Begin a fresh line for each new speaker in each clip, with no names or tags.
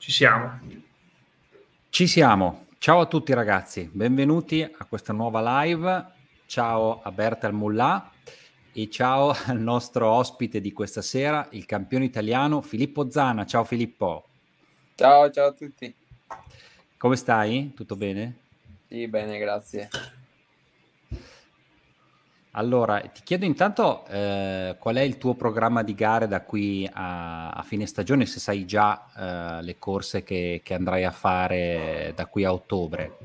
Ci siamo. Ci siamo. Ciao a tutti ragazzi, benvenuti a questa nuova live. Ciao a Bertal Mullà e ciao al nostro ospite di questa sera, il campione italiano Filippo Zana. Ciao Filippo.
Ciao, ciao a tutti.
Come stai? Tutto bene?
Sì, bene, grazie.
Allora, ti chiedo intanto eh, qual è il tuo programma di gare da qui a, a fine stagione, se sai già eh, le corse che, che, andrai a fare da qui a ottobre.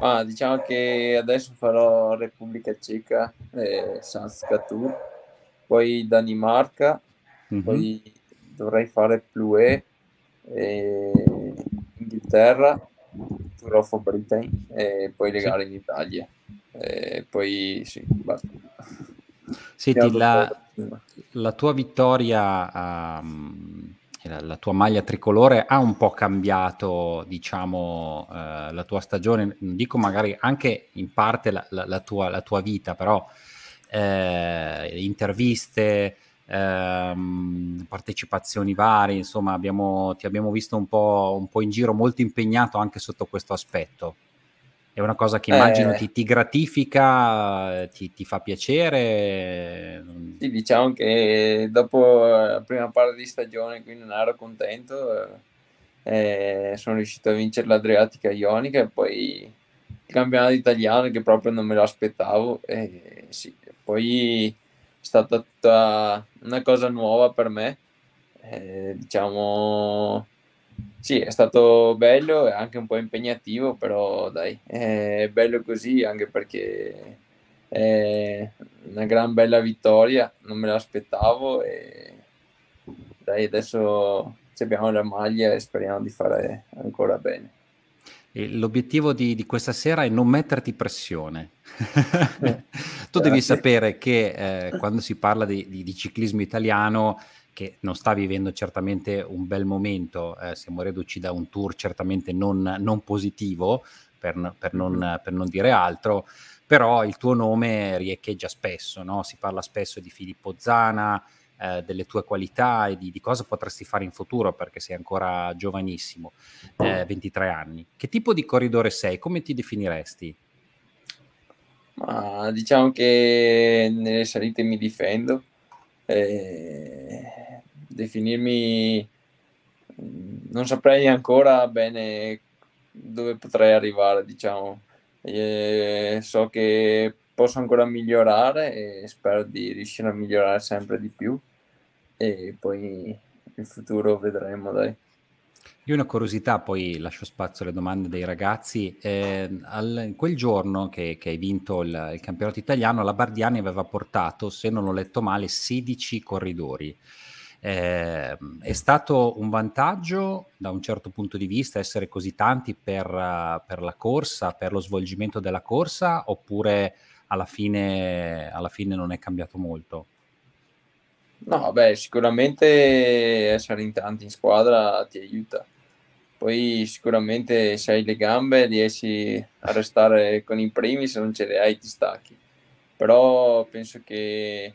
Ah, diciamo che adesso farò Repubblica Ceca e San Scatur, poi Danimarca, mm-hmm. poi dovrei fare Plue, e Inghilterra, Tour of Britain e poi le sì. gare in Italia. E poi sì, basta.
Senti, la, la, tua vittoria, um, la, la, tua maglia tricolore ha un po' cambiato, diciamo, uh, la tua stagione, non dico magari anche in parte la, la tua, tua, vita, però eh, interviste, Ehm, partecipazioni varie, insomma abbiamo, ti abbiamo visto un po', un po', in giro, molto impegnato anche sotto questo aspetto. È una cosa che immagino eh, ti, ti, gratifica, ti, ti, fa piacere.
Sì, diciamo che dopo la prima parte di stagione, qui non ero contento, eh, eh, sono riuscito a vincere l'Adriatica Ionica e poi il campionato italiano che proprio non me lo aspettavo. Eh, sì. Poi è stata tutta una cosa nuova per me, eh, diciamo sì, è stato bello e anche un po' impegnativo, però dai, è bello così anche perché è una gran bella vittoria, non me l'aspettavo e dai, adesso abbiamo la maglia e speriamo di fare ancora bene. E l'obiettivo
di, di, questa sera è non metterti pressione.
Eh, tu devi
sapere che eh, quando si parla di, di, di ciclismo italiano che non sta vivendo certamente un bel momento, eh, siamo reduci da un tour certamente non, non positivo, per, per, non, mm-hmm. per non dire altro, però il tuo nome riecheggia spesso, no? si parla spesso di Filippo Zana, eh, delle tue qualità e di, di, cosa potresti fare in futuro perché sei ancora giovanissimo, eh, 23 mm. anni. Che tipo di corridore sei?
Come ti definiresti? Ma diciamo che nelle salite mi difendo, eh, definirmi non saprei ancora bene dove potrei arrivare diciamo e so che posso ancora migliorare e spero di riuscire a migliorare sempre di più e poi in futuro vedremo dai
io una curiosità, poi lascio spazio alle domande dei ragazzi. Eh, al, quel giorno che, che hai vinto il, il, campionato italiano, la Bardiani aveva portato, se non ho letto male, 16 corridori. Eh, è stato un vantaggio da un certo punto di vista essere così tanti per, per la corsa, per lo svolgimento della corsa, oppure alla fine, alla fine non è cambiato molto?
No, beh, sicuramente essere in tanti in squadra ti aiuta. Poi sicuramente se hai le gambe riesci a restare con i primi, se non ce le hai ti stacchi. Però penso che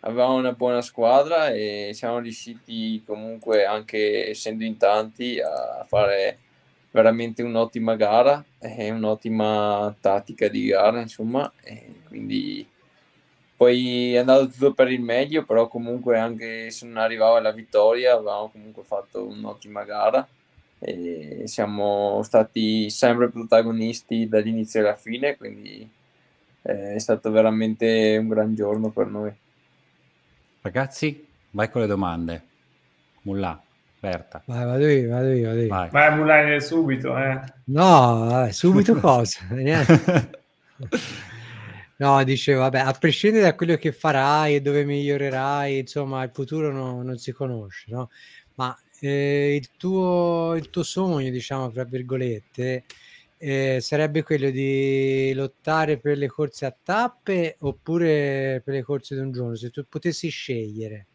avevamo una buona squadra e siamo riusciti comunque, anche essendo in tanti, a fare veramente un'ottima gara e un'ottima tattica di gara, insomma. E quindi poi è andato tutto per il meglio, però comunque anche se non arrivava alla vittoria avevamo comunque fatto un'ottima gara e siamo stati sempre protagonisti dall'inizio alla fine, quindi eh, è stato veramente un gran giorno per noi. Ragazzi, vai con le domande. Mulla,
Berta.
Vai, vado io, vado io, vado io. Vai,
vai Mulla subito, eh.
No, subito cosa? No, dicevo, vabbè, a prescindere da quello che farai e dove migliorerai, insomma, il futuro no, non si conosce, no? Ma eh, il, tuo, il tuo sogno, diciamo, fra virgolette, eh, sarebbe quello di lottare per le corse a tappe oppure per le corse di un giorno, se tu potessi scegliere.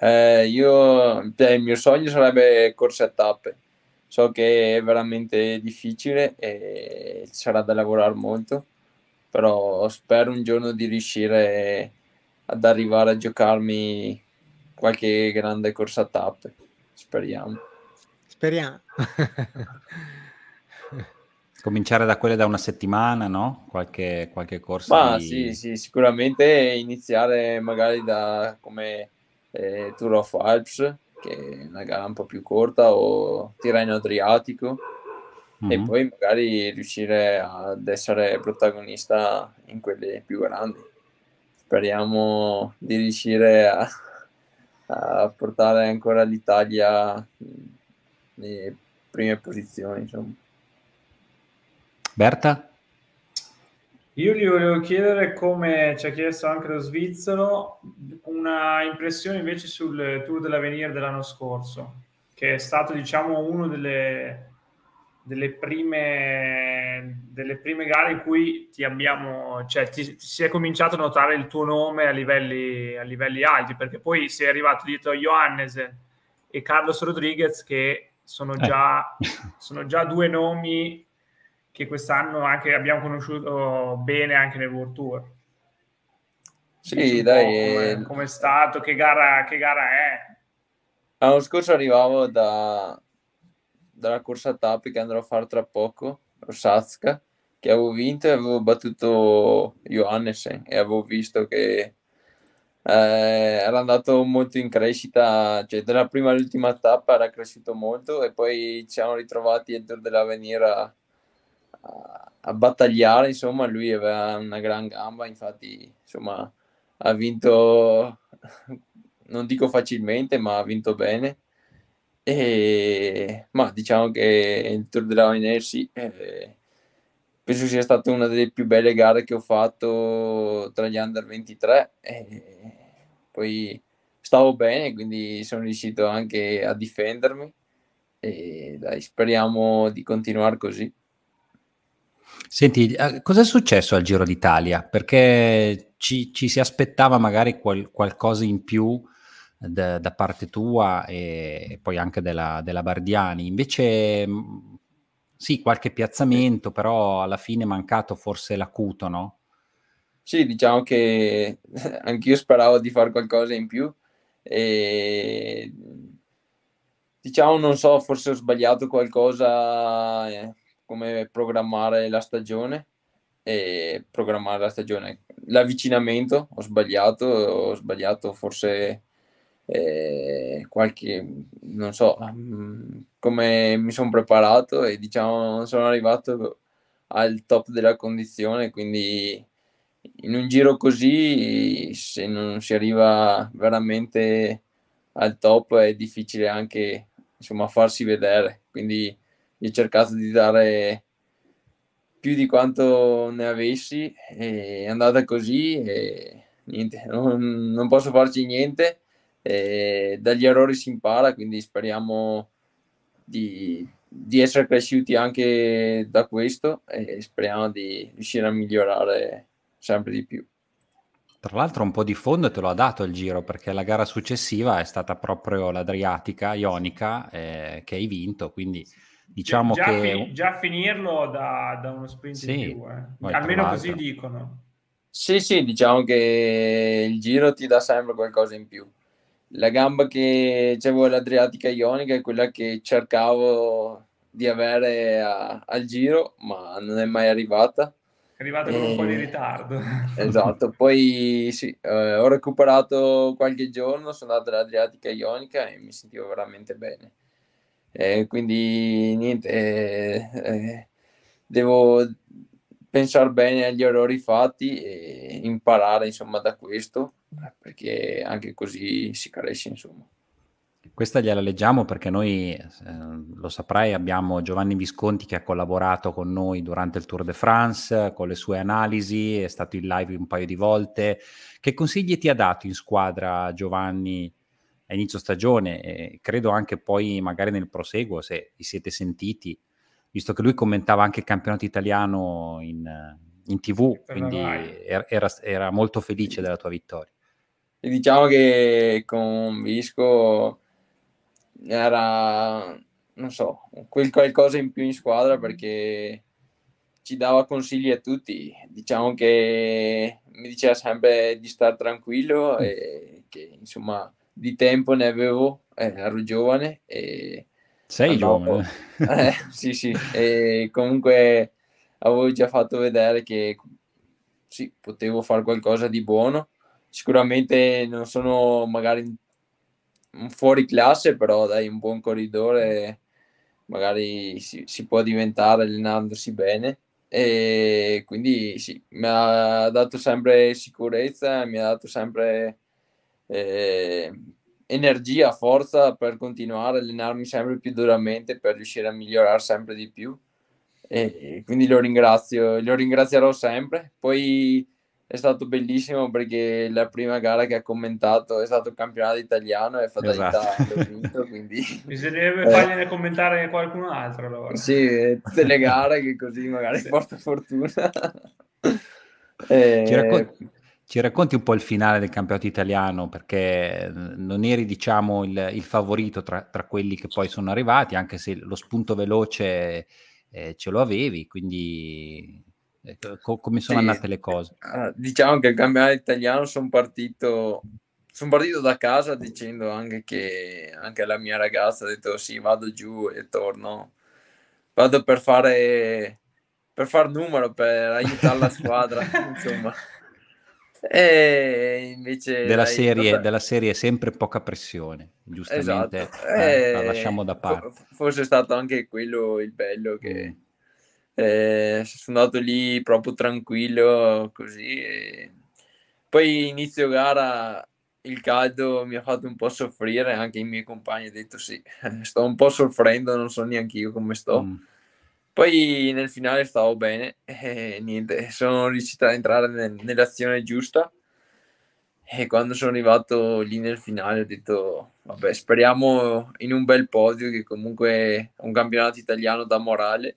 Eh, io, il mio sogno sarebbe corse a tappe. So che è veramente difficile e sarà da lavorare molto però spero un giorno di riuscire ad arrivare a giocarmi qualche grande corsa tappe. Speriamo. Speriamo.
Cominciare da quelle da una settimana, no? Qualche, qualche corsa? Ma di... sì,
sì, sicuramente iniziare magari da come eh, Tour of Alps, che è una gara un po' più corta, o Tirreno Adriatico mm-hmm. e poi magari riuscire ad essere protagonista in quelli più grandi. Speriamo di riuscire a, a portare ancora l'Italia nelle prime posizioni. Insomma. Berta? Io gli volevo chiedere, come ci ha chiesto
anche lo svizzero, una impressione invece sul Tour dell'Avenir dell'anno scorso, che è stato diciamo uno delle delle prime, delle prime gare in cui ti abbiamo, cioè, ti, ti si è cominciato a notare il tuo nome a livelli, a livelli alti, perché poi sei arrivato dietro a Johannes e Carlos Rodriguez, che sono già, eh. sono già due nomi che quest'anno anche abbiamo conosciuto bene anche nel World Tour.
Sì, dai. Eh, come
è stato? Che gara, che gara è?
L'anno scorso arrivavo da, dalla corsa tappe che andrò a fare tra poco, Rosazka, che avevo vinto e avevo battuto Johannessen e avevo visto che eh, era andato molto in crescita, cioè dalla prima all'ultima tappa era cresciuto molto e poi ci siamo ritrovati dentro dell'avvenire a, a, a battagliare, insomma lui aveva una gran gamba, infatti insomma ha vinto, non dico facilmente, ma ha vinto bene e, ma diciamo che il Tour della Venersi eh, penso sia stata una delle più belle gare che ho fatto tra gli under 23 e poi stavo bene quindi sono riuscito anche a difendermi e dai, speriamo di continuare così.
Senti, eh, cosa è successo al Giro d'Italia? Perché ci, ci si aspettava magari qual, qualcosa in più da, da parte tua e poi anche della, della Bardiani. Invece mm, sì, qualche piazzamento, però alla fine è mancato forse l'acuto, no?
Sì, diciamo che anch'io speravo di fare qualcosa in più e diciamo non so, forse ho sbagliato qualcosa eh, come programmare la stagione e programmare la stagione, l'avvicinamento, ho sbagliato, ho sbagliato forse eh, qualche, non so come mi sono preparato e diciamo sono arrivato al top della condizione, quindi in un giro così se non si arriva veramente al top è difficile anche insomma farsi vedere, quindi ho cercato di dare più di quanto ne avessi, è andata così e niente, non, non posso farci niente eh, dagli errori si impara, quindi speriamo di, di essere cresciuti anche da questo e speriamo di riuscire a migliorare sempre di più. Tra
l'altro un po' di fondo te lo ha dato il giro perché la gara successiva è stata proprio l'Adriatica Ionica eh, che hai vinto, quindi diciamo già, che... Fi-
già finirlo da,
da uno sprint sì, in più, eh. almeno così dicono. Sì, sì, diciamo che il giro ti dà sempre qualcosa in più la gamba che avevo l'Adriatica Ionica è quella che cercavo di avere a, al giro, ma non è mai arrivata. È arrivata con un po' di ritardo. Esatto, poi sì, eh, ho recuperato qualche giorno, sono andato all'Adriatica Ionica e mi sentivo veramente bene. Eh, quindi niente, eh, eh devo, pensare bene agli errori fatti e imparare insomma da questo mm. perché anche così si cresce insomma
questa gliela leggiamo perché noi, eh, lo saprai, abbiamo Giovanni Visconti che ha collaborato con noi durante il Tour de France, con le sue analisi, è stato in live un paio di volte. Che consigli ti ha dato in squadra Giovanni a inizio stagione e credo anche poi magari nel proseguo se vi siete sentiti? visto che lui commentava anche il campionato italiano in, in tv, quindi er-, era, era, molto felice della
tua vittoria. E diciamo che con Visco era, non so, quel qualcosa in più in squadra mm-hmm. perché ci dava consigli a tutti. Diciamo che mi diceva sempre di stare tranquillo mm. e che insomma di tempo ne avevo, eh, ero giovane e sei giovane. Eh, sì, sì, e comunque avevo già fatto vedere che sì, potevo fare qualcosa di buono. Sicuramente non sono magari un fuori classe, però dai, un buon corridore magari si, si può diventare allenandosi bene. E quindi sì, mi ha dato sempre sicurezza, mi ha dato sempre eh, energia, forza per continuare a allenarmi sempre più duramente per riuscire a migliorare sempre di più. E, e quindi lo ringrazio, lo ringrazierò sempre. Poi è stato bellissimo perché la prima gara che ha commentato è stato il campionato italiano e fatalità esatto. vinto, quindi...
Bisognerebbe eh. fargliene commentare qualcun altro allora.
Sì, tutte le gare
che così magari
sì. porta fortuna. e... Ci, raccont-
eh, ci racconti un po' il finale del campionato italiano, perché mhmm, non eri diciamo il, il favorito tra, tra, quelli che poi sono arrivati, anche se lo spunto veloce eh, ce lo avevi, quindi eh, co- come sono sì, andate le cose? Eh, eh, diciamo che il campionato
italiano sono partito sono partito da casa dicendo anche che anche la mia ragazza ha detto sì vado giù e torno vado per fare per far numero per aiutare la squadra insomma e invece della, dai, serie,
della serie sempre poca pressione, giustamente esatto. eh, la lasciamo da parte.
Forse è stato anche quello il bello che mm. eh, sono andato lì proprio tranquillo così. E... Poi inizio gara il caldo mi ha fatto un po' soffrire, anche i miei compagni hanno detto sì, sto un po' soffrendo, non so neanche io come sto. Mm poi nel finale stavo bene e niente, sono riuscito ad entrare nel, nell'azione giusta e quando sono arrivato lì nel finale ho detto vabbè speriamo in un bel podio che comunque è un campionato italiano da morale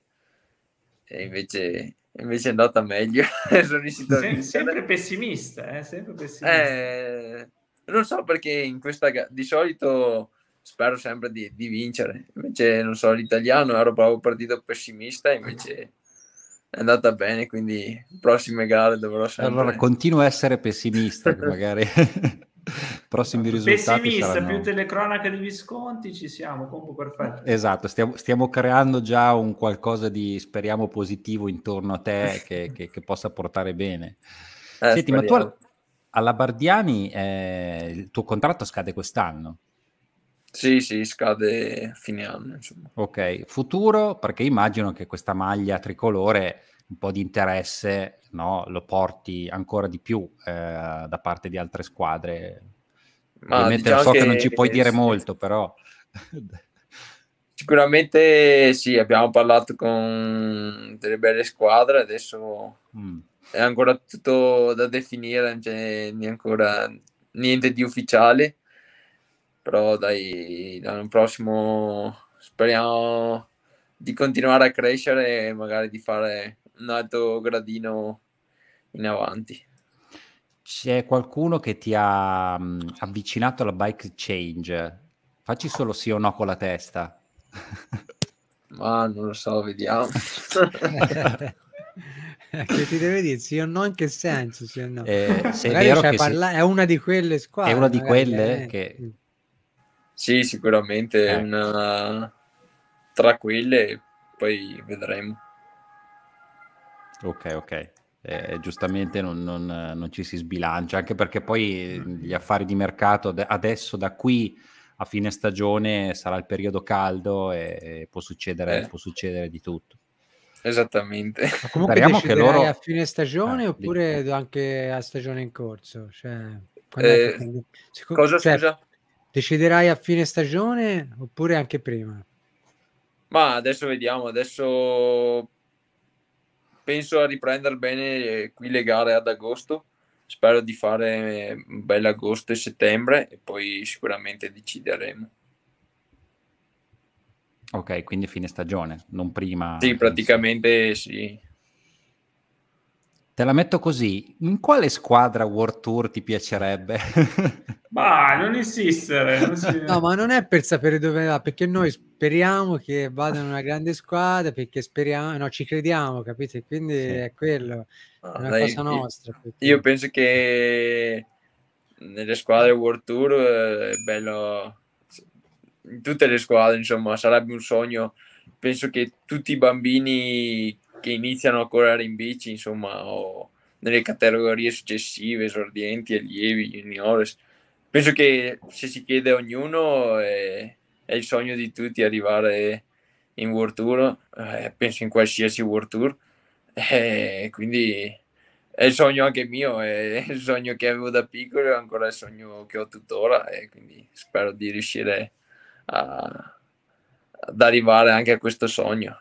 e invece, invece è andata meglio. sono riuscito Sem- sempre pessimista, eh? sempre pessimista. Eh, non so perché in questa gara di solito spero sempre di, di vincere. Invece, non so, l'italiano ero proprio partito pessimista, invece è andata bene, quindi prossime gare dovrò sempre... Allora,
continuo a essere pessimista, magari... prossimi risultati pessimista saranno... più
telecronaca di Visconti ci siamo combo perfetto
esatto stiamo, stiamo, creando già un qualcosa di speriamo positivo intorno a te che, che, che possa portare bene
eh, senti speriamo. ma tu
alla Bardiani eh, il tuo contratto scade quest'anno
sì, sì, scade a fine anno. Insomma.
Ok, futuro, perché immagino che questa maglia tricolore un po' di interesse no, lo porti ancora di più eh, da parte
di altre squadre. Ma Ovviamente diciamo so che, che, non ci puoi dire sì.
molto, però...
Sicuramente sì, abbiamo parlato con delle belle squadre, adesso mm. è ancora tutto da definire, non c'è ancora niente di ufficiale però dai, l'anno prossimo speriamo di continuare a crescere e magari di fare un altro gradino in avanti.
C'è qualcuno che ti ha mm, avvicinato alla bike change? Facci solo sì o no con
la testa. Ma non lo so, vediamo.
che ti deve dire sì o no in che senso sì o no eh, se è, vero che parla- si... è una di quelle squadre è una di quelle
che sì, sicuramente ecco. una tra quelle poi vedremo.
Ok, ok. Eh, eh, giustamente non, non, non, ci si sbilancia, anche perché poi mm. gli affari di mercato adesso da qui a fine stagione sarà il periodo caldo e, e può, succedere, eh. può succedere di tutto.
Esattamente. Ma comunque Speriamo che
loro... a fine stagione ah, oppure lì. anche a stagione in corso? Cioè, eh, quando... Cosa cioè, scusa? Deciderai a fine stagione oppure anche prima?
Ma adesso vediamo, adesso penso a riprendere bene qui le gare ad agosto. Spero di fare un bel agosto e settembre e poi sicuramente decideremo.
Ok, quindi fine stagione, non prima. Sì,
praticamente sì.
Te la metto così, in quale squadra World Tour ti piacerebbe?
Ma non insistere. Non si... No,
ma non è per sapere dove va,
perché noi speriamo che vada in una grande squadra, perché speriamo, no, ci crediamo, capite? Quindi sì. è quello, ah, è una dai, cosa nostra. Perché...
Io penso che nelle squadre World Tour eh, è bello, in tutte le squadre, insomma, sarebbe un sogno. Penso che tutti i bambini che iniziano a correre in bici, insomma, o nelle categorie successive, esordienti, allievi, juniores. Penso che se si chiede a ognuno è, è il sogno di tutti arrivare in World Tour, eh, penso in qualsiasi World Tour, eh, quindi è il sogno anche mio, è il sogno che avevo da piccolo e ancora il sogno che ho tuttora e quindi spero di riuscire a, ad arrivare anche a questo sogno.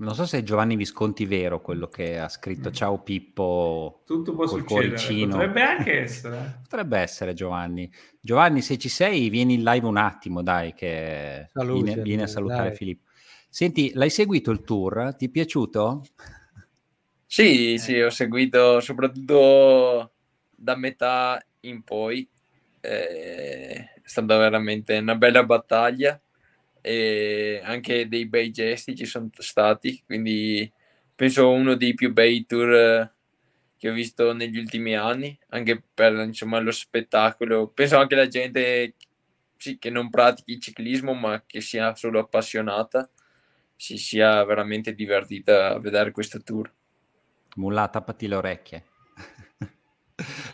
Non so se è
Giovanni Visconti vero quello che ha scritto mm. Ciao Pippo Tutto può col succedere, cuoricino. potrebbe
anche essere.
potrebbe essere Giovanni. Giovanni, se ci sei, vieni in live un attimo, dai, che Salute, vieni, a salutare dai. Filippo. Senti, l'hai seguito il tour? Ti è piaciuto?
Sì, eh. sì, ho seguito soprattutto da metà in poi. Eh, è stata veramente una bella battaglia e anche dei bei gesti ci sono stati, quindi penso uno dei più bei tour eh, che ho visto negli ultimi anni, anche per insomma, lo spettacolo. Penso anche la gente sì, che non pratichi il ciclismo ma che sia solo appassionata si sia veramente divertita a vedere questo tour.
Mulla, tappati le orecchie.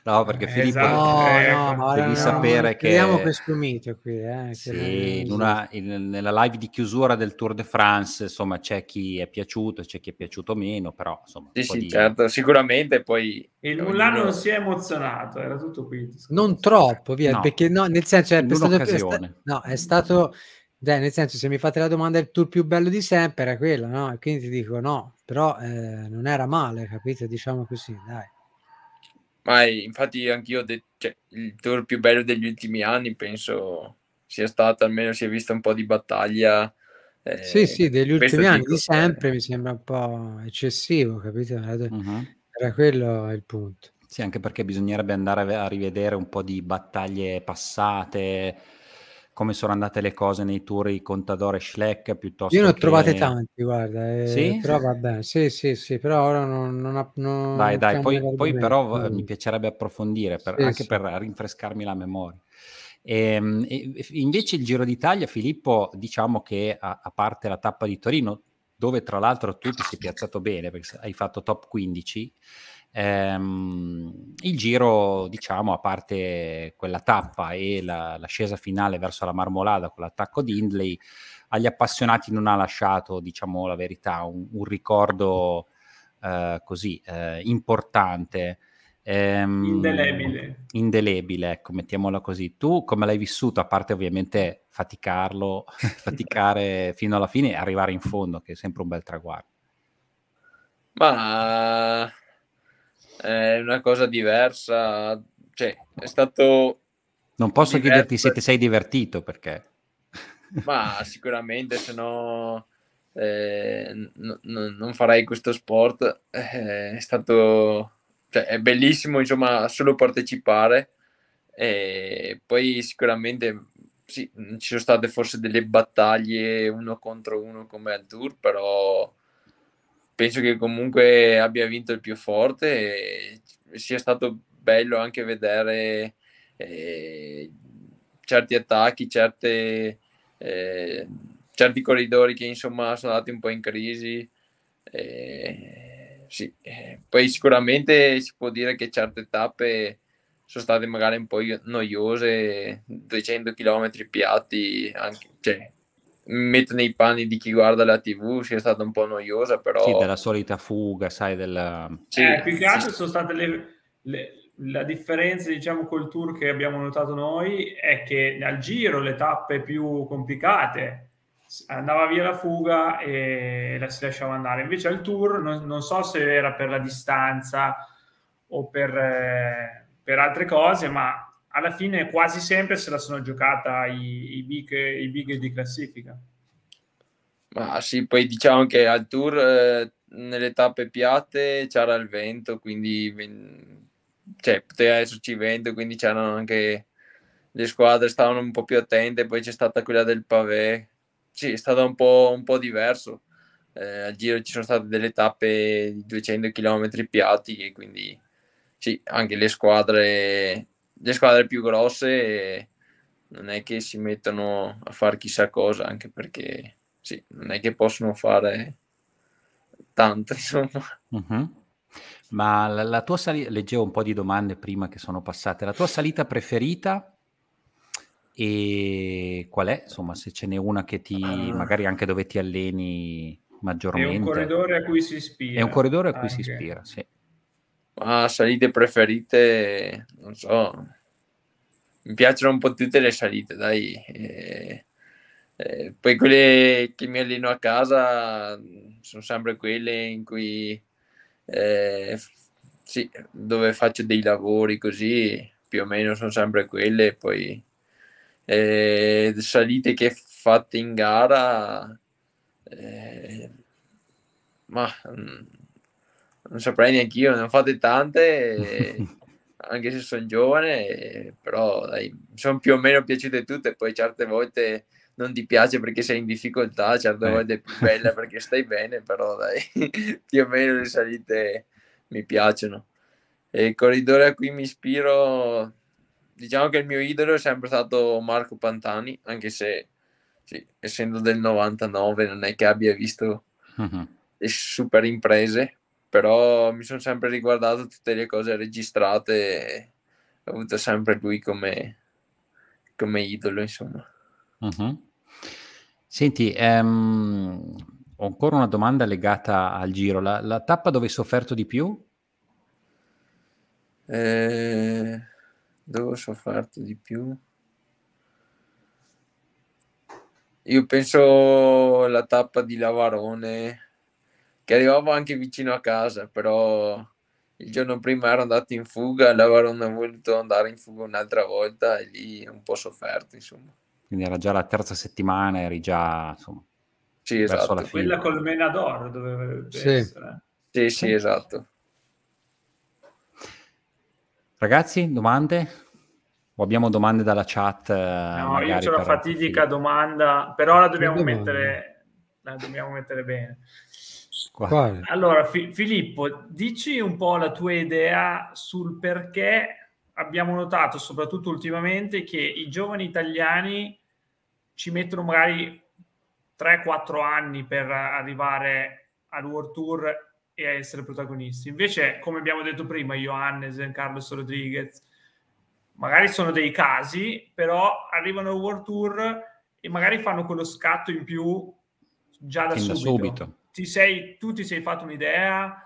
No, perché eh, Filippo esatto. Eh, ecco, devi, no, no, devi no, sapere che... Vediamo
questo mito qui. Eh, sì,
in una, in, nella live di chiusura del Tour de France, insomma, c'è chi è piaciuto, c'è chi è piaciuto meno, però insomma... Sì, sì, di... certo,
sicuramente poi... Il Mullano non si è
emozionato, era tutto qui.
Non troppo, via, perché no, nel senso... È stato, è stato, no, è stato... Dai, nel senso, se mi fate la domanda del tour più bello di sempre, era quello, no? quindi ti dico no, però eh, non era male, capito? Diciamo così, dai.
Ma infatti anch'io, de- cioè, il tour più bello degli ultimi anni penso sia stato, almeno si è vista un po' di battaglia. Eh, sì, sì, degli ultimi anni, di eh.
sempre, mi sembra un po' eccessivo, capito? Era, uh-huh. era quello il punto.
Sì, anche perché bisognerebbe andare a rivedere un po' di battaglie passate, come sono andate le cose nei tour di Contadore Schleck piuttosto Io ne ho che... trovate tanti,
guarda. Eh, sì? Però vabbè, sì, sì, sì, però ora non... non, non dai, dai, poi, poi però eh, mi
piacerebbe approfondire, per, sì, anche sì. per rinfrescarmi la memoria. Ehm, e, e, invece il Giro d'Italia, Filippo, diciamo che a, a parte la tappa di Torino, dove tra l'altro tu ti sei piazzato bene perché hai fatto top 15, Ehm, il giro, diciamo, a parte quella tappa e la, l'ascesa finale verso la Marmolada con l'attacco di Hindley, agli appassionati non ha lasciato, diciamo la verità, un, un ricordo eh, così eh, importante. Ehm, indelebile. Indelebile, ecco, mettiamola così. Tu come l'hai vissuto, a parte ovviamente faticarlo, faticare fino alla fine e arrivare in fondo, che è sempre un bel traguardo?
Ma è una cosa diversa, cioè è stato...
Non posso diverso. chiederti se ti sei divertito perché...
Ma sicuramente, se no eh, n- n- non farei questo sport. Eh, è stato... Cioè, è bellissimo, insomma, solo partecipare. E poi sicuramente sì, ci sono state forse delle battaglie uno contro uno come al tour, però penso che comunque abbia vinto il più forte e sia stato bello anche vedere eh, certi attacchi, certe, eh, certi corridori che insomma sono andati un po' in crisi. Eh, sì. Poi sicuramente si può dire che certe tappe sono state magari un po' noiose, 200 km piatti, anche, cioè, metto nei panni di chi guarda la tv sia stata un po' noiosa però sì
della solita fuga sai della sì, eh, più
che altro sì. sono state le,
le, la differenza diciamo col tour che abbiamo notato noi è che al giro le tappe più complicate andava via la fuga e la si lasciava andare invece al tour non, non so se era per la distanza o per, eh, per altre cose ma alla fine quasi sempre se la sono giocata i, i, big, i big di classifica.
Ma sì, poi diciamo che al tour eh, nelle tappe piatte c'era il vento, quindi cioè, poteva esserci vento, quindi c'erano anche le squadre stavano un po' più attente, poi c'è stata quella del pavé, sì, è stato un po', un po diverso. Eh, al giro ci sono state delle tappe di 200 km piatti e quindi sì, anche le squadre le squadre più grosse non è che si mettono a fare chissà cosa, anche perché sì, non è che possono fare
tanto, insomma. Uh-huh. Ma la, la tua salita, leggevo un po' di domande prima che sono passate, la tua salita preferita e qual è, insomma, se ce n'è una che ti, ah. magari anche dove ti alleni maggiormente. È un
corridore a cui si ispira. È un
corridore a cui anche. si ispira, sì.
Ma salite preferite, non so, mi piacciono un po' tutte le salite, dai. E, eh, e eh, poi quelle che mi alleno a casa mm, sono sempre quelle in cui eh, sì, dove faccio dei lavori così più o meno sono sempre quelle poi eh, salite che fatte in gara eh, ma mm, non saprei neanche io ne ho fatte tante e, anche se sono giovane, però dai, sono più o meno piaciute tutte, poi certe volte non ti piace perché sei in difficoltà, certe eh. volte è più bella perché stai bene, però dai, più o meno le salite mi piacciono. E il corridore a cui mi ispiro, diciamo che il mio idolo è sempre stato Marco Pantani, anche se sì, essendo del 99 non è che abbia visto uh-huh. le super imprese, però mi sono sempre riguardato tutte le cose registrate ho avuto sempre lui come, come idolo, insomma.
Uh-huh. Senti, um, ehm, ho ancora una domanda legata al giro. La, la tappa dove hai sofferto di più? Eh,
dove ho sofferto di più? Io penso la tappa di Lavarone che arrivavo anche vicino a casa, però il giorno prima ero andato in fuga, allora non ho voluto andare in fuga un'altra volta e lì un po' sofferto, insomma.
Quindi era già la terza settimana, eri già, insomma, sì, esatto. Quella
col Menador doveva sì. essere. Eh. Sì, sì, esatto.
Ragazzi, domande? O abbiamo domande dalla chat? Eh, no, io ho la fatidica
domanda, però la dobbiamo, mettere, la dobbiamo mettere bene. Quale? Allora, Fi- Filippo, dici un po' la tua idea sul perché abbiamo notato, soprattutto ultimamente, che i giovani italiani ci mettono magari 3-4 anni per arrivare al World Tour e a essere protagonisti. Invece, come abbiamo detto prima, Ioannes, Carlos Rodriguez, magari sono dei casi, però arrivano al World Tour e magari fanno quello scatto in più già da subito. da subito ti sei, tu ti sei fatto un'idea?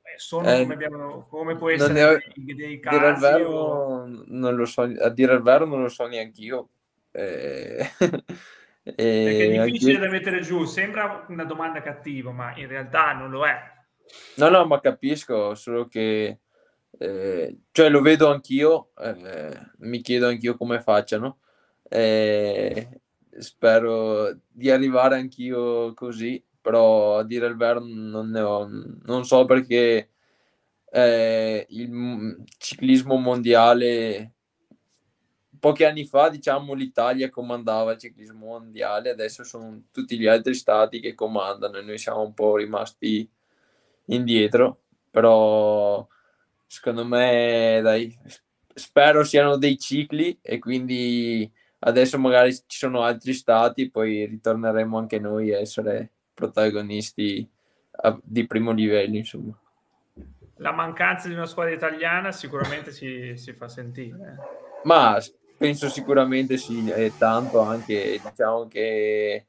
Eh, sono eh, come, abbiamo, come può essere ho, dei, casi? Dire vero, o...
non lo so, a dire il vero non lo so neanche io. Eh... eh Perché è difficile anche... da
mettere giù, sembra una domanda cattiva, ma in realtà non lo è.
No, no, ma capisco, solo che eh, cioè lo vedo anch'io, eh, mi chiedo anch'io come facciano. Eh, spero di arrivare anch'io così però a dire il vero non ne ho, non so perché eh, il ciclismo mondiale pochi anni fa diciamo l'Italia comandava il ciclismo mondiale adesso sono tutti gli altri stati che comandano e noi siamo un po' rimasti indietro però secondo me dai spero siano dei cicli e quindi adesso magari ci sono altri stati poi ritorneremo anche noi a essere protagonisti di primo livello, insomma.
La mancanza di una squadra italiana sicuramente si, si fa sentire. Eh.
Ma penso sicuramente sì, e tanto anche, diciamo che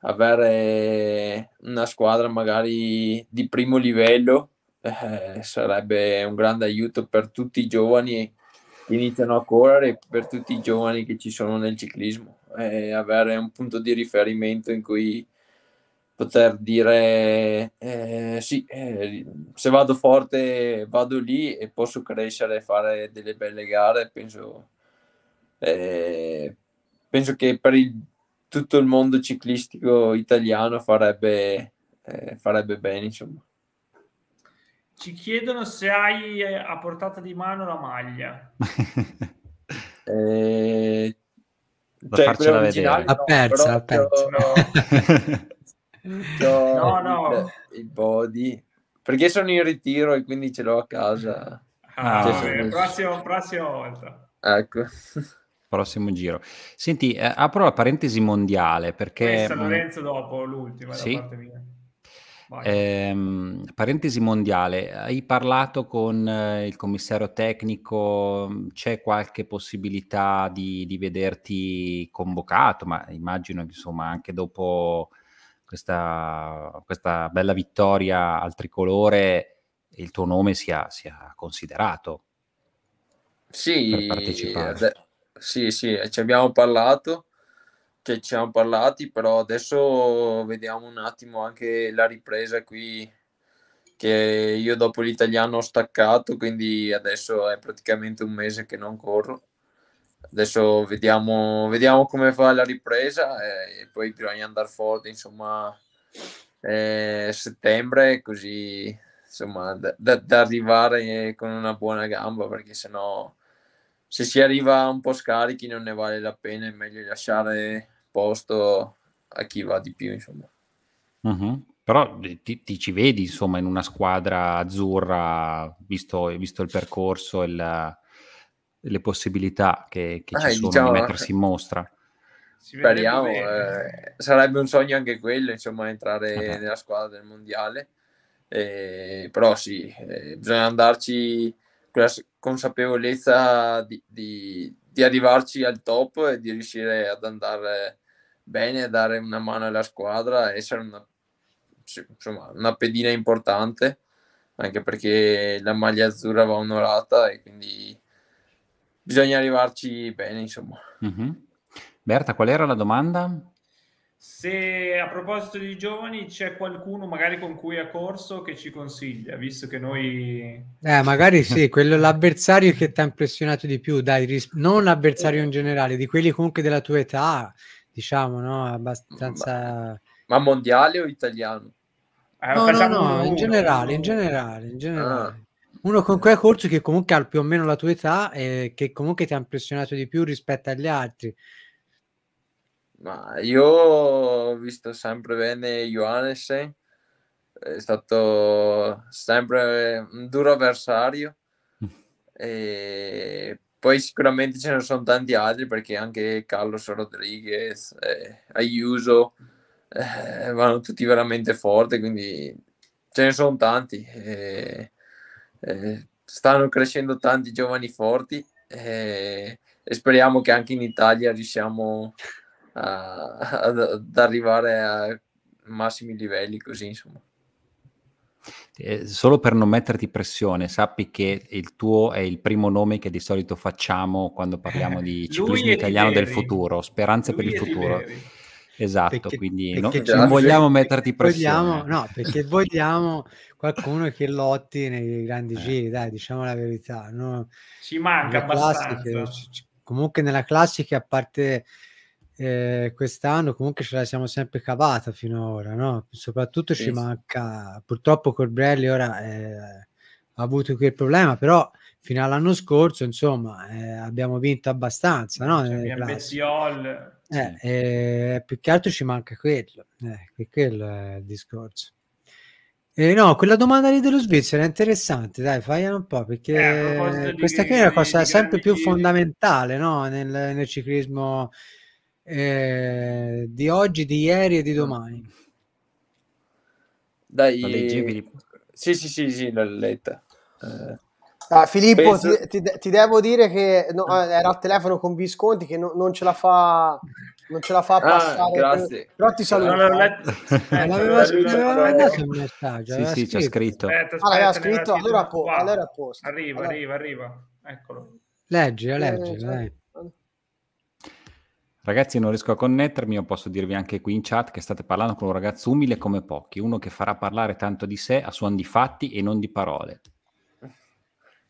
avere una squadra magari di primo livello eh, sarebbe un grande aiuto per tutti i giovani che iniziano a correre e per tutti i giovani che ci sono nel ciclismo. Eh, avere un punto di riferimento in cui poter dire eh, sì, eh, se vado forte vado lì e posso crescere e fare delle belle gare, penso, eh, penso che per il, tutto il mondo ciclistico italiano farebbe, eh, farebbe bene. Insomma.
Ci chiedono se hai eh, a portata di mano la maglia.
eh, da cioè, farcela vedere. L'ha no, persa, l'ha
No no, no. Il, body perché sono in ritiro e quindi ce l'ho a casa. Ah, cioè, sono... prossimo,
prossima volta.
Ecco. Prossimo giro. Senti, eh, apro la parentesi mondiale perché... Questa mm, Lorenzo
dopo, l'ultima sì? da parte mia.
Eh, parentesi mondiale, hai parlato con eh, il commissario tecnico, mm, c'è qualche possibilità di, di vederti convocato, ma immagino insomma anche dopo questa, questa bella vittoria al tricolore il tuo nome sia, sia considerato.
Sì, sì, sì, ci abbiamo parlato, ci siamo parlati, però adesso vediamo un attimo anche la ripresa qui che io dopo l'italiano ho staccato, quindi adesso è praticamente un mese che non corro Adesso vediamo, vediamo come fa la ripresa eh, e, poi bisogna andare forte, insomma, eh, settembre, così insomma, da, da, da, arrivare con una buona gamba, perché sennò se si arriva un po' scarichi non ne vale la pena, è meglio lasciare posto a chi va di più, insomma.
Uh-huh. Però eh, ti, ti, ci vedi, insomma, in una squadra azzurra, visto, visto il percorso e la le possibilità che, che ah, ci eh, sono diciamo, di mettersi in mostra.
Speriamo, eh, sarebbe un sogno anche quello, insomma, entrare okay. Eh nella squadra del mondiale. Eh, però sì, eh, bisogna andarci con la consapevolezza di, di, di, arrivarci al top e di riuscire ad andare bene, a dare una mano alla squadra, essere una, insomma, una pedina importante, anche perché la maglia azzurra va onorata e quindi bisogna arrivarci bene, insomma.
Mm-hmm. Berta, qual era la domanda?
Se a proposito di giovani c'è qualcuno magari con cui ha corso che ci consiglia, visto che noi... Eh, magari sì,
quello l'avversario che ti ha impressionato di più, dai, ris- non l'avversario in generale, di quelli comunque della tua età, diciamo, no? Abbastanza... Ma,
ma mondiale o italiano? Eh, no, no, no, in generale, in ah. generale, in generale. Ah.
Uno con quei corsi che comunque ha più o meno la tua età e eh, che comunque ti ha impressionato di più rispetto agli altri.
Ma io ho visto sempre bene Ioannis, è stato sempre un duro avversario. E poi sicuramente ce ne sono tanti altri perché anche Carlos Rodriguez, eh, Ayuso, eh, vanno tutti veramente forti, quindi ce ne sono tanti. Eh, eh, stanno crescendo tanti giovani forti e, eh, e speriamo che anche in Italia riusciamo a, ad, ad arrivare a massimi livelli così insomma.
Eh, solo per non metterti pressione, sappi che il tuo è il primo nome che di solito facciamo quando parliamo di ciclismo italiano del futuro, speranze Lui per il futuro. Tiberi. Esatto, perché, quindi perché no, non vogliamo metterti pressione. Vogliamo,
no, perché vogliamo qualcuno che lotti nei grandi eh. giri, dai, diciamo la verità. No? Ci manca abbastanza. comunque nella classica, a parte eh, quest'anno, comunque ce la siamo sempre cavata fino ad ora, no? Soprattutto sì. ci manca, purtroppo Corbrelli ora eh, ha avuto quel problema, però fino all'anno scorso, insomma, eh, abbiamo vinto abbastanza, no? Cioè, eh, eh, più che altro ci manca quello, eh, quello è il discorso. Eh, no, quella domanda lì dello Svizzera è interessante, dai, faglia un po', perché eh, questa qui è una cosa sempre più fondamentale no? nel, nel ciclismo eh, di oggi, di ieri e di domani.
Dai, la Sì, sì, sì, sì, l'ho letta. Eh. Ah, Filippo, ti,
ti, ti, devo dire che no, eh. Eh, era al telefono con Visconti che no, non ce la fa non ce la fa ah, passare. Ah, grazie. Però ti saluto. Non l'avevo
letto. Eh, l'aveva scritto il messaggio. Sì, sì, c'è scritto.
Aspetta, ah, scritto, allora, po- allora a posto. Arriva, allora. arriva, arriva. Eccolo.
Leggi, leggi, eh, dai. Ragazzi, non riesco a connettermi, io posso dirvi anche qui in chat che state parlando con un ragazzo umile come pochi, uno che farà parlare tanto di sé a suon di fatti e non di parole.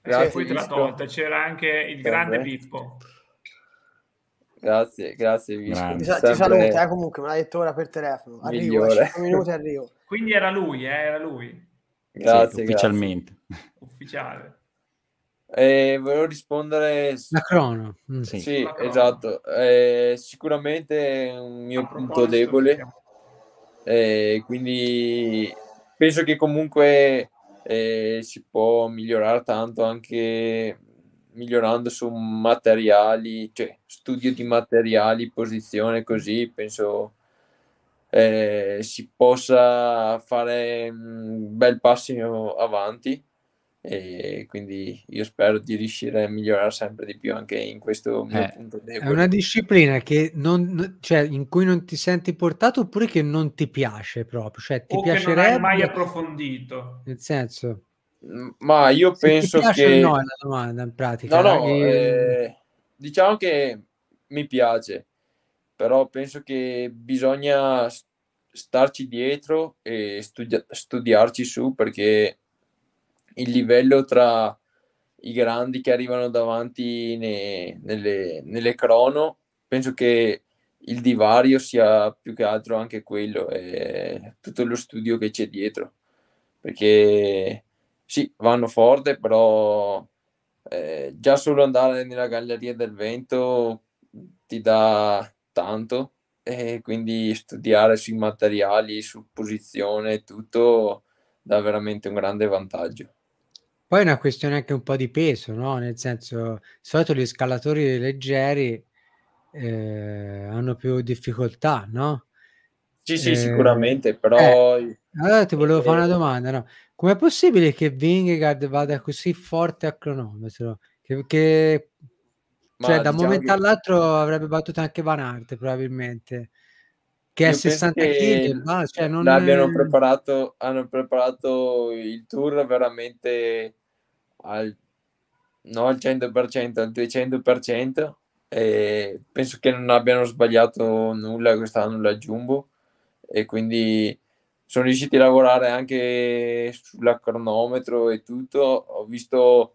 Grazie, e poi te l'ha tolta,
c'era anche il grande Pippo.
Grazie, grazie Visco. Ti, saluta,
eh, comunque me l'ha detto ora per telefono. Arrivo, 5 eh, minuti arrivo.
Quindi era lui, eh, era lui. Grazie, sì, ufficialmente.
Grazie.
Ufficiale.
Eh, volevo rispondere su... la crono. Mm. Sì, sì la crono. esatto. Eh, sicuramente è un mio punto debole. Eh, quindi penso che comunque e si può migliorare tanto anche migliorando su materiali, cioè studio di materiali, posizione così, penso eh, si possa fare un bel passo avanti e quindi io spero di riuscire a migliorare sempre di più anche in questo eh, punto debole. È una
disciplina non, cioè, in cui non ti senti portato oppure che non ti piace proprio, cioè ti o piacerebbe... che non hai mai
approfondito.
Nel senso... Ma io Se penso che... no, è una domanda in pratica. No, no, che...
Eh, eh, diciamo che mi piace, però penso che bisogna starci dietro e studi- studiarci su perché il livello tra i grandi che arrivano davanti ne, nelle, nelle crono, penso che il divario sia più che altro anche quello e tutto lo studio che c'è dietro. Perché sì, vanno forte, però eh, già solo andare nella galleria del vento ti dà tanto e quindi studiare sui materiali, su posizione, tutto dà veramente un grande vantaggio.
Poi è una questione anche un po' di peso, no? Nel senso, di solito gli scalatori leggeri eh, hanno più difficoltà, no? Sì, sì, ehm, eh, sicuramente, però... Eh, allora ti volevo fare una domanda, no? Com'è possibile che Vingegaard vada così forte a cronometro? Che, che cioè, da un diciamo momento che... all'altro avrebbe battuto anche Van Aert, probabilmente che è 60 kg, no? cioè non l'abbiano
preparato, hanno preparato il tour veramente al non al 100%, al 200% e penso che non abbiano sbagliato nulla quest'anno la Jumbo e quindi sono riusciti a lavorare anche sulla cronometro e tutto. Ho visto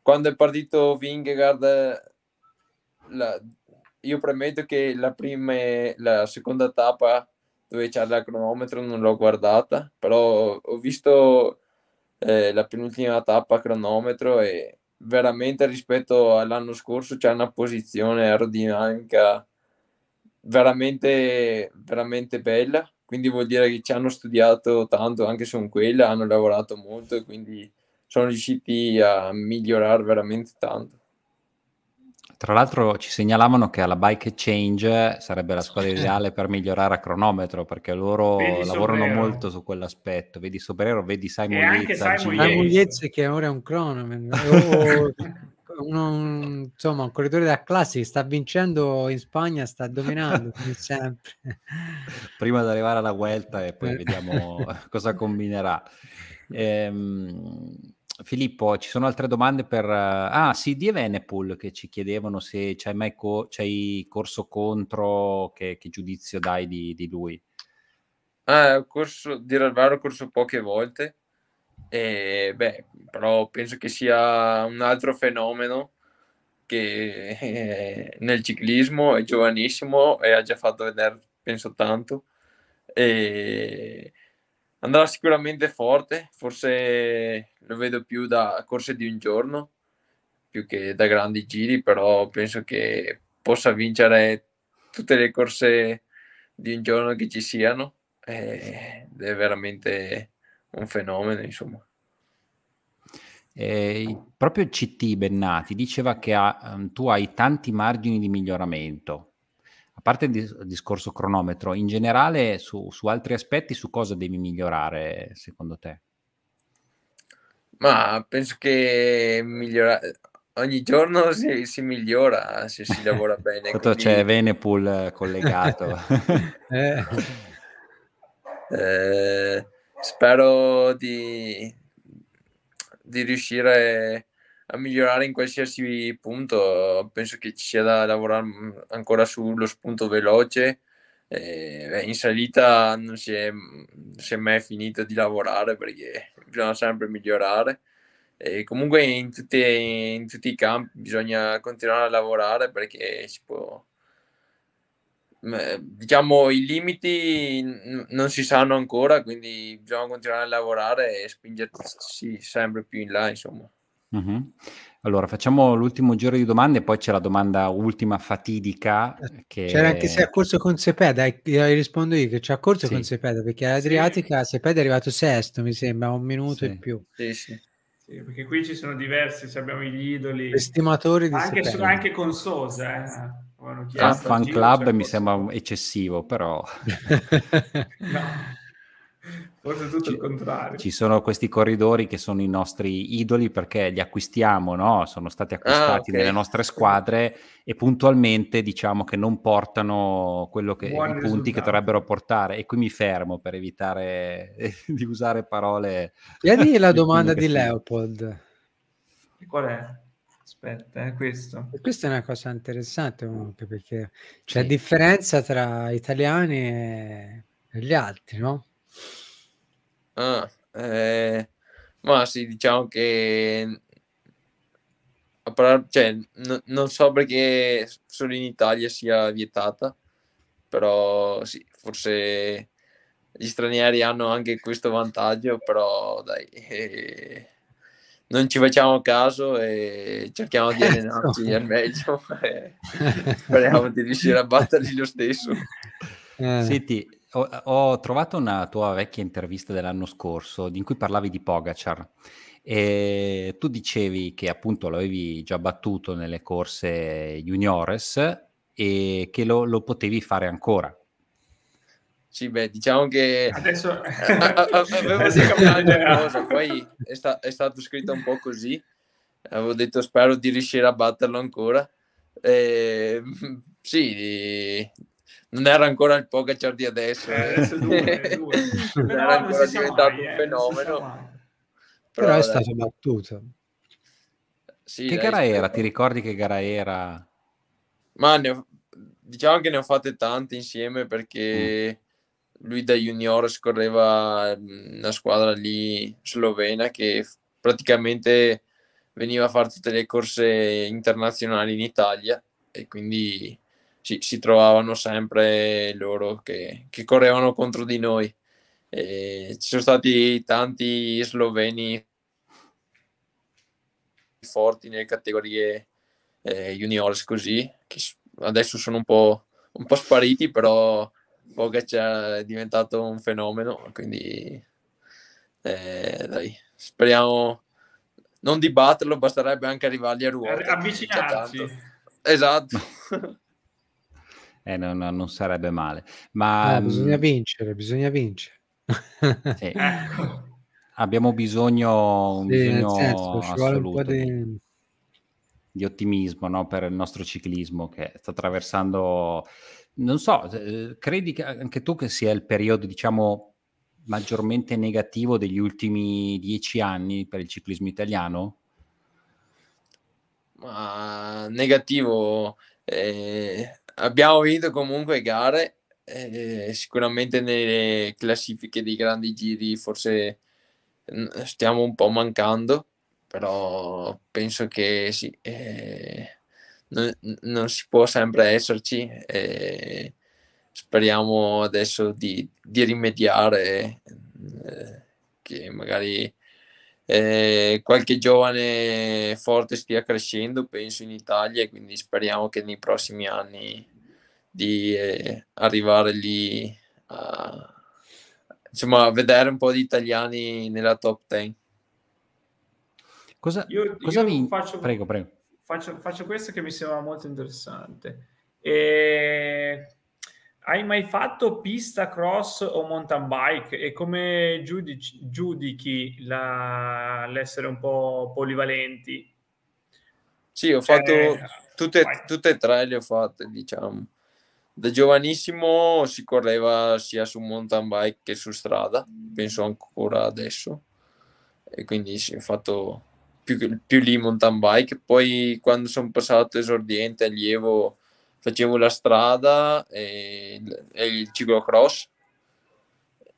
quando è partito Vingegaard la, io premetto che la prima la seconda tappa dove c'era il cronometro non l'ho guardata, però ho visto eh, la penultima tappa cronometro e veramente rispetto all'anno scorso c'è una posizione aerodinamica veramente, veramente bella, quindi vuol dire che ci hanno studiato tanto anche su quella, hanno lavorato molto e quindi sono riusciti a migliorare veramente tanto.
Tra l'altro ci segnalavano che alla Bike Exchange sarebbe la squadra ideale per migliorare a cronometro, perché loro vedi lavorano Sobrero. molto su quell'aspetto. Vedi Sobrero, vedi Simon Yates. Simon,
Yates che ora è un cronometro. Uno, un, insomma, un corridore da classi sta vincendo in Spagna, sta dominando come sempre.
Prima di arrivare alla Vuelta e poi eh. vediamo cosa combinerà. Ehm, Filippo, ci sono altre domande per... ah, sì, di Evenepoel che ci chiedevano se c'hai mai co- c'hai corso contro, che, che giudizio dai di, di lui.
Ah, corso, dire il ho corso poche volte, e, beh, però penso che sia un altro fenomeno che eh, nel ciclismo è giovanissimo e ha già fatto vedere, penso, tanto. E andrà sicuramente forte, forse lo vedo più da corse di un giorno, più che da grandi giri, però penso che possa vincere tutte le corse di un giorno che ci siano eh, ed è veramente un fenomeno, insomma.
Eh, proprio CT Bennati diceva che ha, ehm, tu hai tanti margini di miglioramento a parte il, discorso cronometro, in generale su, su altri aspetti, su cosa devi migliorare secondo te?
Ma penso che migliora... ogni giorno si, si, migliora se si lavora bene. Tanto quindi... c'è
Venepool collegato.
eh. Eh, spero di, di riuscire a migliorare in qualsiasi punto. Penso che ci sia da lavorare mm, ancora sullo spunto veloce. Eh, in salita non si è, mm, si è mai finito di lavorare perché bisogna sempre migliorare. E comunque in, tutte, in, tutti i campi bisogna continuare a lavorare perché si può mm, eh, diciamo i limiti non si sanno ancora quindi bisogna continuare a lavorare e spingersi sempre più in là insomma
Mh-mh. Allora facciamo l'ultimo giro di domande poi c'è la domanda ultima fatidica eh, che C'era anche se ha
corso con Sepeda, e rispondo io che c'ha corso con Sepeda, perché all'Adriatica Sepeda è arrivato sesto, mi sembra, un minuto in più.
Sì,
sì. Sì, perché qui ci sono diversi, abbiamo gli idoli, estimatori di anche, su- anche con Sosa. Eh. avevano Fan, Giro, club cioè mi
sembra eccessivo, però No.
Forse tutto ci, il contrario. Ci
sono questi corridori che sono i nostri idoli perché li acquistiamo, no? sono stati ah, acquistati ah, okay. nelle nostre squadre e puntualmente diciamo che non portano quello che, i risultato. punti che dovrebbero portare. E qui mi fermo per evitare di usare parole. Vieni la domanda di Leopold.
E qual è?
Aspetta, è eh, questo. E questa è una cosa interessante comunque perché c'è sì. differenza tra italiani e gli altri, no?
Ah, eh, ma sì, diciamo che parar- cioè, n- non so perché solo in Italia sia vietata, però sì, forse gli stranieri hanno anche questo vantaggio, però dai, eh, non ci facciamo caso e cerchiamo di allenarci al meglio speriamo di riuscire a batterli lo stesso.
Eh. Senti, ho, ho, trovato una tua vecchia intervista dell'anno scorso in cui parlavi di Pogacar e tu dicevi che appunto l'avevi già battuto nelle corse juniores e che lo, lo potevi fare ancora.
Sì, beh, diciamo che adesso avevo cambiato qualcosa, poi è, sta- è stato scritto un po' così. Avevo detto spero di riuscire a batterlo ancora. Eh, sì, non era ancora il Pogacar di adesso, eh, eh. due, due. non era eh, non ancora diventato mai, un fenomeno. Però, però, è stato
battuto. Sì, che gara era? Ti ricordi che gara
era? Ma ne ho, diciamo che ne ho fatte tante insieme perché mm. lui da junior scorreva una squadra lì slovena che praticamente veniva a fare tutte le corse internazionali in Italia e quindi si, si trovavano sempre loro che, che, correvano contro di noi. E ci sono stati tanti sloveni forti nelle categorie eh, juniors così, che adesso sono un po', un po spariti, però Pogac è diventato un fenomeno, quindi eh, dai, speriamo non di batterlo, basterebbe anche arrivargli a ruota. Avvicinarsi. Esatto.
eh, non, non, sarebbe male. Ma, no, ah, mhmm, bisogna
vincere, bisogna vincere. Sì. Ecco.
Abbiamo bisogno, un sì, bisogno senso, assoluto di... di... ottimismo no? per il nostro ciclismo che sta attraversando, non so, eh, credi che anche tu che sia il periodo, diciamo, maggiormente negativo degli ultimi dieci anni per il ciclismo italiano?
Ma negativo... Eh abbiamo vinto comunque gare, eh, sicuramente nelle classifiche dei grandi giri forse mm, stiamo un po' mancando, però penso che sì, eh, non, non, si può sempre esserci. Eh, speriamo adesso di, di rimediare, eh, che magari eh, qualche giovane forte stia crescendo, penso, in Italia e quindi speriamo che nei prossimi anni di eh, arrivare lì a insomma, vedere un po' di italiani nella top 10.
Cosa, io, cosa io vi... faccio, prego,
prego.
Faccio, faccio questo che mi sembra molto interessante. E hai mai fatto pista cross o mountain bike e come giudici, giudichi la, l'essere un po' polivalenti?
Sì, ho cioè, fatto tutte, tutte, e tre le ho fatte, diciamo. Da giovanissimo si correva sia su mountain bike che su strada, penso ancora adesso. E quindi sì, ho fatto più, più lì mountain bike. Poi quando sono passato esordiente, allievo facevo la strada e, e il ciclocross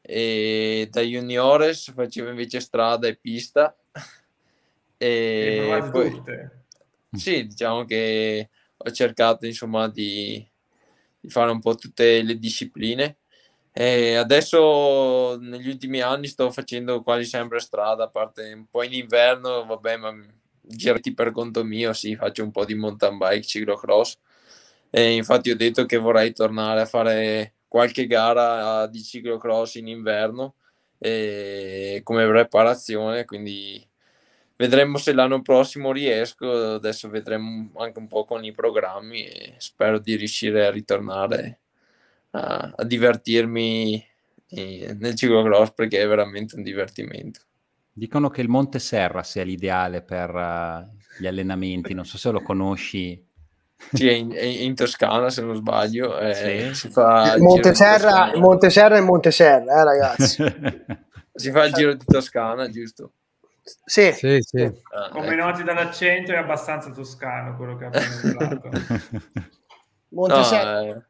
e da juniores facevo invece strada e pista e, e poi tutte. sì diciamo che ho cercato insomma di, di fare un po' tutte le discipline e adesso negli ultimi anni sto facendo quasi sempre strada, a parte un po' in inverno, vabbè, ma girati per conto mio, sì, faccio un po' di mountain bike, ciclocross, e infatti ho detto che vorrei tornare a fare qualche gara di ciclocross in inverno come preparazione, quindi vedremo se l'anno prossimo riesco, adesso vedremo anche un po' con i programmi e spero di riuscire a ritornare a, a divertirmi nel ciclocross perché è veramente un divertimento. Dicono
che il Monte Serra sia l'ideale per eh, gli allenamenti, non so se lo conosci.
Sì, è in, è in, Toscana se non sbaglio. Eh, sì. Monteserra,
Monteserra e Monteserra, eh, ragazzi.
si fa il giro di Toscana, giusto?
Sì. sì, sì.
Ah, Come ecco. noti dall'accento è abbastanza toscano quello che abbiamo
Monteserra. No, eh,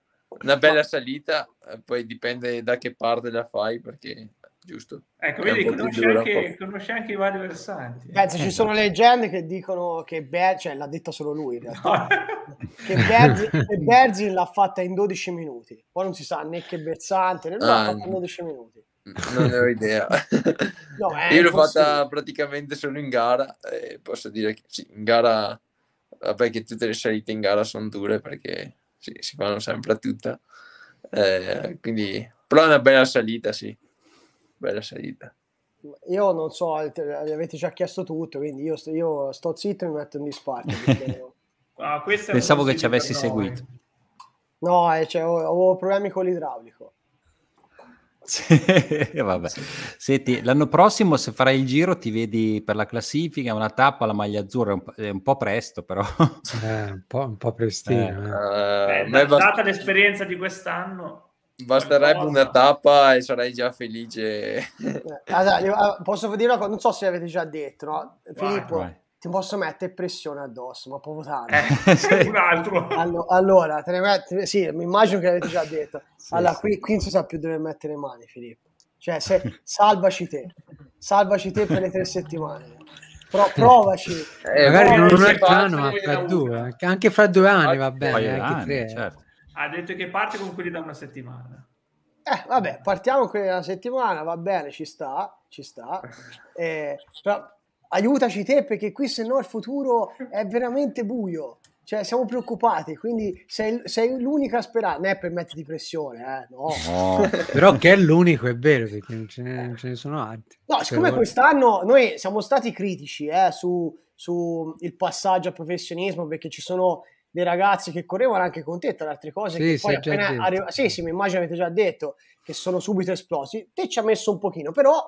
una bella salita, eh, poi dipende da che parte la fai perché giusto? Ecco, vedi, conosce anche,
conosce anche, i vari versanti. Penso, ci sono
leggende che dicono che Ber- cioè, l'ha detta solo lui in realtà, no. che, Berzi- Berzin l'ha fatta in 12 minuti, poi non si sa né che versante, né ah, l'ha fatta in 12 minuti.
Non ne ho idea.
No, Io l'ho fatta
praticamente solo in gara e posso dire che sì, in gara, vabbè che tutte le salite in gara sono dure perché sì, si fanno sempre a tutta, eh, quindi... però è una bella salita, sì bella salita.
Io non so, li avete già chiesto tutto, quindi io, sto, io sto zitto e mi metto in disparte. ah, Pensavo
che ci avessi seguito. Eh.
No, eh, cioè, avevo problemi con l'idraulico.
Vabbè. Senti, l'anno prossimo se farai il giro ti vedi per la classifica, una tappa, la maglia azzurra, un è un po', presto però. Eh, un po',
un po prestino.
Eh, eh. eh Beh, data
l'esperienza di quest'anno.
Basterebbe una tappa e sarei già felice. Eh,
allora, ah, ah, posso dire una cosa? Non so se l'avete già detto, no? Vai, Filippo, vai. ti posso mettere pressione addosso, ma proprio tanto. Eh, un altro. Allora, allora te ne metti, sì, mi immagino che l'avete già detto. Sì, allora, sì. Qui, qui, non si sa più dove mettere le mani, Filippo. Cioè, se, salvaci te. Salvaci te per le tre settimane. Però provaci. Eh, magari
non è fra due, anche fra due anni va bene, anche tre. Certo.
Ha detto che parte con quelli da una settimana.
Eh, vabbè, partiamo con quelli da una settimana, va bene, ci sta, ci sta. Eh, però aiutaci te perché qui se no il futuro è veramente buio. Cioè, siamo preoccupati, quindi sei, sei l'unica speranza. Non è per metterti pressione, eh? no. no. però
che è l'unico, è vero, perché non ce ne, non ce ne sono altri. No, siccome
quest'anno noi siamo stati critici eh, su, su il passaggio al professionismo, perché ci sono dei ragazzi che correvano anche con te, tra le altre cose. Sì, che poi appena arriva... sì, sì, mi immagino avete già detto che sono subito esplosi. Te ci ha messo un pochino, però,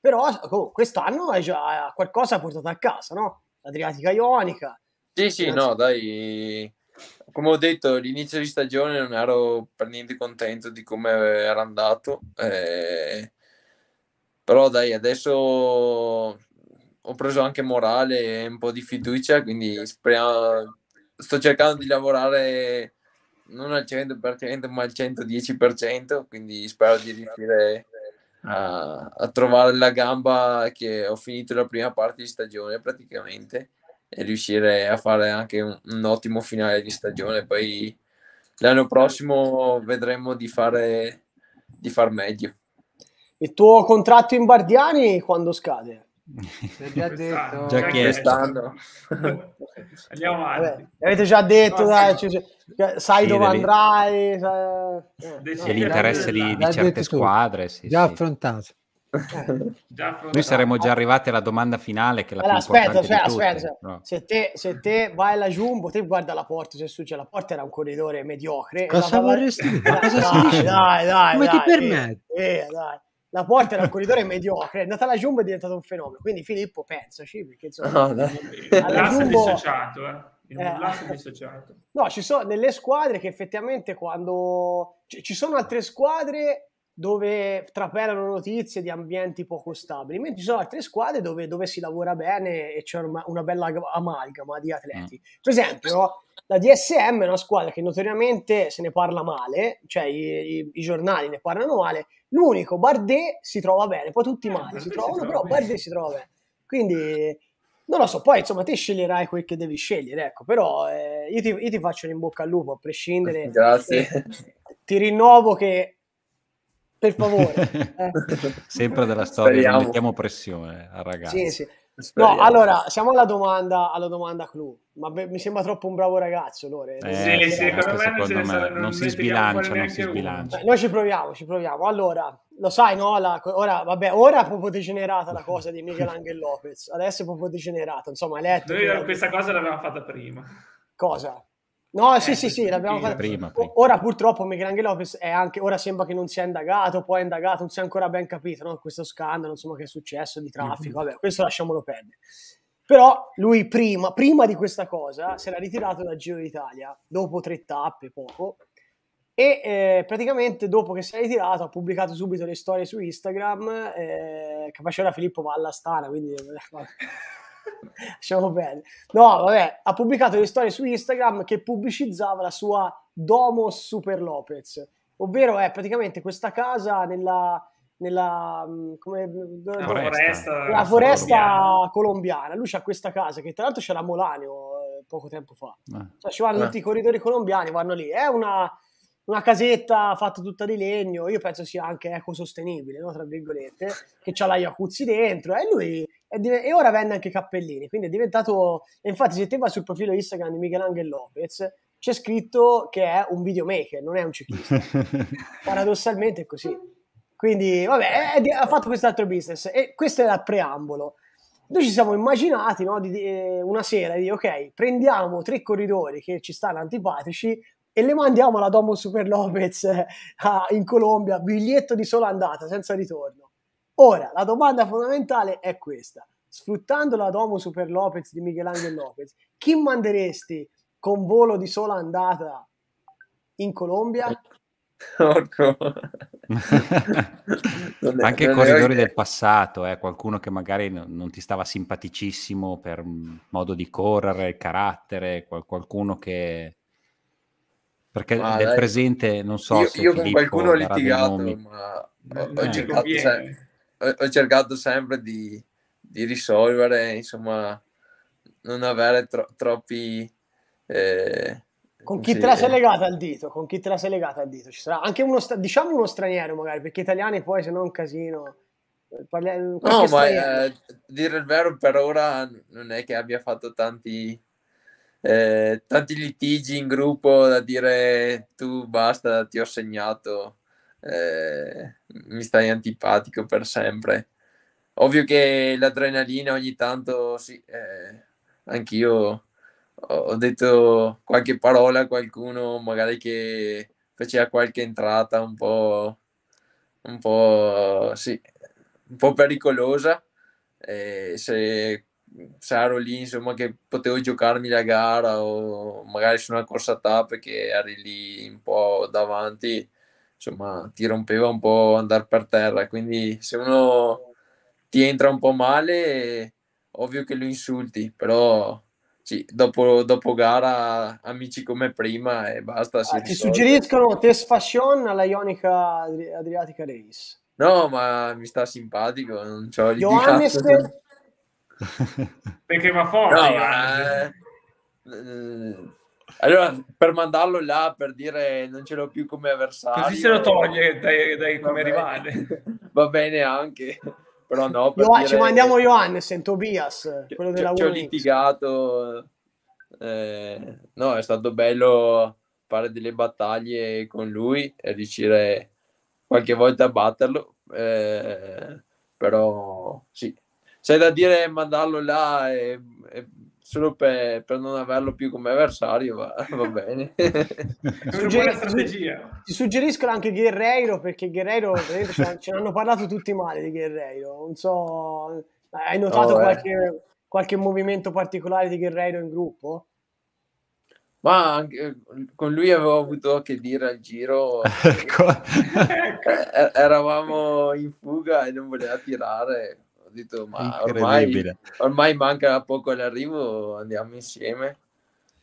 però oh, quest'anno hai già eh, qualcosa portato a casa, no? L'Adriatica Ionica.
Sì, sì, no, dai. Come ho detto, all'inizio di stagione non ero per niente contento di come era andato. Eh... Però dai, adesso ho preso anche morale e un po' di fiducia, quindi speriamo, sto cercando di lavorare non al 100% ma al 110%, quindi spero di riuscire a, a, trovare la gamba che ho finito la prima parte di stagione praticamente e riuscire a fare anche un, un ottimo finale di stagione. Poi l'anno prossimo vedremo di fare di far meglio.
Il tuo contratto in Bardiani quando scade? già detto.
Già chiesto.
Andiamo avanti. avete già detto, no, dai, sì. cioè, sai sì, dove devi... andrai. Sai... Eh, l'interesse di, di certe
squadre. Sì,
già affrontato. Noi
saremmo già arrivati alla domanda finale che la allora, aspetta, aspetta, aspetta. No. Se,
te, se, te, vai alla Jumbo, te guarda la porta, se succede la porta era un corridore mediocre. Cosa vorresti? Dai, dai, dai, dai, Come dai, ti permetti? Eh, eh, dai la porta era un corridore mediocre, è andata la Jumbo è diventato un fenomeno. Quindi Filippo, pensaci, perché insomma... No, L'asse Jumbo... dissociato, eh. Eh, no, ci sono delle squadre che effettivamente quando... C- ci sono altre squadre dove trapelano notizie di ambienti poco stabili, mentre ci sono altre squadre dove, dove si lavora bene e c'è una, una bella amalgama di atleti. Mm. Per esempio, la DSM è una squadra che notoriamente se ne parla male, cioè i, i, i giornali ne parlano male. L'unico Bardet si trova bene, poi tutti male eh, si trovano, trova però bene. Bardet si trova bene. Quindi non lo so, poi insomma te sceglierai quel che devi scegliere, ecco, però eh, io, ti, io, ti, faccio in bocca al lupo a prescindere. Grazie. Eh, ti rinnovo che per favore. Eh.
Sempre della storia, Speriamo. mettiamo pressione al ragazzo. Sì, sì.
Speriamo. No, allora, siamo alla domanda, alla domanda clou. Ma beh, mi sembra troppo un bravo ragazzo, Lore. Eh, sì, sì, secondo me, non, secondo me non, non, si
sbilancia, non si sbilancia. Beh,
noi ci proviamo, ci proviamo. Allora, lo sai, no? La, ora, vabbè, ora è proprio degenerata la cosa di Michelangelo Lopez. Adesso è proprio degenerata, insomma, hai letto. Noi questa
cosa l'avevamo fatta prima.
Cosa? No, eh, sì, sì, sì, l'abbiamo fatto. Prima, Ora purtroppo Michelangelo Lopez è eh, anche, ora sembra che non sia indagato, poi è indagato, non si è ancora ben capito, no? Questo scandalo, insomma, che è successo di traffico, mm-hmm. vabbè, questo lasciamolo perdere. Però lui prima, prima di questa cosa si era ritirato dal Giro d'Italia, dopo tre tappe, poco, e eh, praticamente dopo che si è ritirato ha pubblicato subito le storie su Instagram, eh, che faceva Filippo Vallastana, quindi... Eh, Lasciamo bene. No, vabbè, ha pubblicato le storie su Instagram che pubblicizzava la sua Domus Super Lopez, ovvero è eh, praticamente questa casa nella nella mm, come, mm, la foresta, la foresta colombiana. colombiana. Lui c'ha questa casa che tra l'altro c'era a Molanio eh, poco tempo fa. Eh. Cioè, ci vanno eh. tutti i corridori colombiani, vanno lì. È una, una, casetta fatta tutta di legno, io penso sia anche ecosostenibile, no? tra virgolette, che c'ha la jacuzzi dentro. E lui div- e ora vende anche i cappellini, quindi è diventato, infatti se te vai sul profilo Instagram di Michelangelo Lopez, c'è scritto che è un videomaker, non è un ciclista. Paradossalmente è così. Quindi, vabbè, di- ha fatto quest'altro business e questo era il preambolo. Noi ci siamo immaginati no, di, di, eh, una sera di ok, prendiamo tre corridori che ci stanno antipatici e le mandiamo alla Domo Super Lopez eh, a, in Colombia, biglietto di sola andata, senza ritorno. Ora, la domanda fondamentale è questa. Sfruttando la Domo Super Lopez di Michelangelo Lopez, chi manderesti con volo di sola andata in Colombia? Anche
corridori del passato, eh, qualcuno che magari non ti stava simpaticissimo per modo di correre, carattere, qualcuno che...
Perché ah, del dai. presente non so io, se... Io con qualcuno ho litigato, ma eh, ho girato, ho cercato sempre di, di risolvere, insomma, non avere tro- troppi... Eh, con chi sì. te la sei legata
al dito, con chi te la sei legata al dito. Ci sarà anche uno, sta- diciamo uno straniero magari, perché italiani poi se no è un casino. Parli- eh, no, ma straniero. eh,
dire il vero per ora non è che abbia fatto tanti... Eh, tanti litigi in gruppo da dire tu basta ti ho segnato mi stai antipatico per sempre. Ovvio che l'adrenalina ogni tanto, sì, eh, anch'io ho detto qualche parola a qualcuno, magari che faceva qualche entrata un po', un po', sì, un po pericolosa. Eh, se, se ero lì, insomma, che potevo giocarmi la gara o magari su una corsa tappe che eri lì un po' davanti, insomma ti rompeva un po' andare per terra, quindi se uno ti entra un po' male, ovvio che lo insulti, però sì, dopo, dopo, gara amici come prima e basta. Ah, ti suggeriscono
test fashion alla Ionica Adriatica Race.
No, ma mi sta simpatico, non c'ho l'idea. Johannes...
Perché va forte.
No, eh, eh, allora, per mandarlo là, per dire non ce l'ho più come avversario. Così se lo toglie eh, dai, dai come bene. rivale. Va bene anche, però no. Per Io, dire... Ci mandiamo
Johannes, Tobias, quello della Ci ho
litigato. Eh, no, è stato bello fare delle battaglie con lui e riuscire qualche volta a batterlo. Eh, però sì, c'è da dire mandarlo là e, e solo per, per non averlo più come avversario, va, va bene.
Suggerisco, suggeriscono anche Guerreiro, perché Guerreiro, ce l'hanno parlato tutti male di Guerreiro, non so, hai notato oh, eh. qualche, qualche movimento particolare di Guerreiro in gruppo?
ma anche, con lui avevo avuto che dire al giro ecco. eravamo in fuga e non voleva tirare detto, ma ormai, ormai manca poco all'arrivo, andiamo insieme.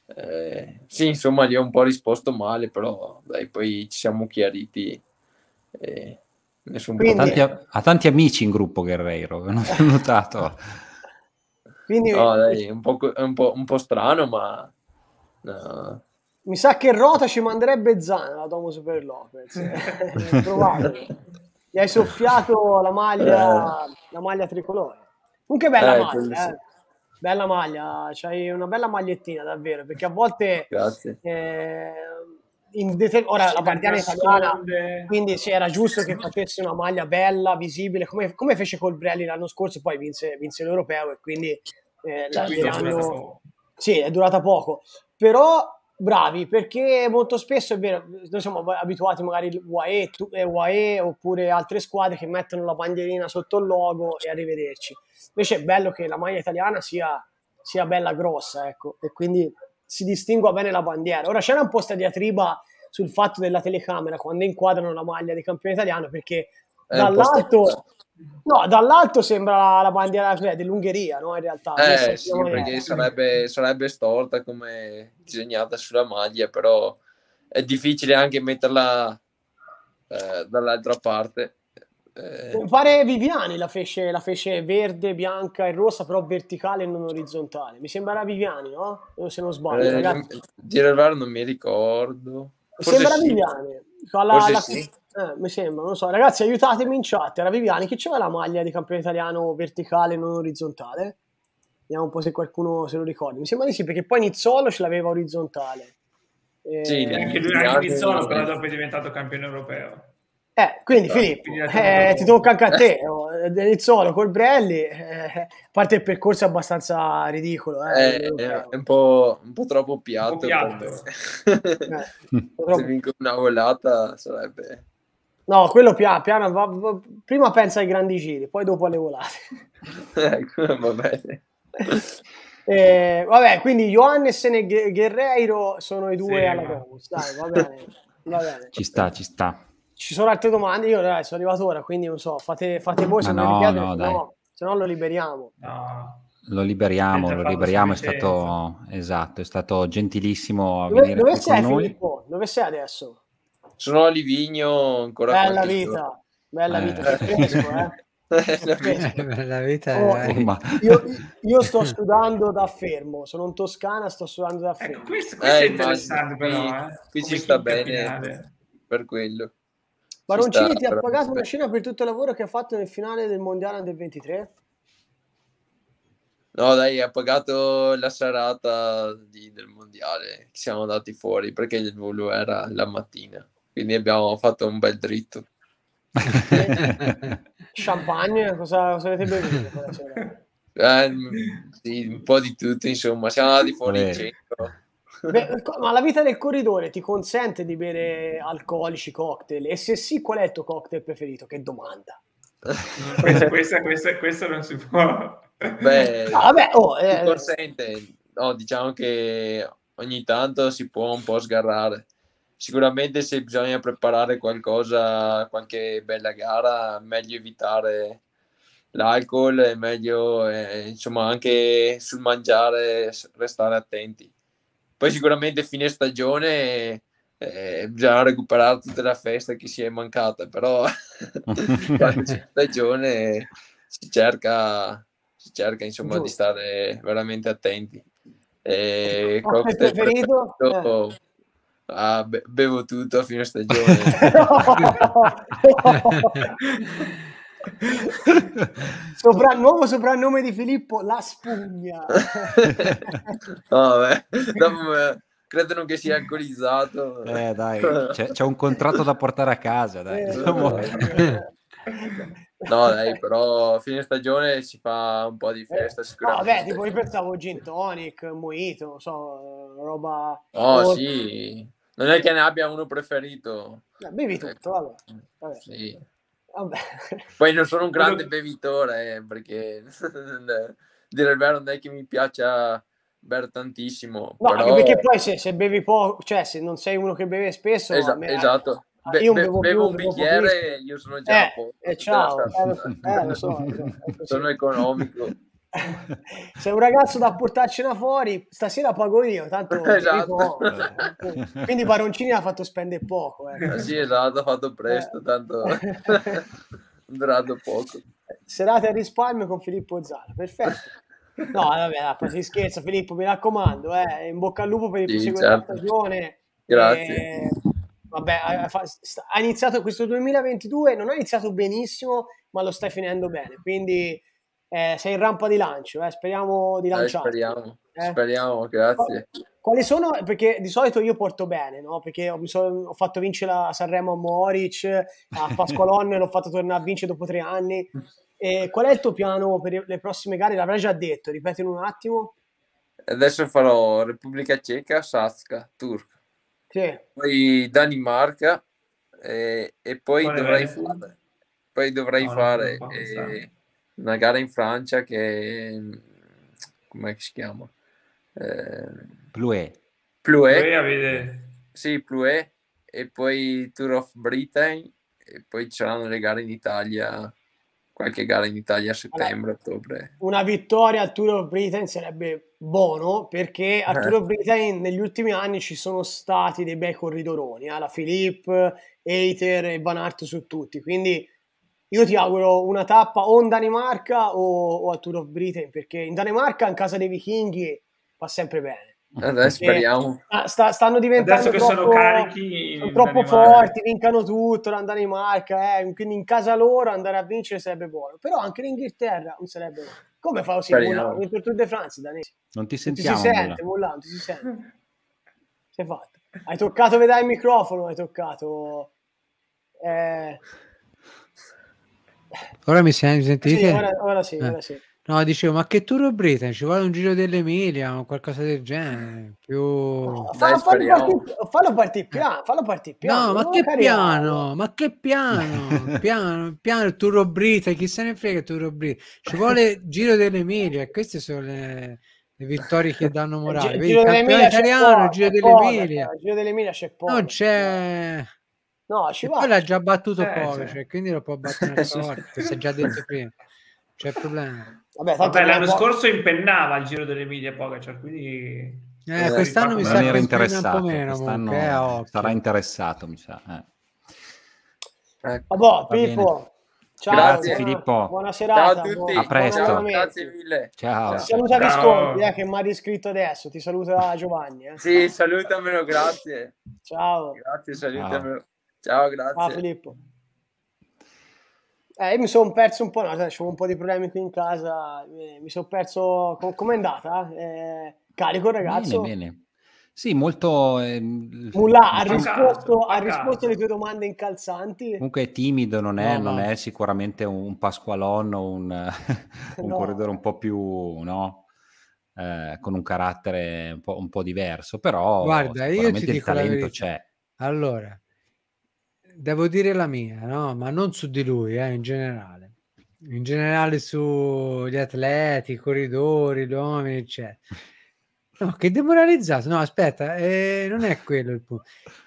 Eh, sì, insomma, gli ho un po' risposto male, però dai, poi ci siamo chiariti. Eh, nessun Quindi, problema. Tanti,
ha tanti amici in gruppo Guerreiro, non ho notato.
Quindi, no, dai, un, po', un, po', un po' strano, ma... No.
Mi sa che Rota ci manderebbe Zana la Domo per Lopez.
Probabile
gli hai soffiato la maglia, eh. la maglia tricolore. Comunque bella eh, maglia, eh. bella maglia, c'hai una bella magliettina davvero, perché a volte... Grazie. Eh, Deter- ora la partita italiana quindi sì, era giusto che facesse una maglia bella, visibile come, come fece Colbrelli l'anno scorso poi vinse, vinse l'europeo e quindi eh, la, cioè, l'anno... sì è durata poco però bravi perché molto spesso è vero, noi siamo abituati magari all'UAE UAE, eh, oppure altre squadre che mettono la bandierina sotto il logo e arrivederci. Invece è bello che la maglia italiana sia, sia bella grossa, ecco, e quindi si distingua bene la bandiera. Ora c'era un po' sta diatriba sul fatto della telecamera quando inquadrano la maglia di campione italiano perché dall'alto No, dall'alto sembra la bandiera cioè, dell'Ungheria, no? In realtà. Eh sì, perché sarebbe,
sarebbe, storta come disegnata sulla maglia, però è difficile anche metterla eh, dall'altra parte. Eh. Pare
Viviani la fece, la fece, verde, bianca e rossa, però verticale e non orizzontale. Mi sembra Viviani, no? Se non sbaglio. Eh,
Giro non mi ricordo. Forse sembra sì. Viviani. Alla, cioè Forse alla... Sì
eh, mi sembra, non so. Ragazzi, aiutatemi in chat. Era Viviani che c'era la maglia di campione italiano verticale, non orizzontale. Vediamo un po' se qualcuno se lo ricorda. Mi sembra di sì, perché poi Nizzolo ce l'aveva orizzontale.
E... Sì, eh, anche lui era Nizzolo, però dopo è diventato campione europeo.
Eh, quindi sì, Filippo, eh, ti tocca anche a te, oh, eh. Nizzolo, Colbrelli, eh, a parte il percorso è abbastanza ridicolo. Eh,
eh, eh è un po', un po', troppo piatto. Un po piatto. Se vinco una volata sarebbe...
No, quello piano, piano va, va, prima pensa ai grandi giri, poi dopo alle volate.
ecco, va bene.
Eh, vabbè, quindi Johannes e Guerreiro sono i due sì, alla Cobus. Dai, va bene, va bene.
Ci sta, ci sta.
Ci sono altre domande? Io dai, sono arrivato ora, quindi non so, fate, fate voi se no, richiede, no, no, se no lo liberiamo. No.
Lo liberiamo, lo liberiamo, è stato, esatto, è stato gentilissimo a dove, venire dove
sei, Filippo? Dove sei adesso?
Sono a Livigno ancora. Bella vita, giorno.
bella eh. Eh. vita eh. vita.
La
vita è... oh,
io, io, sto sudando da fermo, sono in toscana, sto sudando da ecco, fermo. Ecco, questo, questo
eh, è interessante, però. Eh. Qui, ci sta bene per quello. Baroncini ti ha pagato una
scena per tutto il lavoro che ha fatto nel finale del mondiale del 23?
No, dai, ha pagato la serata di, del mondiale. Siamo andati fuori perché il volo era la mattina quindi abbiamo fatto un bel dritto.
Champagne? Cosa, cosa, avete bevuto?
Eh, sì, un po' di tutto, insomma, siamo andati fuori Beh. in centro.
Beh, ma la vita del corridore ti consente di bere alcolici, cocktail? E se sì, qual è il tuo cocktail preferito? Che domanda. questo, questo, questo non si può.
Beh, no, vabbè, oh, eh, consente. No, diciamo che ogni tanto si può un po' sgarrare sicuramente se bisogna preparare qualcosa, qualche bella gara, meglio evitare l'alcol, è meglio eh, insomma anche sul mangiare restare attenti. Poi sicuramente fine stagione eh, bisogna recuperare tutta la festa che si è mancata, però fine stagione si cerca, si cerca insomma Giusto. di stare veramente attenti. E, preferito, preferito, eh ah, be- bevo tutto a fine stagione.
Sopra, nuovo soprannome di Filippo, la spugna.
no, beh, dopo, eh, credono che sia alcolizzato. Eh, dai, c'è, c'è, un
contratto da portare a casa. Dai. Eh, no, diciamo.
no, dai, però fine stagione si fa un po' di festa. Eh, sicuramente. No, vabbè, tipo io
pensavo gin tonic, moito, non so, roba. Oh, o...
sì non è che ne abbia uno preferito. Eh, bevi eh, tutto, vabbè. vabbè. Sì. Vabbè.
Poi non sono un grande
bevitore eh, perché dire il vero non è che mi piaccia bere tantissimo. No, però... perché
poi se, se, bevi poco, cioè se non sei uno che beve spesso... Esa- me, esatto.
Ah, be- io bevo, bevo più, un bicchiere e io sono già eh, a posto. ciao.
eh, lo so,
lo so,
sono economico
sei un ragazzo da portarcela fuori, stasera pago io, tanto esatto.
Eh, quindi Baroncini
ha fatto spendere poco. Eh. eh. Sì,
esatto, ha fatto presto, eh. tanto durato poco.
serata a risparmio con Filippo Zara, perfetto. No, vabbè, a parte di Filippo, mi raccomando, eh, in bocca al lupo per il sì, proseguo certo. stagione.
Grazie. E, eh,
vabbè, ha iniziato questo 2022, non ha iniziato benissimo, ma lo stai finendo bene, quindi eh, sei in rampa di lancio, eh, speriamo di lanciare. Eh,
speriamo, speriamo, grazie.
Quali sono, perché di solito io porto bene, no? perché ho, sono, ho fatto vincere la Sanremo a Moric, a Pasqualonne l'ho fatto tornare a vincere dopo tre anni. E qual è il tuo piano per le prossime gare? L'avrai già detto, in un attimo.
Adesso farò Repubblica Ceca, Sazka, Turk. Sì. Poi Danimarca e, eh, e poi, poi, dovrei fare, poi dovrei fare una gara in Francia che... come si chiama? Eh, Plouet. Plouet. Sì, Plouet e poi Tour of Britain e poi ci saranno le gare in Italia qualche gara in Italia a settembre, allora, ottobre.
Una vittoria al Tour of Britain sarebbe buono perché al eh. Tour of Britain negli ultimi anni ci sono stati dei bei corridoroni, alla eh? Filip, Eiter e Van Aert su tutti, quindi io ti auguro una tappa o in Danimarca o, o a Tour of Britain, perché in Danimarca, in casa dei vichinghi, va sempre bene. Eh dai, speriamo. Sta, stanno diventando Adesso che troppo, sono carichi sono troppo forti, vincano tutto la Danimarca, eh, quindi in casa loro andare a vincere sarebbe buono, però anche in Inghilterra non sarebbe buono. Come fa Osimo Mulan il Tour de France, danese?
Non ti sentiamo. Non ti si sente,
Mulan, non ti si sente. Sei fatto. Hai toccato, vedrai il microfono, hai toccato. Eh...
Ora mi sentite? Sì, ora, ora sì, eh. ora sì. No, dicevo, ma che Tour of Britain? Ci vuole un giro dell'Emilia o qualcosa del genere? Più... No, fallo, Dai, partire
eh. piano, fallo partire piano. No, ma che
piano, ma che piano, piano, piano, il Tour Britain, chi se ne frega il Tour Britain? Ci vuole il giro dell'Emilia, queste sono le, le vittorie che danno morale. Cioè, il, giro dell'Emilia c'è poco, il giro
dell'Emilia. c'è poco. Non
c'è... Cioè
No, ci va. Poi l'ha già battuto eh, Povich, cioè.
quindi lo può battere ancora volta, si è già detto prima. C'è problema. Vabbè, Vabbè l'anno po- scorso
impennava il Giro dell'Emilia Pogacar, quindi... Eh,
eh, quest'anno mi sa che interessato, un po' meno, comunque, eh, sarà interessato, mi sa. Eh.
Ecco, boh, Pippo, ciao, grazie buona, Filippo. Buona serata. Ciao a tutti. a presto. Ciao, grazie mille. Ciao. saluta Visconti, eh, che mi ha riscritto adesso. Ti saluta Giovanni. Eh.
Sì, salutamelo, grazie. Ciao. Grazie, salutamelo. Ciao. Ciao, grazie. Ciao Filippo.
Eh, mi sono perso un po', no, avevo cioè, un po' di problemi qui in casa, eh, mi sono perso, com- com'è andata? Eh, carico ragazzo? Bene,
bene. Sì, molto... Ehm, Mulla ha risposto,
ha risposto alle tue domande incalzanti. Comunque
è timido, non è, no, non no. è sicuramente un Pasqualon o un, un no. corridore un po' più... No? Eh, con un carattere un po', un po', diverso, però Guarda, io ti dico il talento c'è.
Allora, devo dire la mia, no? ma non su di lui, eh, in generale. In generale sugli atleti, i corridori, gli uomini, eccetera. No, che demoralizzato. No, aspetta, eh, non è quello il punto.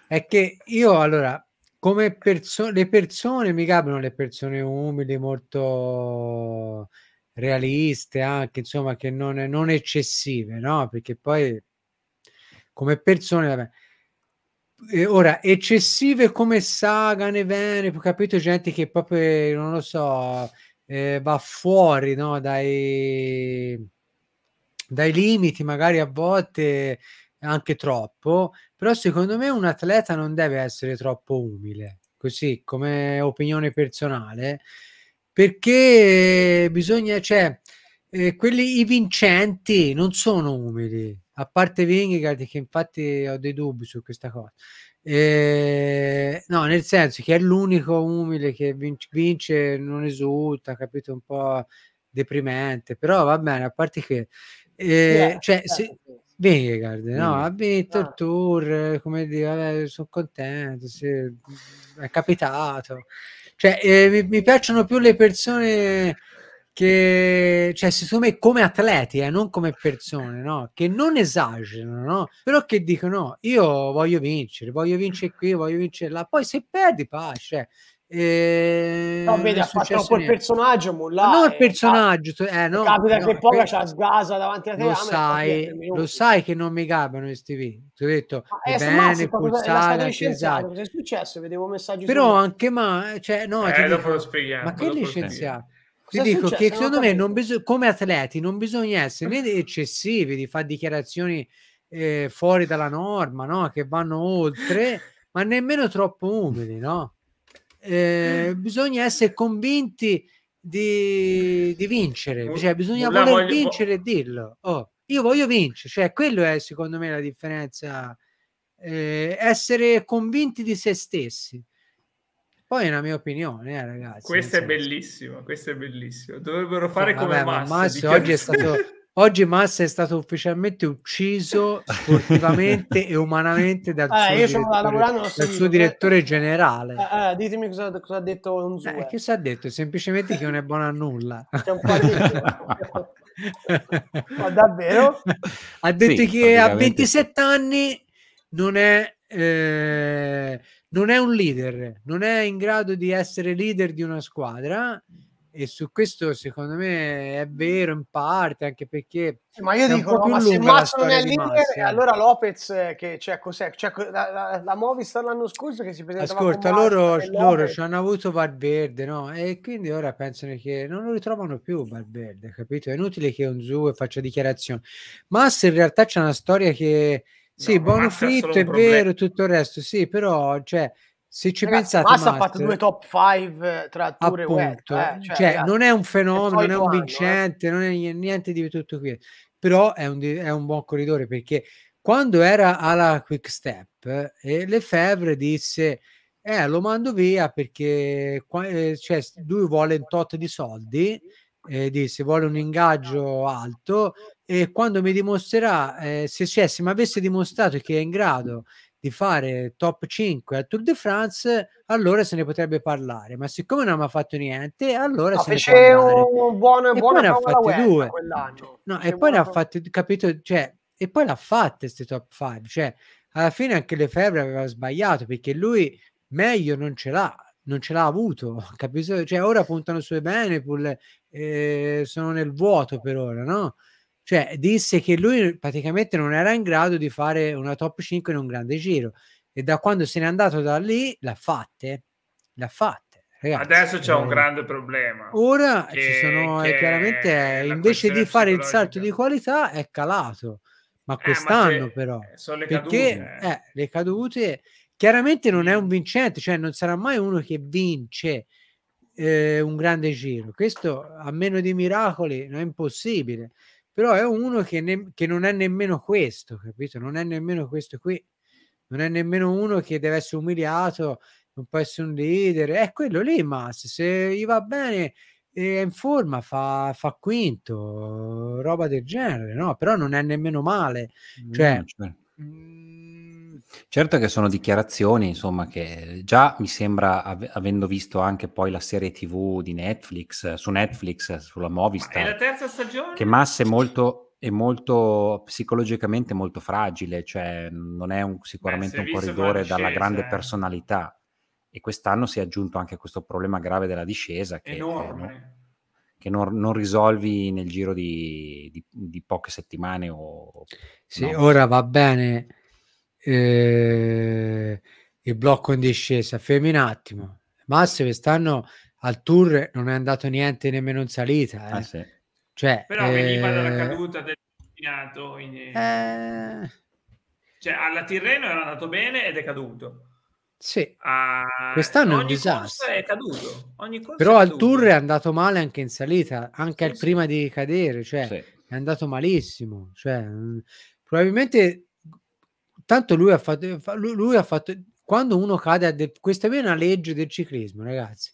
È che io allora, come persone, le persone, mi capitano le persone umili, molto realiste anche, insomma, che non, non eccessive, no? Perché poi come persone, vabbè, eh, ora, eccessive come saga, ne viene ho capito gente che proprio, non lo so, eh, va fuori no? dai, dai limiti, magari a volte anche troppo, però secondo me un atleta non deve essere troppo umile, così come opinione personale, perché bisogna, cioè, eh, quelli, i vincenti non sono umili, a parte Vingegaard che infatti ho dei dubbi su questa cosa eh, no nel senso che è l'unico umile che vince non esulta capito un po' deprimente però va bene a parte che ehm, eh, yeah, cioè, certo. se, Vingegaard no, mm. ha vinto il esatto. tour come dire vabbè, sono contento sì, è capitato cioè eh, mi, mi piacciono più le persone che cioè, secondo me come atleti, eh, non come persone, no? che non esagerano, no? però che dicono no, io voglio vincere, voglio vincere qui, voglio vincere là, poi se perdi pace. Eh, no, vedi, ha fatto un po' il
personaggio, mollare. Non il eh, personaggio, eh, no, capita no, che poi c'ha per... sgasa davanti alla te. Lo sai, lo
sai che non mi capano questi video. Ti ho detto, ma è eh, bene, pulsare, licenziato. Cosa
è successo? Vedevo messaggi Però anche
ma, eh, cioè, no, eh, dico, ma che licenziato?
ti Cosa dico che secondo me
bis- come atleti non bisogna essere né eccessivi di fare dichiarazioni eh, fuori dalla norma, no? che vanno oltre, ma nemmeno troppo umili. No? Eh, bisogna essere convinti di, di vincere, cioè, bisogna voler vincere e dirlo. Oh, io voglio vincere, cioè, quello è secondo me la differenza. Eh, essere convinti di se stessi poi è una mia opinione, eh, ragazzi. Questa è
bellissima, questa è bellissima. Dovrebbero fare eh, come vabbè, Massa. Massa oggi è stato...
Oggi Massa è stato ufficialmente ucciso sportivamente e umanamente dal, eh, suo, direttore, dal suo, direttore, generale.
Eh, eh, ditemi cosa, cosa, ha detto Onzu. Eh, eh.
che ha detto? Semplicemente che non è buono a nulla. Ma davvero? Ha detto sì, che a 27 anni non è... Eh, non è un leader, non è in grado di essere leader di una squadra e su questo secondo me è vero in parte anche perché ma io dico ma se Mazzo non è leader
allora Lopez che cioè, cos'è cioè, la, la, la Movistar l'anno scorso che si presentava ascolta loro, loro ci
hanno avuto Valverde no? e quindi ora pensano che non lo ritrovano più Valverde capito è inutile che un Zue faccia dichiarazione. Ma se in realtà c'è una storia che sì, no, buono fritto, è vero, tutto il resto, sì, però cioè, se ci pensate... Massa ha fatto due
top 5 eh, tra Tour appunto, e Wet, eh, cioè, cioè,
non è un fenomeno, non è un eh? vincente, eh. non è niente di tutto qui, però è un, è un buon corridore perché quando era alla Quick Step, eh, Lefebvre disse... Eh, lo mando via perché eh, cioè, lui vuole un tot di soldi eh, disse vuole un ingaggio alto e quando mi dimostrerà eh, se, cioè, se mi avesse dimostrato che è in grado di fare top 5 al Tour de France allora se ne potrebbe parlare ma siccome non mi ha fatto niente allora no, se fece ne un buon, e buona poi ne ha fatti due no, e poi ne ha fatti capito cioè e poi l'ha fatta queste top 5 cioè alla fine anche Lefebvre aveva sbagliato perché lui meglio non ce l'ha non ce l'ha avuto, capito? Cioè, ora puntano su Ebenepul, eh, sono nel vuoto per ora, no? Cioè, disse che lui praticamente non era in grado di fare una top 5 in un grande giro e da quando se n'è andato da lì l'ha fatte, l'ha fatte. Ragazzi,
Adesso c'è eh, un grande problema. Ora che, ci sono, eh, che chiaramente, eh, invece di fare il
salto di qualità, è calato. Ma quest'anno eh, ma però, sono le perché cadute. Eh, le cadute chiaramente non è un vincente, cioè non sarà mai uno che vince eh, un grande giro. Questo a meno di miracoli non è impossibile, però è uno che, ne- che non è nemmeno questo, capito? Non è nemmeno questo qui, non è nemmeno uno che deve essere umiliato, non può essere un leader, è quello lì, Mas, se gli va bene è in forma, fa, fa, quinto, roba del genere, no? Però non è nemmeno male. Cioè, cioè, mm,
certo. Certo che sono dichiarazioni, insomma, che già mi sembra, av- avendo visto anche poi la serie TV di Netflix, eh, su Netflix, eh, sulla Movistar. è la
terza stagione? Che
Massa è molto, è molto psicologicamente molto fragile, cioè non è un, sicuramente Beh, un corridore discesa, dalla grande eh. personalità. E quest'anno si è aggiunto anche questo problema grave della discesa. Che eh, Enorme. È, no? che non, non, risolvi nel giro di, di, di poche settimane o... Sì, no. ora
va bene eh, il blocco in discesa, fermi un attimo. Masse quest'anno al tour non è andato niente nemmeno in salita. Eh. Ah, sì. cioè, Però eh... veniva dalla caduta
del Tirreno. In... Eh... Cioè, alla Tirreno era andato bene ed è caduto. Sì, ah, quest'anno è un disastro. È caduto. Però al tour
è andato male anche in salita, anche sì, prima sì. di cadere, cioè sì. è andato malissimo. Cioè, probabilmente tanto lui ha fatto, lui, lui ha fatto quando uno cade a del, questa è una legge del ciclismo ragazzi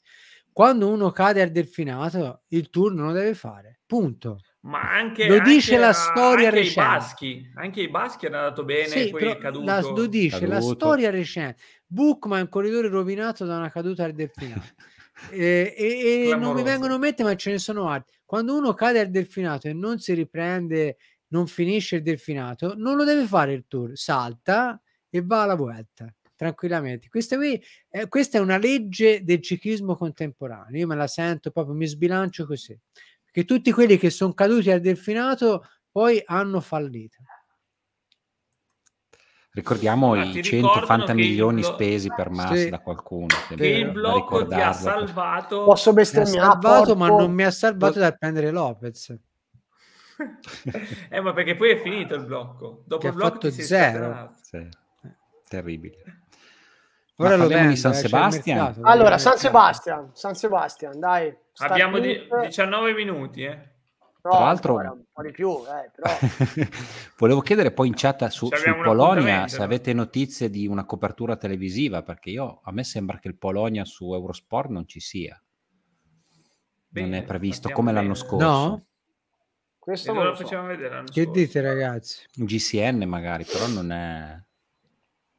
quando uno cade al delfinato il turno lo deve fare punto ma anche lo anche, dice la storia anche recente i
baschi, anche i baschi hanno andato bene sì, poi è caduto la, lo dice caduto. la
storia recente Bookman è un corridore rovinato da una caduta al delfinato e, eh, e, e non mi vengono a mettere ma ce ne sono altri quando uno cade al delfinato e non si riprende non finisce il delfinato, non lo deve fare il tour, salta e va alla vuelta tranquillamente. Questa, qui, eh, questa è una legge del ciclismo contemporaneo, io me la sento proprio, mi sbilancio così, perché tutti quelli che sono caduti al delfinato poi hanno fallito.
Ricordiamo ah, i 180 milioni blo- spesi per Massi sì. da qualcuno. Che il blocco ti ha
salvato. Posso bestemmiare? Mi ha salvato, porco. ma non mi ha salvato da prendere Lopez
eh, ma perché poi è finito il blocco. Dopo il blocco fatto zero.
Sì. Terribile. Ora lo vediamo di San eh, Sebastian.
allora, San
Sebastian, San Sebastian, dai. Abbiamo di-
19 minuti, eh.
Però, Tra l'altro, un po' di più, eh, però...
volevo chiedere poi in chat su, su Polonia se avete notizie di una copertura televisiva, perché io, a me sembra che il Polonia su Eurosport non ci sia. Bene, non è previsto come bene. l'anno scorso. No?
Questo non lo facciamo so.
vedere.
Che scorso. dite, ragazzi? GCN magari, però non è.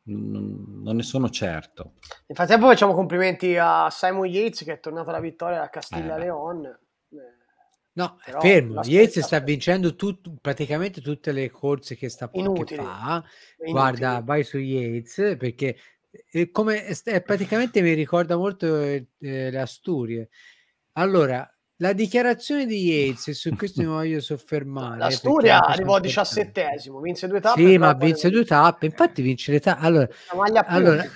Non, ne sono certo.
Nel frattempo, facciamo complimenti a Simon Yates che è tornato alla vittoria da Castiglia eh. Leon. Eh,
no, Però fermo. Yates sta vincendo tut, praticamente tutte le corse che sta Inutili. che fa. Guarda, vai su Yates perché eh, è come, praticamente mi ricorda molto eh, eh le Asturie. Allora, la dichiarazione di Yates, e su questo mi voglio soffermare.
La Sturia arrivò a diciassettesimo, vinse due tappe. Sì, ma
vinse due tappe, infatti vince le tappe. Allora, allora eh.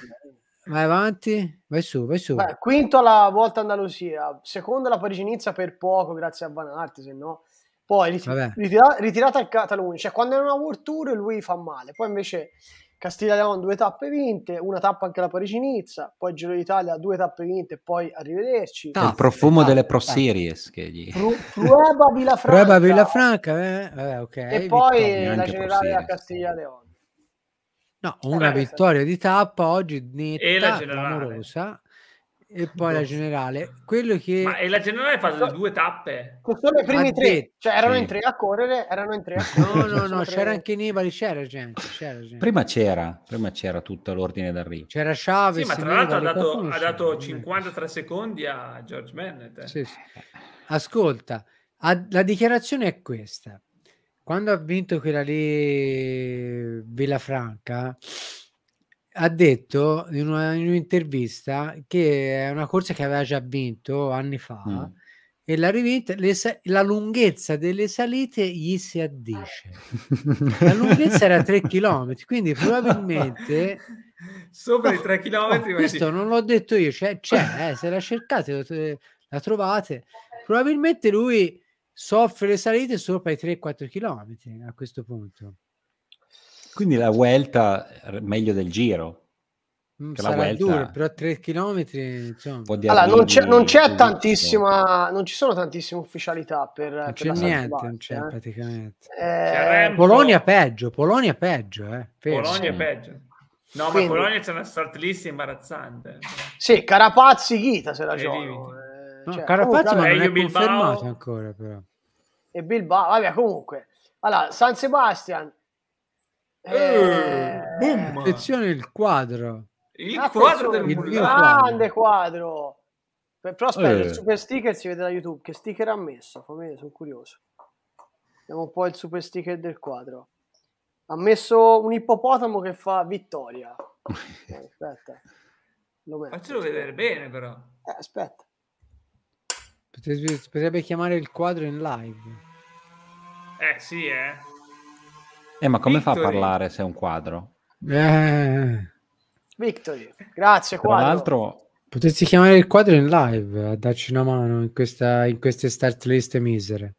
vai avanti, vai su, vai su. Beh,
quinto alla Volta Andalusia, secondo la Parigi-Nizza per poco, grazie a Van Arte, se no. Poi rit- ritira- ritirata al Catalogna, cioè quando è una World Tour lui fa male, poi invece Castiglia Leon due tappe vinte, una tappa anche alla Parigi-Nizza, poi Giro d'Italia due tappe vinte, poi arrivederci. Ah, il
profumo tappe, esatto, delle eh. Pro Series che gli...
Prueba Villafranca.
Prueba Villafranca, eh? Vabbè, eh,
okay. E poi la generale a
Castiglia Leon.
No, una eh, vittoria di tappa oggi netta, e la generale. clamorosa e poi la boh. generale. Quello che... Ma, e
la generale fa so, due tappe.
Sono i primi tre, cioè erano sì. in tre a correre, erano in tre a correre. No, no, no, c'era anche Nibali, c'era gente, c'era gente.
Prima c'era, prima c'era tutto l'ordine d'arrivo. C'era Chavez. Sì, ma tra l'altro
ha dato, ha dato 53 secondi a George
Bennett. Eh. Sì, sì. Ascolta, a, la dichiarazione è questa. Quando ha vinto quella lì Villafranca... Franca ha detto in, una, in, un'intervista che è una corsa che aveva già vinto anni fa mm. e la rivinta, le, la lunghezza delle salite gli si addice. la lunghezza era 3 km, quindi probabilmente... Sopra i 3 km. Oh, questo non l'ho detto io, c'è, cioè, c'è eh, se la cercate la trovate. Probabilmente lui soffre le salite sopra i 3-4 km a questo punto.
Quindi la Vuelta meglio del Giro. Non mm, sarà Vuelta... duro,
però 3 km insomma. Allora, non, c'è, non c'è tantissima,
non ci sono tantissime ufficialità per... Non c'è per niente, Batte, non c'è eh.
praticamente.
Eh...
Polonia peggio, Polonia peggio. Eh. Polonia eh. peggio.
No, Quindi... ma
Polonia c'è una start list imbarazzante.
Sì, Carapazzi, Ghita se la giocano. Eh, no, cioè, Carapazzi comunque, ma non è Bilbao... confermato
ancora però.
E Bilbao, vabbè comunque. Allora, San Sebastian, eh, eh,
boom! Attenzione il quadro. Il ah, quadro del il grande
quadro. quadro. Però aspetta, eh. il super sticker si vede da YouTube. Che sticker ha messo? Fammi sono curioso. Vediamo un po' il super sticker del quadro. Ha messo un ippopotamo che fa vittoria. Eh, aspetta. Lo metto, Faccelo
vedere bene però.
Eh, aspetta.
Potrebbe, potrebbe chiamare il quadro in live.
Eh sì, eh. Eh, ma come Victory. fa a parlare se è un quadro?
Eh.
Victory, grazie Tra l'altro...
Potresti chiamare il quadro in live a darci una mano in, questa, in queste start list misere.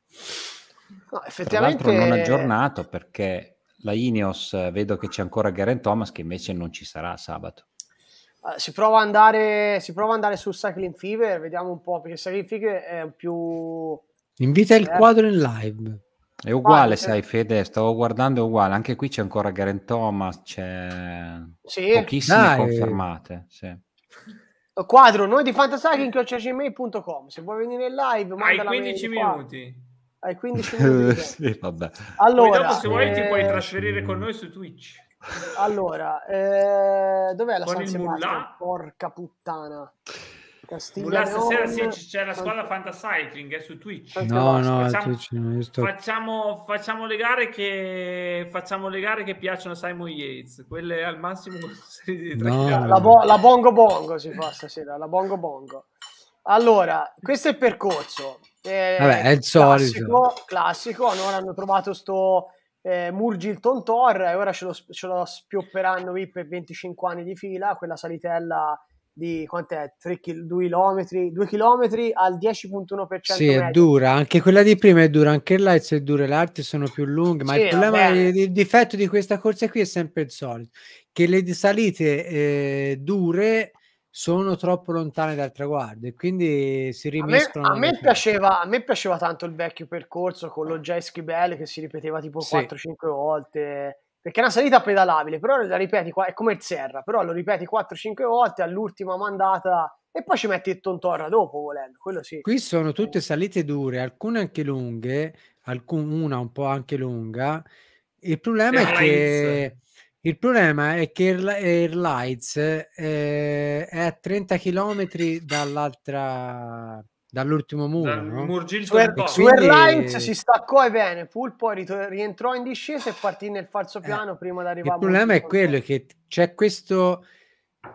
No, effettivamente... Tra non aggiornato
perché la Ineos eh, vedo che c'è ancora Garen Thomas che invece non ci sarà sabato.
Ah, si prova, andare, si prova ad andare su Cycling Fever, vediamo un po', perché Cycling Fever è più... Invita eh. il quadro
in live. È uguale, Quante. sai, Fede, stavo guardando, è uguale. Anche qui c'è ancora Garen Thomas, c'è
sì. pochissime
Dai. confermate. Sì.
Eh, quadro, noi di fantasagging.com. Se vuoi venire in live, hai 15 minuti. Qua. Hai 15 minuti. sì, vabbè. Allora, dopo, se vuoi, eh...
ti puoi eh, trasferire con mm. noi
su Twitch. Allora, eh... dov'è la San Sebastian? Porca puttana. Castiglione. Stasera sì, c'è la squadra
Fantasycling è su Twitch. No, no, facciamo,
no sto...
facciamo, facciamo, le
gare che, facciamo le gare che piacciono a Simon Yates, quelle al massimo.
No, La, bo- la, bongo bongo si fa stasera, la bongo bongo. Allora, questo è il percorso. Eh, Vabbè, è il solito. Classico, non hanno trovato sto eh, Murgil Tontor e ora ce lo, ce lo spiopperanno qui per 25 anni di fila, quella salitella di quant'è? 3 km, 2 km, 2 km al 10.1%. Sì, è dura,
anche quella di prima è dura, anche là è dura, le altre sono più lunghe, ma sì, il problema, il, il, difetto di questa corsa qui è sempre il solito, che le salite eh, dure sono troppo lontane dal traguardo e quindi si rimiscono. A me, a me
piaceva, a me piaceva tanto il vecchio percorso con lo jet ski bell che si ripeteva tipo sì. 4-5 volte perché è una salita pedalabile, però la ripeti, qua, è come il Serra, però lo ripeti 4-5 volte all'ultima mandata e poi ci metti il tontorra dopo volendo, quello sì. Qui sono
tutte salite dure, alcune anche lunghe, alcuna un po' anche lunga. Il problema è, è che... Il problema è che Airlights eh, è a 30 km dall'altra dall'ultimo muro. Dal no? Murgil Quindi... si
staccò e Venepool, poi ritor- rientrò in discesa e partì nel falso eh, piano eh, prima di arrivare. Il problema è quello
che c'è questo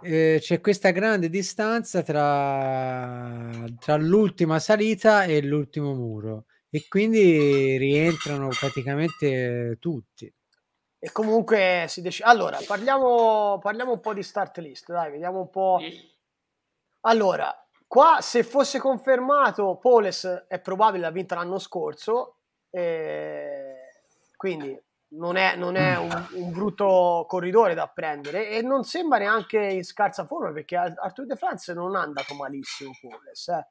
eh, c'è questa grande distanza tra, tra l'ultima salita e l'ultimo muro e quindi rientrano praticamente
tutti. E comunque si decide. Allora, parliamo, parliamo un po' di start list, dai, vediamo un po'. Allora, Qua, se fosse confermato, Poles è probabile, l'ha vinta l'anno scorso, eh, quindi non è, non è un, un, brutto corridore da prendere e non sembra neanche in scarsa forma perché al de France non è andato malissimo Poles. Eh.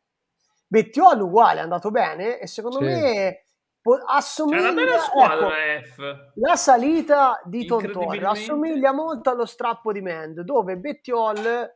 Bettiol uguale, è andato bene e secondo sì. me assomiglia cioè, una squadra, ecco, F. la salita di Tontorra assomiglia molto allo strappo di Mend dove Bettiol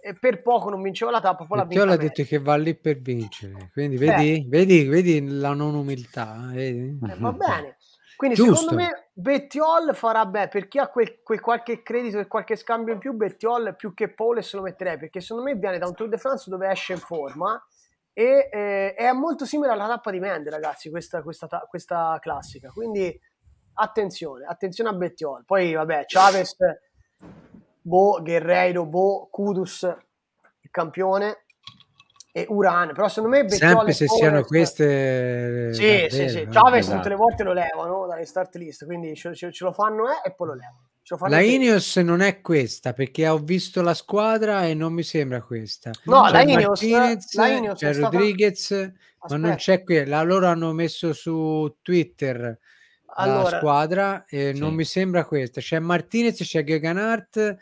e per poco non vinceva la tappa. Poi Matteo ha detto
che va lì per vincere, quindi vedi, vedi, vedi la non umiltà. Vedi? Eh, va mhm.
bene. Quindi Giusto. secondo me Bettiol farà bene, per chi ha quel, quel, qualche credito e qualche scambio in più, Bettiol più che Paul se lo metterei, perché secondo me viene da un Tour de France dove esce in forma e eh, è molto simile alla tappa di Mende, ragazzi, questa, questa, questa classica. Quindi attenzione, attenzione a Bettiol. Poi vabbè, Chavez Bo, Guerreiro, Bo, Kudus, il campione, e Uran. Però secondo me Bettiol Sempre se Forest... siano
queste... Eh, sì, davvero, sì, sì. Eh. Chavez esatto. tutte le
esatto. volte lo levano dalle start list, quindi ce, ce, ce lo fanno eh, e poi lo levano. La Ineos
te. non è questa perché ho visto la squadra e non mi sembra questa. No, c'è la Ineos, Martinez, la Ineos c'è Rodriguez, stata... ma non c'è qui. La loro hanno messo su Twitter allora, la squadra, eh, sì. non mi sembra questa. C'è Martinez, c'è Geganart,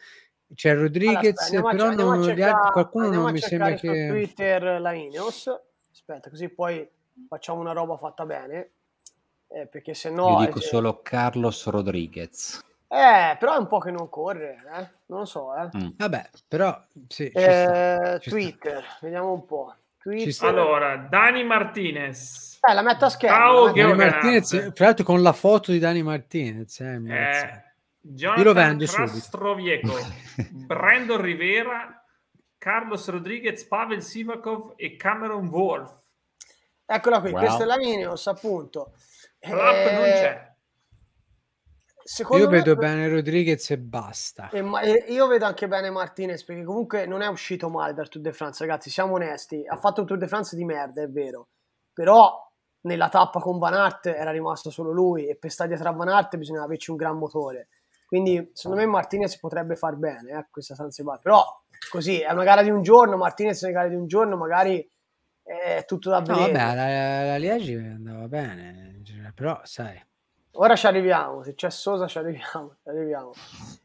c'è Rodriguez, allora, però a, non, cercare, qualcuno non mi sembra che...
Twitter la Ineos, aspetta, così poi facciamo una roba fatta bene, eh, perché se no... Io dico cioè...
solo Carlos Rodriguez.
Eh, però è un po' che non corre, eh? non lo so. Eh.
Mm. Vabbè, però sì,
eh, Twitter, sta. vediamo un po'. Twitter.
Allora, Dani Martinez.
Eh, la metto a schermo. Ciao, ah, Martinez,
tra l'altro con la foto di Dani Martinez. Eh, eh,
Io lo vendo Trastrovieco, Brandon Rivera, Carlos Rodriguez, Pavel Sivakov e Cameron Wolf.
Eccola qui, wow. questa è la Minions, appunto. L'app eh, non c'è. Secondo io vedo me... bene
Rodriguez e basta. E,
e io vedo anche bene Martinez perché comunque non è uscito male dal Tour de France, ragazzi, siamo onesti. Ha fatto un Tour de France di merda, è vero. Però nella tappa con Van Aert era rimasto solo lui e per stare dietro a Van Aert bisognava averci un gran motore. Quindi secondo me Martinez potrebbe far bene a eh, questa San Sebastian. Però così è una gara di un giorno, Martinez è una gara di un giorno, magari è tutto da vedere. No, vabbè,
la, la Liegi andava bene, cioè, però sai.
Ora ci arriviamo, se c'è Sosa ci arriviamo, ci arriviamo.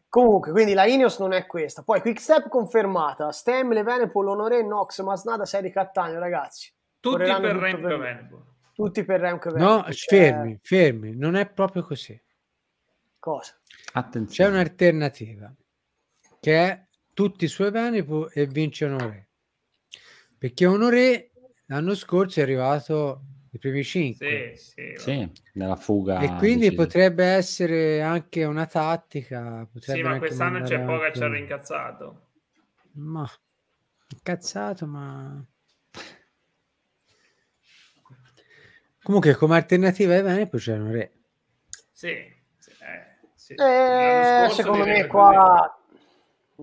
Comunque, quindi la Ineos non è questa. Poi Quickstep confermata, Stem, Levene, Polonore, Nox, Masnada, Seri Cattaneo, ragazzi. Tutti per Renko Venepo tutti per Remco No, perché... Cioè fermi,
fermi, non è proprio così. Cosa? Attenzione. C'è un'alternativa che è tutti i suoi beni e vince Onore. Perché Onore l'anno scorso è arrivato i primi cinque. sì, sì, sì,
nella fuga e quindi decide.
potrebbe essere anche una tattica sì ma quest'anno c'è anche... poca ci ha
rincazzato
ma incazzato ma Comunque come alternativa ai Veneto poi c'erano Re.
Sì, sì, eh, sì. Eh, secondo me qua...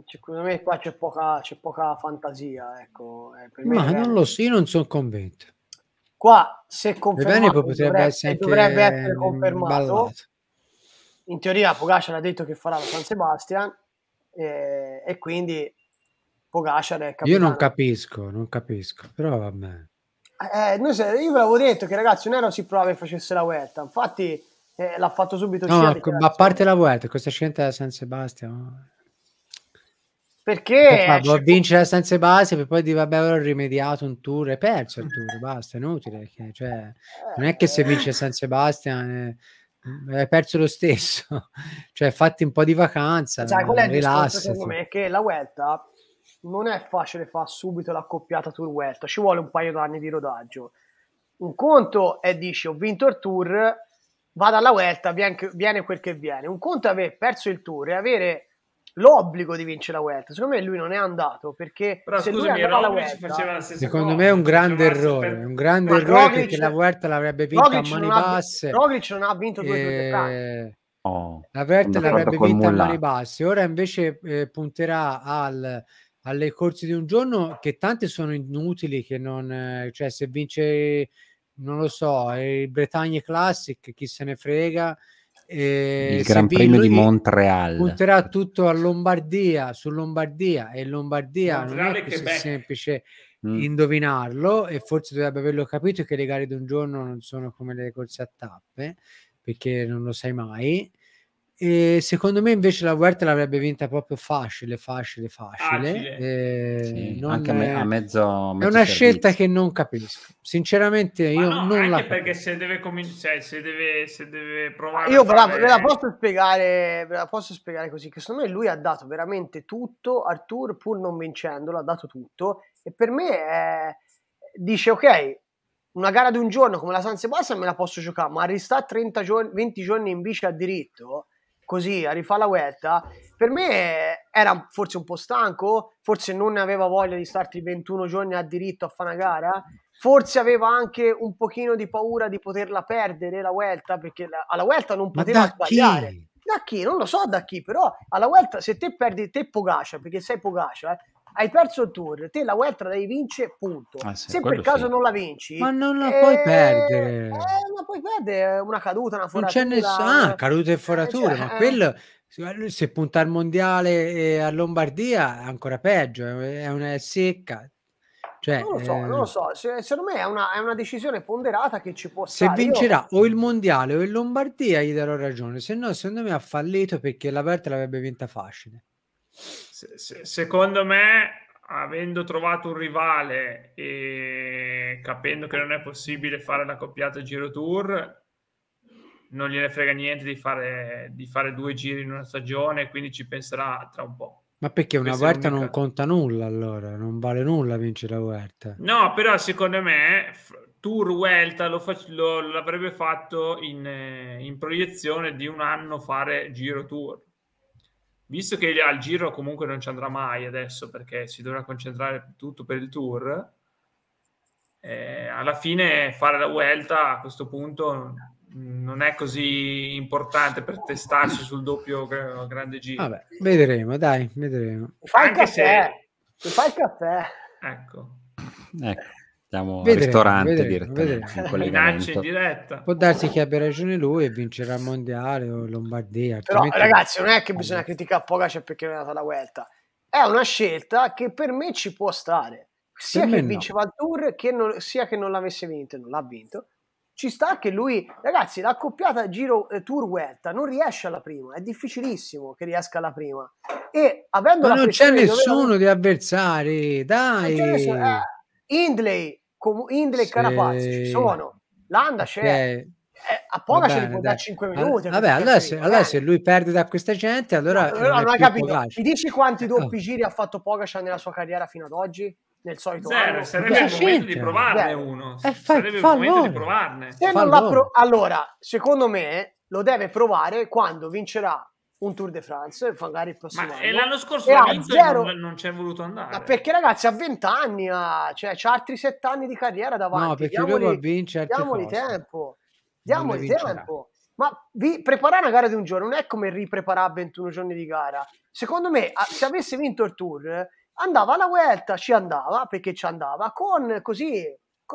Secondo me qua c'è poca, c'è poca fantasia, ecco. Eh, Ma non
lo so, io non sono convinto.
Qua, se confermato, dovrebbe essere, dovrebbe essere confermato. Ballato. In teoria Pogacar ha detto che farà la San Sebastian e quindi Pogacar è capitano. Io non
capisco, non capisco, però vabbè.
Eh, noi, io ve l'avevo detto che ragazzi non era si provava e facesse la Vuelta, infatti eh, l'ha fatto subito no, ma, ma
a parte la Vuelta, questa scelta da San Sebastian
Perché... Fa, eh,
vincere a San Sebastiano e poi di vabbè ora ho rimediato un tour e perso il tour, basta, è inutile. Che, cioè, non è che se eh. vince a San Sebastian eh, hai perso lo stesso. cioè fatti un po' di vacanza, cioè, qual è il
che la Vuelta non è facile fare subito l'accoppiata Tour-Vuelta, ci vuole un paio d'anni di rodaggio. Un conto è dici ho vinto il Tour, vado alla Vuelta, viene quel che viene. Un conto è aver perso il Tour e avere l'obbligo di vincere la Vuelta. Secondo me lui non è andato perché Però, se scusami, lui alla Vuelta,
secondo me è un grande errore, per... un grande Roglic, errore perché la Vuelta l'avrebbe vinta a mani basse. Ha,
Roglic non ha vinto due e...
Due eh,
la Vuelta l'avrebbe vinta a mani
basse. Ora invece eh, punterà al alle corse di un giorno che tante sono inutili che non eh, cioè se vince non lo so il Bretagne Classic chi se ne frega eh, il Gran Premio di
Montreal
punterà tutto a Lombardia su Lombardia e Lombardia Montreal non è così semplice mm. indovinarlo e forse dovrebbe averlo capito che le gare di un giorno non sono come le corse a tappe perché non lo sai mai e secondo me invece la Huerta l'avrebbe vinta proprio facile, facile, facile. Eh, sì, anche è, a mezzo, mezzo, È una servizio. scelta che non capisco.
Sinceramente, Ma io no, non la
perché se deve cominciare, cioè, se deve, se deve provare.
Io
ve la, fare... ve, la, posso spiegare, ve la posso spiegare così: che secondo me lui ha dato veramente tutto. Artur, pur non vincendolo, ha dato tutto. E per me è, dice: Ok, una gara di un giorno come la San Sebastian me la posso giocare, ma restare 30 giorni, 20 giorni in bici a diritto così a rifare la vuelta, per me era forse un po' stanco, forse non aveva voglia di starti 21 giorni a diritto a fare una gara, forse aveva anche un pochino di paura di poterla perdere la Vuelta, perché la, alla Vuelta non poteva sbagliare. Chi? Da chi? Non lo so da chi, però alla Vuelta se te perdi te Pogacia, perché sei Pogacia, eh, hai perso il tour, te la Web 3 devi vince, punto. Ah, sì, se per caso sì. non la vinci, ma non la eh, puoi
perdere. Eh,
non puoi perdere eh, una caduta, una foratura. Non c'è nessuna ah, caduta e eh, foratura, cioè, ma quello
se punta al mondiale a Lombardia è ancora peggio, è una secca. Cioè, non lo so, eh, non lo so.
Se, secondo me è una, è una, decisione ponderata che ci può stare. Se vincerà
Io... o il mondiale o il Lombardia, gli darò ragione. Se no, secondo me ha fallito perché la Berta l'avrebbe vinta facile se,
se,
secondo me avendo trovato un rivale e capendo che non è possibile fare la coppiata Giro Tour, non gliene frega niente di fare, di fare due giri in una stagione, quindi ci penserà tra un po'.
Ma perché una Questa Vuelta non conta nulla allora, non vale nulla vincere la Vuelta.
No, però secondo me Tour Vuelta lo fac- lo, l'avrebbe fatto in, eh, in proiezione di un anno fare Giro Tour visto che al giro comunque non ci andrà mai adesso perché si dovrà concentrare tutto per il tour, eh, alla fine fare la Vuelta a questo punto non è così importante per testarsi sul doppio grande giro. Vabbè,
vedremo, dai, vedremo.
Fai
il caffè, se... fai il caffè.
Ecco. ecco. Andiamo vedremo, ristorante vedremo, direttamente. Vedremo. Eh,
diretta. Può darsi che abbia ragione lui e vincerà il mondiale o Lombardia. Però ragazzi,
non è che bisogna criticare Pogacar perché è andata la Vuelta. È una scelta che per me ci può stare. Sia che no. vinceva il Tour, che non, sia che non l'avesse vinto e non l'ha vinto. Ci sta che lui, ragazzi, l'accoppiata Giro eh, Tour Vuelta non riesce alla prima, è difficilissimo che riesca alla prima. E avendo Ma non c'è nessuno doveva...
di avversari, dai. Eh,
Indley com- Indle e Carapaz ci sono, Landa c'è. Okay. Eh, a Poga ce li può dare 5 minuti. Vabbè,
allora, se, allora eh. se, lui perde da questa gente, allora. No, non, non hai capito. Pogace.
Mi dici quanti eh, doppi oh. giri ha fatto Pogacar nella sua carriera fino ad oggi? Nel solito Zero, sarebbe Beh, il momento gente. di provarne Zero. uno. Eh, fa, sarebbe fa il momento l'ora. di provarne. Se fa non l'ora. pro- allora, secondo me lo deve provare quando vincerà un Tour de France, magari il prossimo ma anno. l'anno scorso zero... non,
non c'è voluto andare. Ma perché
ragazzi ha 20 anni, ah, cioè c'ha altri 7 anni di carriera davanti. No, perché diamoli, lui vince diamoli forse. tempo. Diamoli tempo. Ma vi, preparare una gara di un giorno non è come ripreparare 21 giorni di gara. Secondo me, se avesse vinto il Tour, andava alla Vuelta, ci andava, perché ci andava, con così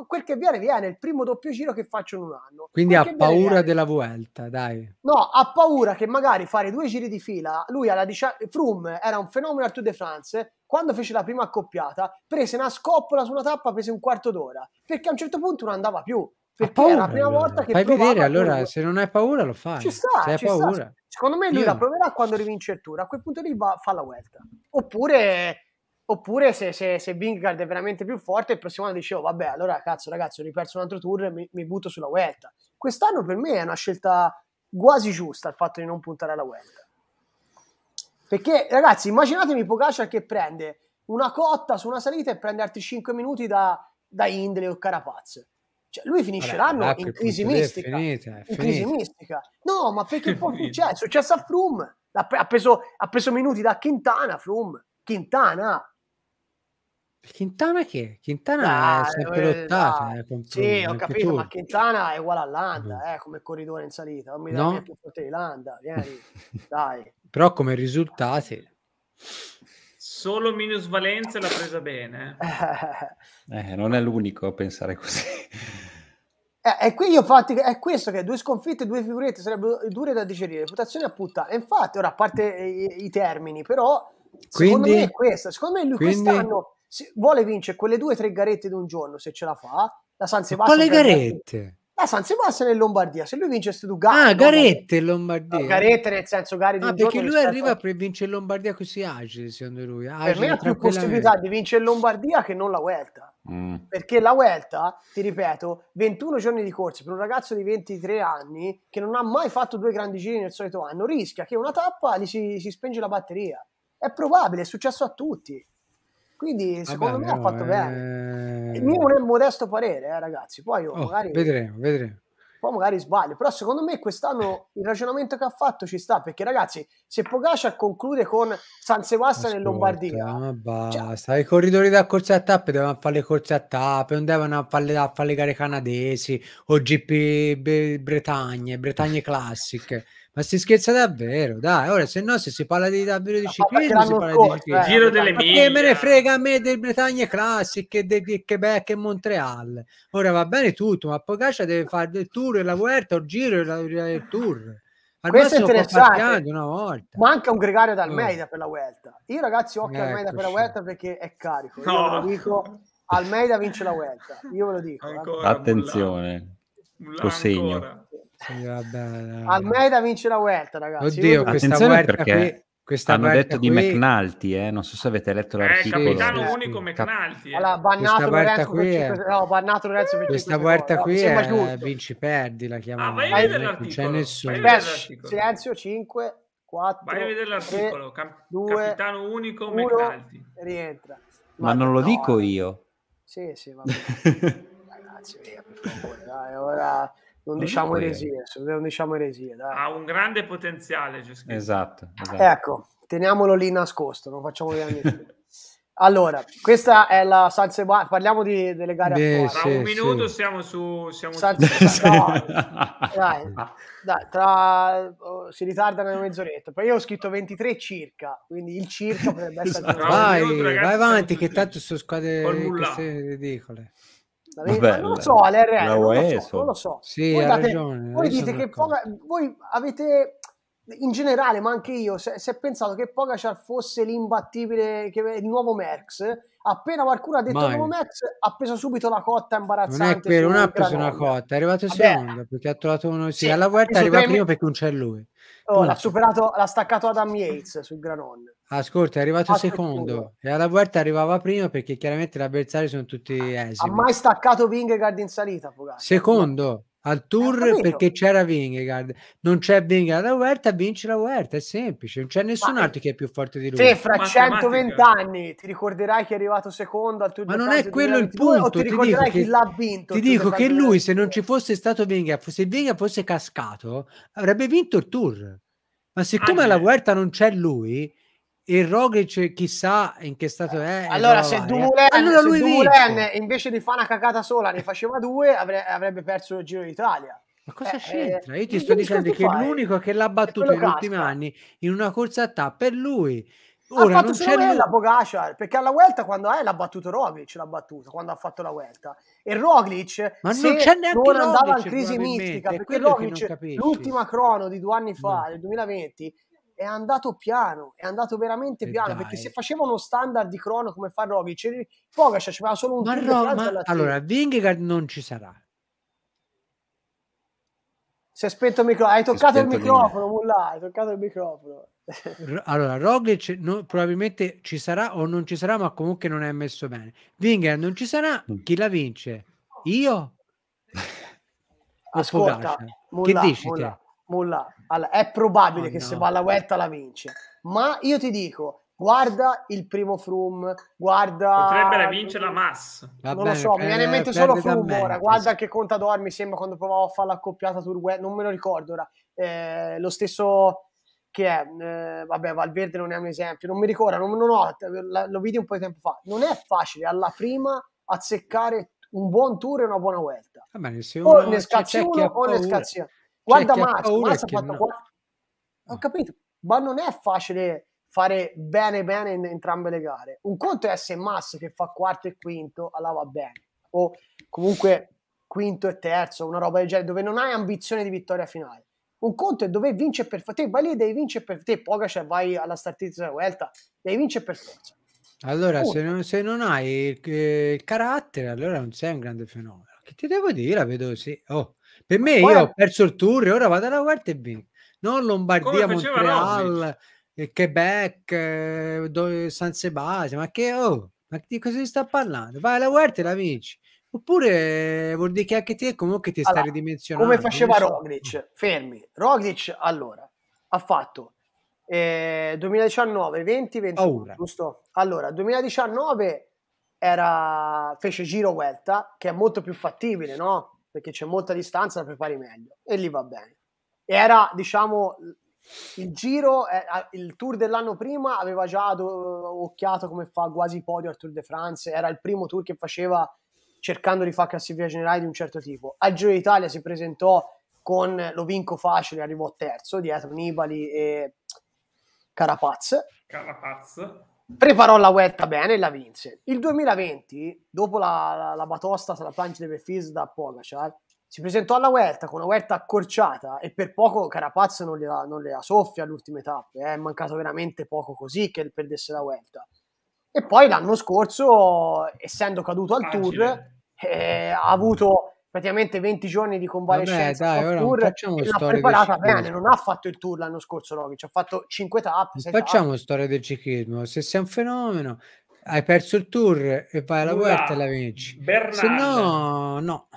quel che viene viene, il primo doppio giro che faccio in un anno. Quindi quel ha paura viene,
della Vuelta, dai.
No, ha paura che magari fare due giri di fila, lui alla dicia- Froome era un fenomeno al Tour de France, quando fece la prima accoppiata prese una scoppola su una tappa, prese un quarto d'ora, perché a un certo punto non andava più. Perché paura, la prima allora. volta che Fai vedere, allora,
se non hai paura lo fai. Ci sta, se hai paura. Sta.
Secondo me lui Io. la proverà quando rivince il Tour, a quel punto lì va, fa la Vuelta. Oppure Oppure se, se, se Vingard è veramente più forte, il prossimo anno dicevo, vabbè, allora cazzo ragazzi, ho riperso un altro tour e mi, mi, butto sulla Vuelta. Quest'anno per me è una scelta quasi giusta il fatto di non puntare alla Vuelta. Perché ragazzi, immaginatemi Pogacar che prende una cotta su una salita e prende altri 5 minuti da, da Indle o Carapaz. Cioè, lui finisce Vabbè, l'anno in crisi mistica. È
finita, è in crisi
mistica. No, ma perché poi cioè, è successo a Froome. Ha preso, ha preso minuti da Quintana, Froome. Quintana,
Quintana che? Quintana ah, è sempre eh, l'ottava. Eh, cioè, sì, ho capito, tu. ma
Quintana è uguale a Landa, eh. eh, come corridore in salita. Non mi dai no? più forte di Landa, vieni, dai.
Però come risultati... Solo
minusvalenza l'ha presa bene.
Eh, eh non è l'unico a pensare così. Eh, e qui io infatti è questo che due sconfitte e due figurette sarebbero dure da digerire, reputazione a puttana. E infatti, ora a parte i, i termini, però
quindi, secondo me è
questa, secondo me lui quindi, quest'anno se vuole vincere quelle due o tre garette di un giorno se ce la fa la San Sebastian quale garette? la San Sebastian e Lombardia se lui vince queste due gare ah garette
e Lombardia no, garette nel senso gare di ah, perché lui arriva a... per vincere Lombardia così agile secondo lui agile, per me ha più possibilità
di vincere Lombardia che non la Vuelta mm. perché la Vuelta ti ripeto 21 giorni di corsa per un ragazzo di 23 anni che non ha mai fatto due grandi giri nel solito anno rischia che una tappa gli si, si spenge la batteria è probabile, è successo a tutti quindi secondo Vabbè, me no, ha fatto eh...
bene.
Il mio è un modesto parere, eh, ragazzi. Poi oh, oh, magari... Vedremo, vedremo. Poi magari sbaglio, però secondo me quest'anno il ragionamento che ha fatto ci sta, perché ragazzi, se Pogacia conclude con San Sebastian in Lombardia...
Cioè basta, cioè... i corridori da corsa a tappe devono fare le corse a tappe, non devono fare, fare le gare canadesi o GP Bretagne, Bretagne classiche. Ma si scherza davvero, dai. Ora, se no, se si parla di davvero di ciclismo, si parla scorso, di ciclismo. Eh, giro delle mie che me ne frega a me del Bretagna Classic, del Quebec e Montreal. Ora va bene tutto, ma Pogaccia deve fare il tour e la Vuelta, o il giro e la, il tour. Al Questo è interessante. Una volta.
Manca un gregario d'Almeida oh. per la Vuelta. Io, ragazzi, occhio ecco Almeida per la Vuelta perché è carico. Io no. lo dico, Almeida vince la Vuelta. Io ve lo dico. Ancora, eh.
attenzione, lo segno.
Sì, Almeida vince la Vuelta, ragazzi. Oddio, questa Vuelta
qui... Questa hanno detto qui... di McNulty, eh? non so se avete letto eh,
l'articolo. Eh, capitano sì, unico McNulty. Eh. Allora, bannato Lorenzo per 5... No, bannato Lorenzo per Questa volta qui
no, è vinci perdi, la chiamano. Ah, vai non c'è nessuno. Beh,
silenzio 5, 4, Vai a vedere l'articolo. 3, Cap- 2, capitano unico 1, McNulty. Rientra.
Ma, Ma non lo no. dico eh. io.
Sì, sì, va
bene.
Ragazzi, per favore, dai, ora non, diciamo eresie, non diciamo eresie dai. ha un grande
potenziale Gesù.
Esatto, esatto,
ecco teniamolo lì nascosto non facciamo niente Allora, questa è la San Sebastiano. Parliamo di, delle gare Beh, attuali. Tra sì, un minuto sì. siamo su. Siamo San Sebastiano. No, dai, dai, tra, oh, si ritardano una mezz'oretta. Poi io ho scritto 23 circa, quindi il circa potrebbe essere. vai,
minuto, ragazzi, vai avanti, che tanto sono squadre ridicole. Vabbè, non lo so, l'RN, non, so, non
lo so. Sì, voi, date, voi dite che Poga, voi avete in generale, ma anche io, se, se pensato che Pogacar fosse l'imbattibile, che, il nuovo Merx, appena qualcuno ha detto Mai. nuovo Merx, ha preso subito la cotta imbarazzante. Non è per, non ha preso una
cotta, è arrivato secondo perché ha trovato uno. Sì, sì alla volta è arrivato prima perché non c'è lui.
Oh, l'ha superato, l'ha staccato Adam Yates sul Granon.
Ascolta, è arrivato Aspetta secondo e alla Vuelta arrivava prima perché chiaramente gli avversari sono tutti esimi. Ah, ha mai
staccato Vingegaard in salita? Pugacci.
Secondo al eh, Tour perché c'era Vingegaard. Non c'è Vingegaard alla Vuelta, vince la Vuelta, è semplice. Non c'è nessun eh, altro che è più forte di lui. Se fra 120
anni ti ricorderai che è arrivato secondo al Tour Ma non è quello il punto. ti ricorderai ti che, l'ha vinto. Ti dico che lui,
se non ci fosse stato Vingegaard, se Vingegaard fosse cascato, avrebbe vinto il Tour. Ma siccome alla Vuelta non c'è lui il Roglic chissà in che stato è allora no, se Dumoulin, allora se Dumoulin
invece di fare una cagata sola ne faceva due avre- avrebbe perso il Giro d'Italia ma cosa eh, eh c'entra? Io ti
sto dicendo che fai? l'unico che l'ha battuto negli ultimi anni in una corsa a tappa è lui. Ora ha fatto non c'è lui. la
Pogacar, perché alla Vuelta quando è l'ha battuto Roglic, l'ha battuto quando ha fatto la Vuelta. E Roglic Ma non c'è neanche non Roglic, in crisi mistica, perché Roglic l'ultima crono di due anni fa, no. nel 2020, è andato piano, è andato veramente e piano, dai. perché se faceva uno standard di crono come fa Rovic, Pogacar ci aveva solo un ma tiro ma, Allora,
Vingegaard non ci sarà. Si è spento il microfono, hai toccato il microfono,
Mulla, hai toccato il microfono.
allora, Roglic no, probabilmente ci sarà o non ci sarà, ma comunque non è messo bene. Vingegaard non ci sarà, mm. chi la vince? Io?
Ascolta, Mulla, che dici Mulla. te? Mulla, alla, è probabile oh, che no. se va alla Vuelta la vince. Ma io ti dico, guarda il primo Froome, guarda... Potrebbe
vincere la Massa. non lo so, mi viene in eh, mente solo Froome ora.
Guarda che Contador mi sembra quando provavo a fare l'accoppiata Tour non me lo ricordo ora. Eh, lo stesso che è, eh, vabbè, Valverde non è un esempio, non mi ricordo, non, non ho, lo vidi un po' di tempo fa. Non è facile alla prima azzeccare un buon tour e una buona vuelta.
Ah, bene, o ne scacci uno o ne scacci cioè, Guarda cioè, Mars, ha fatto no. quattro...
Ho ah. capito, ma non è facile fare bene bene in entrambe le gare. Un conto è se Massa che fa quarto e quinto, allora va bene. O comunque quinto e terzo, una roba del genere, dove non hai ambizione di vittoria finale. Un conto è dove vince per forza. Te vai lì devi vincere per te. Pogacar vai alla startizia della Vuelta, devi vincere per forza.
Allora, se non, se non, hai il, eh, il, carattere, allora non sei un grande fenomeno. Che ti devo dire? La vedo sì. Oh per me, Guarda. io ho perso il tour e ora vado alla e B, non Lombardia, Montreal, eh, Quebec, eh, eh, San Sebastian. Ma che oh, ma di cosa si sta parlando? Vai alla Huerta e la vinci. Oppure vuol dire che anche te comunque ti allora, stai ridimensionando. Come faceva so.
Roglic, fermi. Roglic allora ha fatto eh, 2019, 20, 21, giusto? Allora, 2019 era, fece Giro Vuelta, che è molto più fattibile, no? perché c'è molta distanza, la prepari meglio e lì va bene. Era, diciamo, il giro, eh, il tour dell'anno prima aveva già occhiato come fa quasi podio al Tour de France, era il primo tour che faceva cercando di fare classifica generale di un certo tipo. Al Giro d'Italia si presentò con lo vinco facile, arrivò terzo dietro Nibali e Carapaz. Carapaz preparò la Vuelta bene e la vinse. Il 2020, dopo la, la, la batosta tra plancia e Befis da Pogacar, si presentò alla Vuelta con una Vuelta accorciata e per poco Carapazzo non le ha, non le soffia all'ultima tappa, eh. è mancato veramente poco così che perdesse la Vuelta. E poi l'anno scorso, essendo caduto al Tour, eh, ha avuto praticamente 20 giorni di convalescenza Vabbè, dai, tour, non e l'ha preparata bene, non ha fatto il tour l'anno scorso Rogic, ha fatto 5 tappe facciamo
tappe. storia del ciclismo se sei un fenomeno hai perso il tour e vai alla Vuelta e la vinci Bernard. se no, no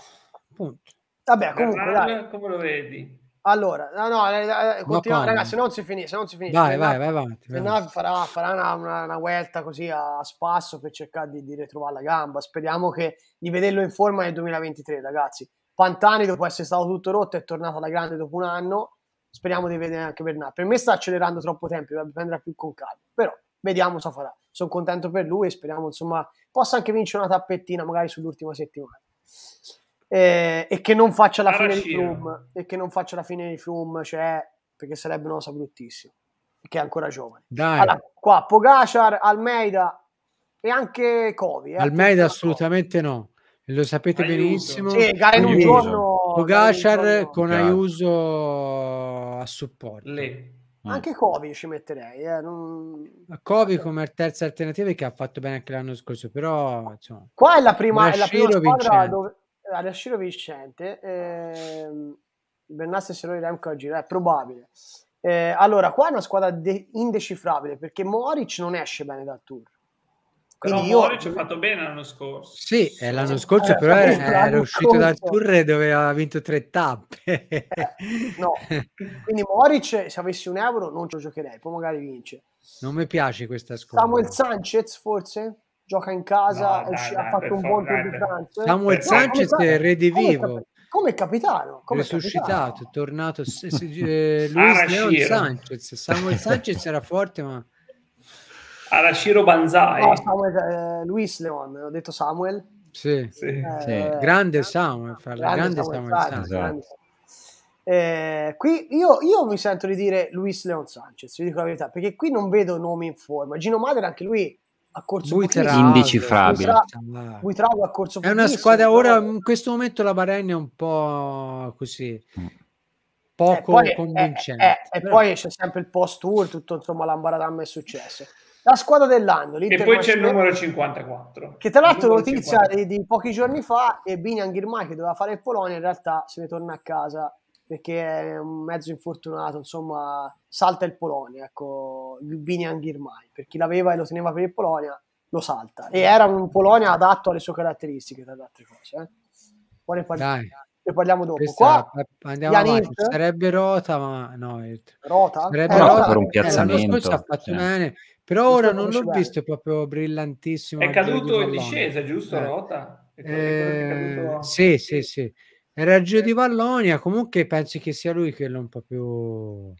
Punto. vabbè
comunque Bernard, come lo vedi? Allora, no, no, eh, eh, continuiamo, ragazzi, non si finisce, non si finisce. Vai, vai, vai,
vai, Se no
farà, farà una, una, una vuelta così a, a, spasso per cercare di, di, ritrovare la gamba. Speriamo che, di vederlo in forma nel 2023, ragazzi. Pantani, dopo essere stato tutto rotto, è tornato alla grande dopo un anno. Speriamo di vedere anche Bernard. Per me sta accelerando troppo tempo, dovrebbe prendere più con calma. Però vediamo cosa farà. Sono contento per lui e speriamo, insomma, possa anche vincere una tappettina magari sull'ultima settimana eh, e che non faccia la Arashiro. fine di Froome e che non faccia la fine di Froome cioè, perché sarebbe una cosa bruttissima che è ancora giovane Dai. Allora, qua Pogacar, Almeida e anche Covi eh,
Almeida assolutamente no, lo sapete Aiuso. benissimo sì, Aiuso. Giorno, Pogacar Aiuso. con Ayuso a supporto Lì. Mm. Anche
Covi ci metterei. Eh. Non... Covi come
terza alternativa che ha fatto bene anche l'anno scorso, però insomma, qua è la prima, è la prima squadra dove,
a riuscire vincente. Eh, Bernasse se lo Remco a giro, è probabile. Eh, allora, qua è una squadra de- indecifrabile perché Moric non esce bene dal tour.
Quindi però io... Moric
ha fatto bene l'anno scorso. Sì,
eh, l'anno scorso eh, però era, era uscito scorso. dal tour dove aveva vinto tre tappe. Eh, no,
quindi Moric se avessi un euro non ce lo giocherei, poi magari vince.
Non mi piace questa squadra. Samuel
Sanchez forse? gioca in casa, no, dai, dai, ha fatto un buon Tour di Francia. Eh. Samuel Sanchez no, è redivivo. Come, come capitano, come resuscitato,
è tornato eh, Luis Leon Sanchez. Samuel
Sanchez era forte, ma
Arashiro Banzai. No,
Samuel, eh, Luis Leon, ho detto Samuel.
Sì, sì. Eh, sì. grande eh, Samuel, grande, grande Samuel, Samuel Sanchez. Sanchez.
Esatto. Eh, qui io, io, mi sento di dire Luis Leon Sanchez, vi dico la verità, perché qui non vedo nomi in forma. Gino Madre anche lui ha corso Buitrago, indecifrabile. Buitrago ha corso È una squadra
ora in questo momento la Bahrain è un po' così mm. poco eh, poi, convincente. Eh,
eh, E poi c'è sempre il post tour, tutto insomma l'ambaradam è successo. La squadra dell'anno. E poi c'è il numero
54. Che tra l'altro notizia
di, di, pochi giorni fa e Binian Girmay che doveva fare il Polonia in realtà se ne torna a casa perché è un mezzo infortunato, insomma, salta il Polonia, ecco, Binian Girmay, per chi l'aveva e lo teneva per il Polonia, lo salta. E era un Polonia adatto alle sue caratteristiche, tra le altre cose. Eh. Poi ne
parliamo, ne parliamo dopo. Questa, Qua, andiamo avanti. sarebbe Rota, ma no, Rota? Sarebbe eh, Rota per un piazzamento. Eh, ha fatto cioè. bene, però ora non, non l'ho bene. visto proprio brillantissimo. È caduto
in discesa, giusto eh. Rota?
Eh, sì, sì, sì. Era il Giro di Vallonia, comunque penso che sia lui quello un po' più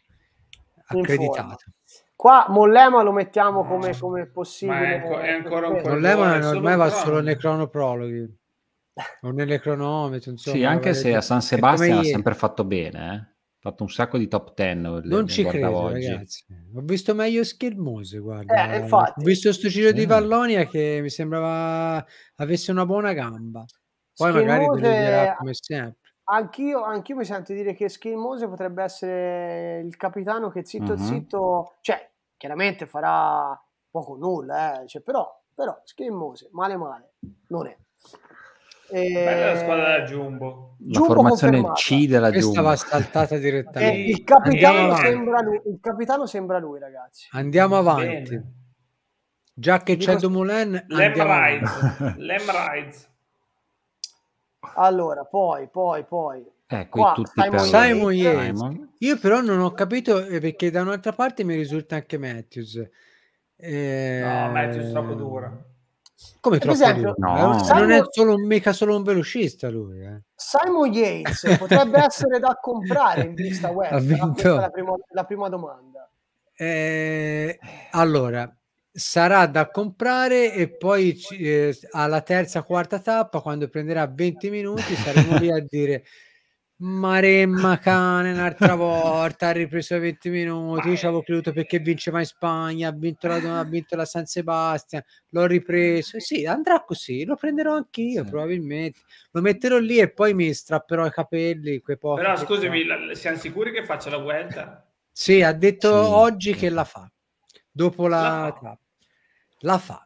accreditato. Qua Mollema lo mettiamo come, come possibile. È, anco, è, ancora un
po'. Mollema ormai va solo nei cronoprologhi o nelle cronometri. Insomma, sì, anche se a San Sebastian ha sempre
fatto bene, eh? ha fatto un sacco di top ten. Non ci credo, oggi. ragazzi.
Ho visto meglio Schermose, guarda. Eh, Ho visto sto giro sì. di Vallonia che mi sembrava avesse una buona gamba. Poi Schermose, magari deriderà come sempre.
Anch'io, anch'io mi sento dire che Schilmose potrebbe essere il capitano che zitto uh-huh. zitto, cioè chiaramente farà poco nulla, eh, cioè, però, però Schilmose male male non è. E... Bella la eh, squadra da Jumbo.
La Jumbo formazione confermata. C della Questa va saltata eh, direttamente. E il, capitano sembra
lui, il capitano sembra lui, ragazzi.
Andiamo avanti. Bene. Già che c'è Dumoulin, Lem Lem
Rides. Allora, poi, poi, poi. Eh, ecco, qui Qua, tutti Simon, Simon, Simon,
Io però non ho capito eh, perché da un'altra parte mi risulta anche Matthews. Eh... No, Matthews è troppo dura. Come per esempio, no. Simon... Non è solo, mica solo un velocista lui. Eh.
Simon Yates potrebbe essere da comprare in vista web. La, la, prima, la prima domanda.
Eh, allora, sarà da comprare e poi eh, alla terza, quarta tappa, quando prenderà 20 minuti, saremo lì a dire Maremma cane un'altra volta ha ripreso 20 minuti. Io ci avevo creduto perché vinceva in Spagna, ha vinto la, ha vinto la San Sebastian, l'ho ripreso. Sì, andrà così, lo prenderò anch'io sì. probabilmente. Lo metterò lì e poi mi strapperò i capelli. Quei pochi Però scusami,
la, siamo sicuri che faccia la vuelta?
Sì, ha detto sì. oggi che la fa dopo la, la tappa la fa.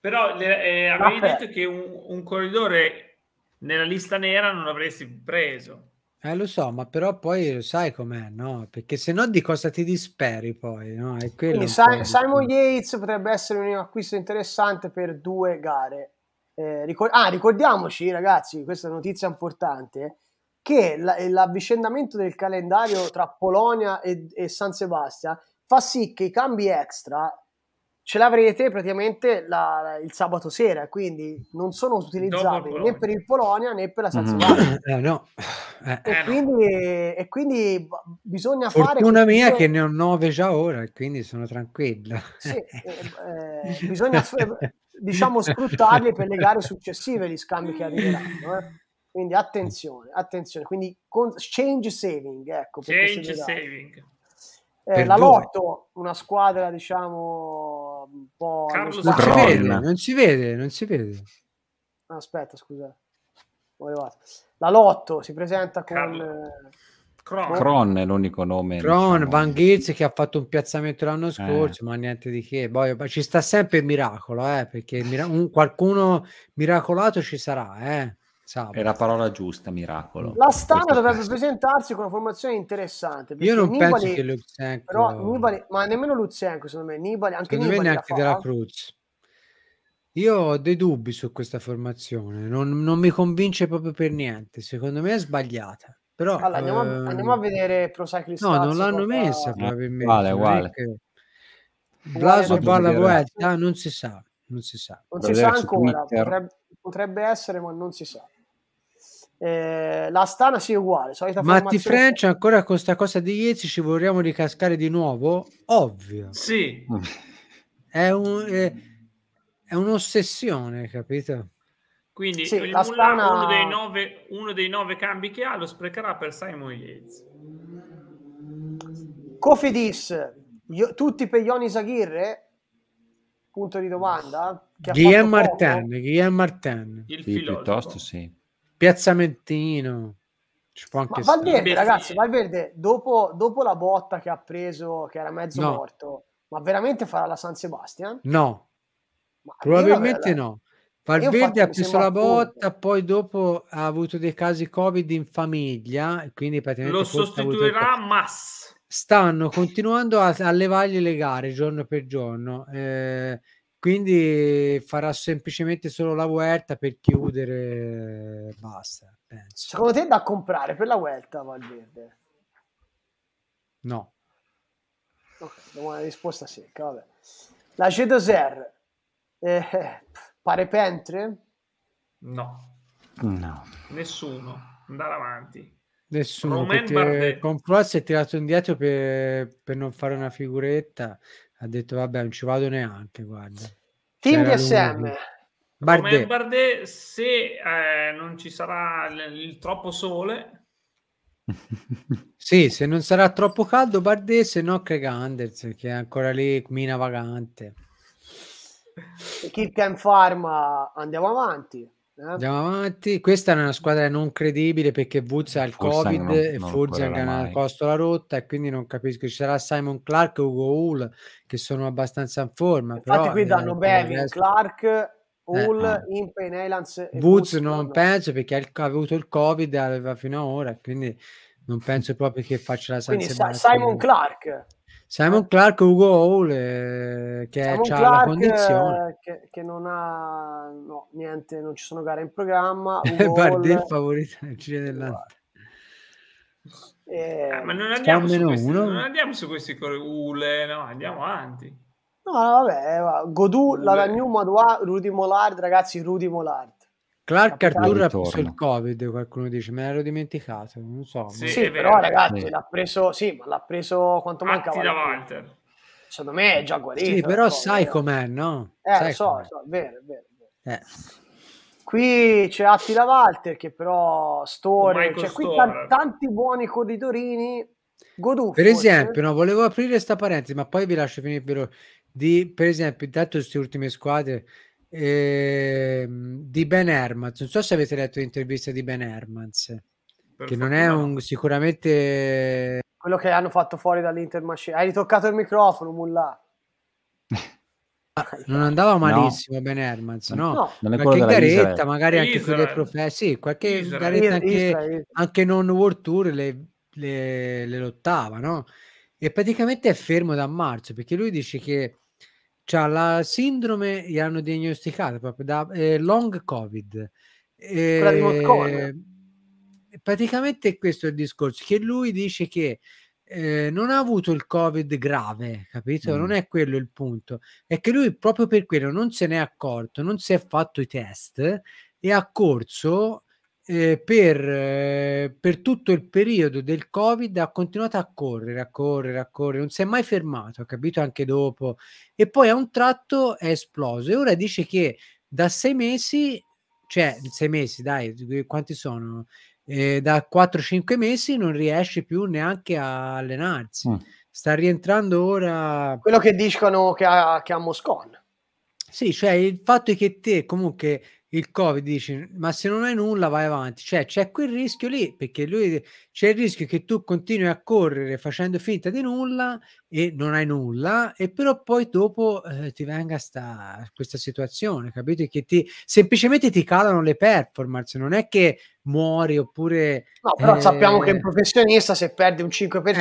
Però eh, avevi Vabbè. detto che un, un, corridore nella lista nera
non l'avresti preso.
Eh, lo so, ma però poi sai com'è, no? Perché se no di cosa ti disperi poi, no? È quello Simon disperi.
Yates potrebbe essere un acquisto interessante per due gare. Eh, ricor- ah, ricordiamoci ragazzi, questa notizia importante, che l- l'avvicendamento del calendario tra Polonia e, e San Sebastian fa sì che i cambi extra ce l'avrete praticamente la, il sabato sera, quindi non sono utilizzabili né per il Polonia né per la mm-hmm.
Saziovaria. Mm. Eh, no. eh, eh
e, eh, quindi, no. e quindi bisogna Fortuna fare... Una mia che
ne ho nove già ora quindi sono tranquilla. Sì, eh,
bisogna diciamo sfruttarli per le gare successive, gli scambi che arriveranno. Eh. Quindi attenzione, attenzione, quindi con, change saving, ecco. Change saving. la voi. Lotto, una squadra diciamo un po'... Carlo
non, si vede, non si vede, non si vede.
aspetta, scusa. La Lotto si presenta con... Cron. Eh,
Cron è l'unico nome.
Cron, diciamo. Van Ghiz che ha fatto un piazzamento l'anno eh. scorso, eh. ma niente di che. Poi, boh, ci sta sempre il miracolo, eh, perché mira- un, qualcuno miracolato ci sarà. Eh. Sabato. È la parola giusta, miracolo. La
Stana dovrebbe caso. presentarsi con una formazione interessante. Io non Nibali, penso che Luxenko... Però Nibali, ma nemmeno Luxenko, secondo me. Nibali, anche Nibali me neanche della
Cruz. Io ho dei dubbi su questa formazione, non, non, mi convince proprio per niente. Secondo me è sbagliata. Però, allora, andiamo, ehm... andiamo
a vedere Pro Cycling No, non l'hanno
contra... messa eh, probabilmente. Vale, uguale. Che... Blaso parla Vuelta, non si sa, non si sa. Non si sa ancora, potrebbe,
potrebbe essere, ma non si sa. Eh, la Stana sia sì, uguale. Solita Matti French
ancora con questa cosa di Iezzi ci vorremmo ricascare di nuovo? Ovvio. Sì. È, un, è, è un'ossessione, capito?
Quindi sì, Mulan, Stana... uno, dei nove, uno, dei nove, cambi che ha lo sprecherà per Simon Yates.
Cofidis, io, tutti per Ionis Aguirre? Punto di domanda. Guillaume
Martin, Martin. Il sì, filosofo. Piuttosto sì. Piazzamentino. Ci può anche Ma Valverde,
stare. ragazzi, Valverde, dopo, dopo, la botta che ha preso, che era mezzo no. morto, ma veramente farà la San Sebastian?
No, ma probabilmente no. Valverde ha preso la botta, appunto. poi dopo ha avuto dei casi Covid in famiglia, quindi praticamente lo sostituirà
Mass.
Stanno continuando a, a levargli le gare giorno per giorno. Eh, quindi farà semplicemente solo la Vuelta per chiudere eh, basta penso.
secondo te da comprare per la Vuelta Valverde? no ok una risposta secca vabbè. la Gedoser eh, pare pentre?
no no
nessuno
andare avanti nessuno Romain perché Bardet.
con Cross è tirato indietro per, per non fare una figuretta ha detto vabbè non ci vado neanche guarda team C'era DSM Bardet.
Bardet se eh, non ci sarà il, il troppo sole
sì se non sarà troppo caldo Bardet se no Craig Anders che è ancora lì mina vagante
and Farm andiamo avanti Ah.
Andiamo avanti. Questa è una squadra non credibile perché Woods ha il Fursang Covid non, e Furzang ha posto la rotta e quindi non capisco. Ci sarà Simon Clark e Ugo Hull che sono abbastanza in forma. Infatti, però, qui danno eh, Bevin,
Clark, eh, Hull, eh, eh. Impen, Elans. Woods non no. penso
perché ha avuto il Covid aveva fino ad ora. Quindi non penso proprio che faccia la sanzione. Quindi Simon
Clark
Simon eh. Clark, Ugo Hall, eh, che ha la condizione.
Eh, che, che non ha no, niente, non ci sono gare in programma. Bardel Hall... favorito nel giro dell'anno. Eh, ah, ma non andiamo, su questi, uno. non andiamo su questi ule, no, andiamo avanti. No, vabbè, va. Godù, Lala Newman, Rudy Molard, ragazzi, Rudy Molard.
Clark Arthur ha preso il Covid, qualcuno dice, me l'ero dimenticato, non so. Sì, sì però ragazzi,
l'ha preso, sì, ma l'ha preso quanto mancava. da Walter. Secondo me è già guarito. Sì, però sai com'è, no? Eh, sai so, com'è. so, è vero, è vero. vero. Eh. Qui c'è Attila Walter che però Store, c'è cioè, qui t- tanti buoni corridorini. Godufo, per esempio, no,
volevo aprire sta parentesi, ma poi vi lascio finire veloce. Di, per esempio, intanto queste ultime squadre Ehm, di Ben Hermans. Non so se avete letto l'intervista di Ben Hermans, che non è un, sicuramente...
Quello che hanno fatto fuori dall'Inter Machine. Hai ritoccato il microfono, Mulla.
Ah, ah, non andava malissimo no. Ben Hermans, no? no. no. Qualche garetta, magari anche Israel. quelle professi, sì, qualche Israel. garetta anche, Israel. anche non World Tour le, le, le lottava, no? E praticamente è fermo da marzo perché lui dice che C'ha la sindrome, gli hanno diagnosticato proprio da eh, long covid. Eh, praticamente questo è il discorso, che lui dice che eh, non ha avuto il covid grave, capito? Mm. Non è quello il punto, è che lui proprio per quello non se n'è accorto, non si è fatto i test e ha corso eh, per, eh, per, tutto il periodo del Covid ha continuato a correre, a correre, a correre, non si è mai fermato, ha capito? Anche dopo. E poi a un tratto è esploso e ora dice che da sei mesi, cioè sei mesi, dai, quanti sono? Eh, da 4-5 mesi non riesce più neanche a allenarsi. Mm. Sta rientrando ora...
Quello che dicono che ha, che ha Moscon.
Sì, cioè il fatto è che te comunque il covid dici ma se non hai nulla vai avanti cioè c'è quel rischio lì perché lui c'è il rischio che tu continui a correre facendo finta di nulla e non hai nulla e però poi dopo eh, ti venga sta, questa situazione capito che ti semplicemente ti calano le performance non è che muori oppure no però eh, sappiamo che un eh,
professionista se perde un 5% eh, eh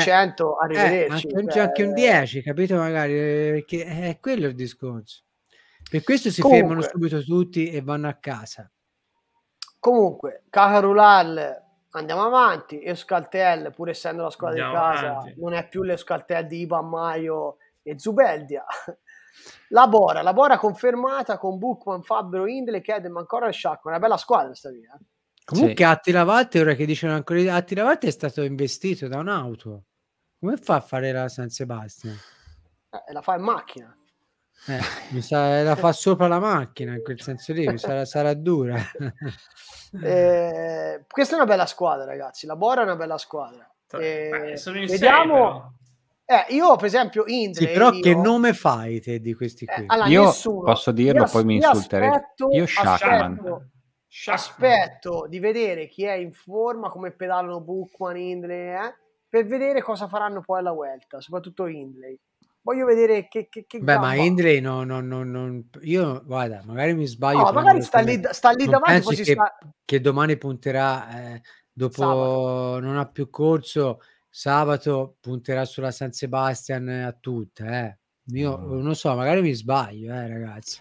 arrivederci anche, cioè, anche
un 10 capito magari eh, perché è quello il discorso per questo si comunque, fermano subito tutti e vanno a casa.
Comunque, Cacarulal, andiamo avanti. Euskaltel, pur essendo la squadra andiamo di casa, avanti. non è più l'Euskaltel di Ivan Maio e Zubeldia. La Bora, la Bora confermata con Buchman, Fabbro, Indle, Kedeman, ancora e Sciacco, Una bella squadra sta via. Eh.
Comunque sì. Attila Vatte, ora che dicono ancora Attila Vatte è stato investito da un'auto. Come fa a fare la San Sebastian?
Eh, la fa in macchina.
Eh, mi sa, la fa sopra la macchina, in quel senso lì, sarà, sarà, dura.
eh, questa è una bella squadra, ragazzi. La Bora è una bella squadra. Eh, Beh, vediamo. Sei, eh, io, per esempio, Indre. Sì, però io... che
nome fai te di questi eh, qui? Allora, io nessuno. posso dirlo, io poi mi insulterete. Io Shackman.
Aspetto, aspetto, di vedere chi è in forma, come pedalano Bookman, Indley, eh, per vedere cosa faranno poi alla Vuelta, soprattutto Indley voglio vedere che, che, che beh gamba. ma
Hendley no, no, no, no, io guarda magari mi sbaglio no, magari sta lì, sta lì, davanti che, sta... che, domani punterà eh, dopo sabato. non ha più corso sabato punterà sulla San Sebastian eh, a tutte eh. io no. non so magari mi sbaglio eh, ragazzi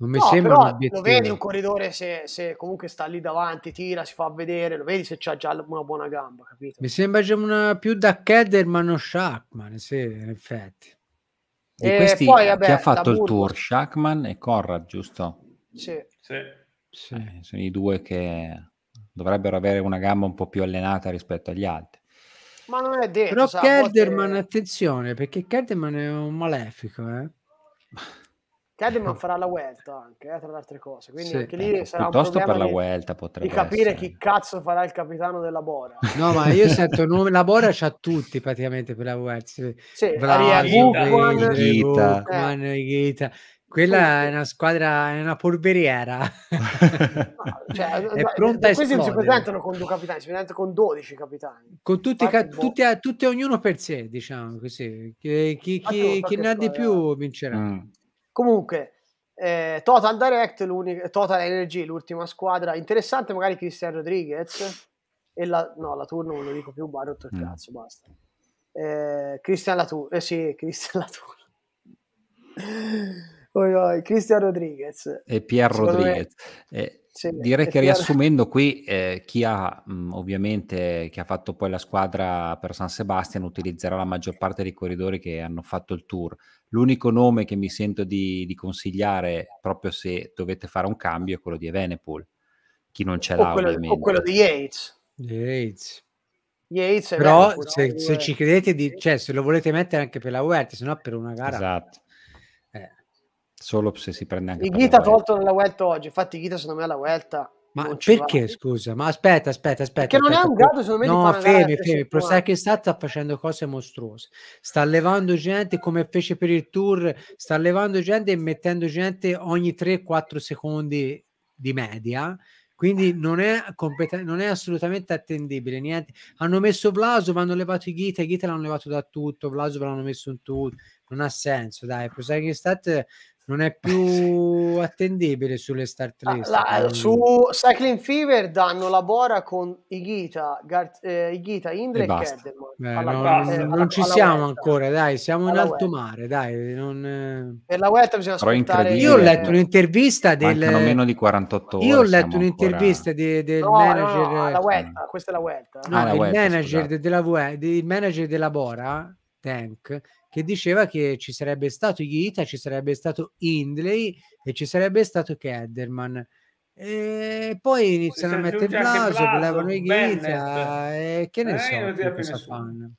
non mi no, sembra un obiettivo. lo vedi un
corridore se, se, comunque sta lì davanti tira si fa vedere lo vedi se c'ha già una buona gamba capito
mi sembra una, più da Kedderman o Shackman sì in effetti
di eh, questi poi, vabbè, chi ha fatto il tour?
Shackman e Conrad, giusto?
Sì. sì.
Eh,
sì. Eh, sono i due che dovrebbero avere una gamba un po' più allenata rispetto agli altri.
Ma non è detto. Però sa, Kelderman,
potrebbe... attenzione,
perché Kelderman è un malefico, eh?
Cademan farà la Vuelta anche, eh, tra le altre cose, quindi sì, anche lì sarà un problema per la Vuelta potrebbe di capire essere. chi cazzo farà il capitano della Bora. No, ma io
sento nome, la Bora c'ha tutti praticamente per la Vuelta. Sì, Bravi, Ghita, Quella è una squadra, è una polveriera. cioè, è pronta a Questi non si presentano
con due capitani, si presentano con 12 capitani.
Con tutti, ca- boh. tutti, a, tutti ognuno per sé, diciamo così. Chi, chi, chi, chi ne ha di più vincerà. Mm.
Comunque, eh, Total Direct, Total Energy, l'ultima squadra. Interessante magari Cristian Rodriguez. E la, no, la turno non lo dico più, ma rotto il mm. cazzo, basta. Eh, Cristian Latour, eh sì, Cristian Latour. Cristian Rodriguez e Pierre Rodriguez
me... Eh, e, sì, Direi che riassumendo qui, eh, chi ha mh, mm, ovviamente chi ha fatto poi la squadra per San Sebastian utilizzerà la maggior parte dei corridori che hanno fatto il tour. L'unico nome che mi sento di, di consigliare proprio se dovete fare un cambio è quello di Evenepoel, chi non ce l'ha o quello, ovviamente. O
quello di Yates. Yates. Yates Però Evenepoel, se, no? se, ci
credete, di, cioè, se lo volete mettere anche per la Vuelta, se no per una gara. Esatto
Solo se si prende
anche... Ghita
tolto nella Welta oggi, infatti Ghita secondo me alla Welta...
Ma perché va. scusa? Ma aspetta, aspetta, aspetta. Che non è un grado secondo me no, di fermi, fermi. Prosecchi sta, sta facendo cose mostruose. Sta levando gente come fece per il tour, sta levando gente e mettendo gente ogni 3-4 secondi di media quindi non è, competen- non è, assolutamente attendibile niente. hanno messo Vlasov hanno levato i Ghita, Ghita l'hanno levato da tutto Vlasov l'hanno messo in tutto non ha senso dai Proseghi Stat non è più attendibile sulle start ah, list. La, la, su
Cycling Fever danno la Bora con Igita, Gar- eh, Igita Indre e, e eh,
no, non, eh, non ci siamo Weta. ancora, dai, siamo alla in alto Weta. mare, dai. Non, eh.
per la Welt bisogna aspettare.
Io ho letto
un'intervista del... Mancano meno di 48 ore. Io ho letto un'intervista
ancora... di, del no, manager... No, no, eh, Weta, eh. questa è la Weta. No,
ah, il, Weta, manager della, il manager della Bora, Tank, che diceva che ci sarebbe stato Ghita, ci sarebbe stato Hindley e ci sarebbe stato Kederman. E poi iniziano a mettere Blaso, volevano i Ghita e che ne eh, so.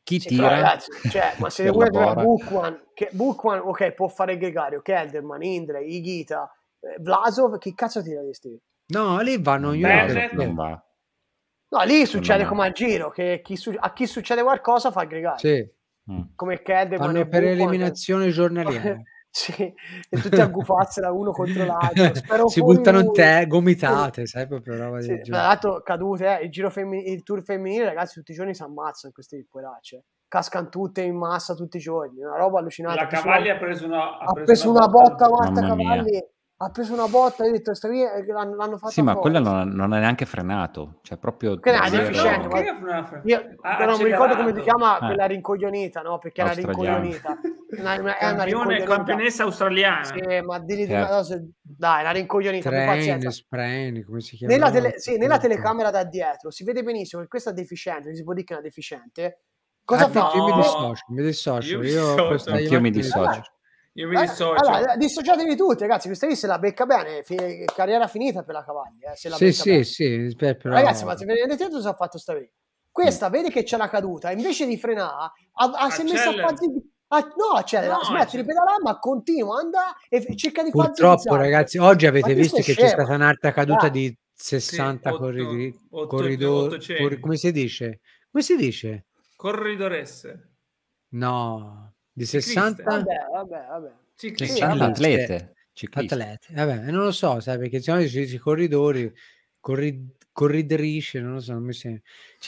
Chi sì, tira? Ragazzi, cioè, ma se vuoi Bukwan,
che, Bukwan, ok, può fare gregario, Kederman, Hindley, Ghita, Vlasov, eh, chi cazzo tira di sti?
No, lì vanno io.
No, lì succede come a giro, che chi, a chi succede qualcosa fa gregario.
Sì. Mm.
Come Kedman Vanno per Buffon, eliminazione
che... Eh. giornaliera.
sì, e tutti a gufarsela uno contro l'altro. Spero si buttano in te, gomitate,
sai proprio roba sì, Tra
l'altro cadute, eh, il, giro femmi- il tour femminile, ragazzi, tutti i giorni si ammazzano queste poveracce. Cascano tutte in massa tutti i giorni, una roba allucinante. La Cavalli ha preso una, ha preso ha preso una, una botta, Marta Cavalli ha preso una botta e ha detto l'hanno, l'hanno fatto sì ma forza. quello
non, non, è neanche frenato cioè proprio che ne zero... Scendo,
ma... io ah, non mi ricordo come si chiama eh. quella rincoglionita no? perché era rincoglionita una, una, è una rincoglionita campionessa australiana sì, ma digli di una cosa certo. dai la rincoglionita Train,
sprain, come si chiama nella, tele... sì,
nella telecamera da dietro si vede benissimo che questa è deficiente si può dire che è una deficiente cosa ah, fa? No. Io mi
dissocio, mi dissocio. Io, io mi dissocio.
Io mi eh, dissocio. Allora,
eh, dissociatevi tutti, ragazzi. Questa lì se la becca bene, fi- carriera finita per la cavaglia. Eh, se la sì, sì, bene.
sì. Però... Ragazzi, ma se
vi rendete conto cosa ha fatto sta lì? Questa, mm. vedi che c'è la caduta, invece di frenare, ha, ha, si è messa a fare Ah, no, cioè, no, smetti di pedalare, ma continua, anda e f- cerca di fare. Purtroppo, ragazzi, oggi avete visto che scemo. c'è stata un'alta caduta ah. di
60 sì, corridori, corridor, come si dice? Come si dice?
Corridoresse.
No. Di 60?
Vabbè, vabbè,
atlete. Cicliste. Atlete. Vabbè, non lo so, sai, perché diciamo si dice corridori, corri, corriderisce, non lo so, non mi sembra.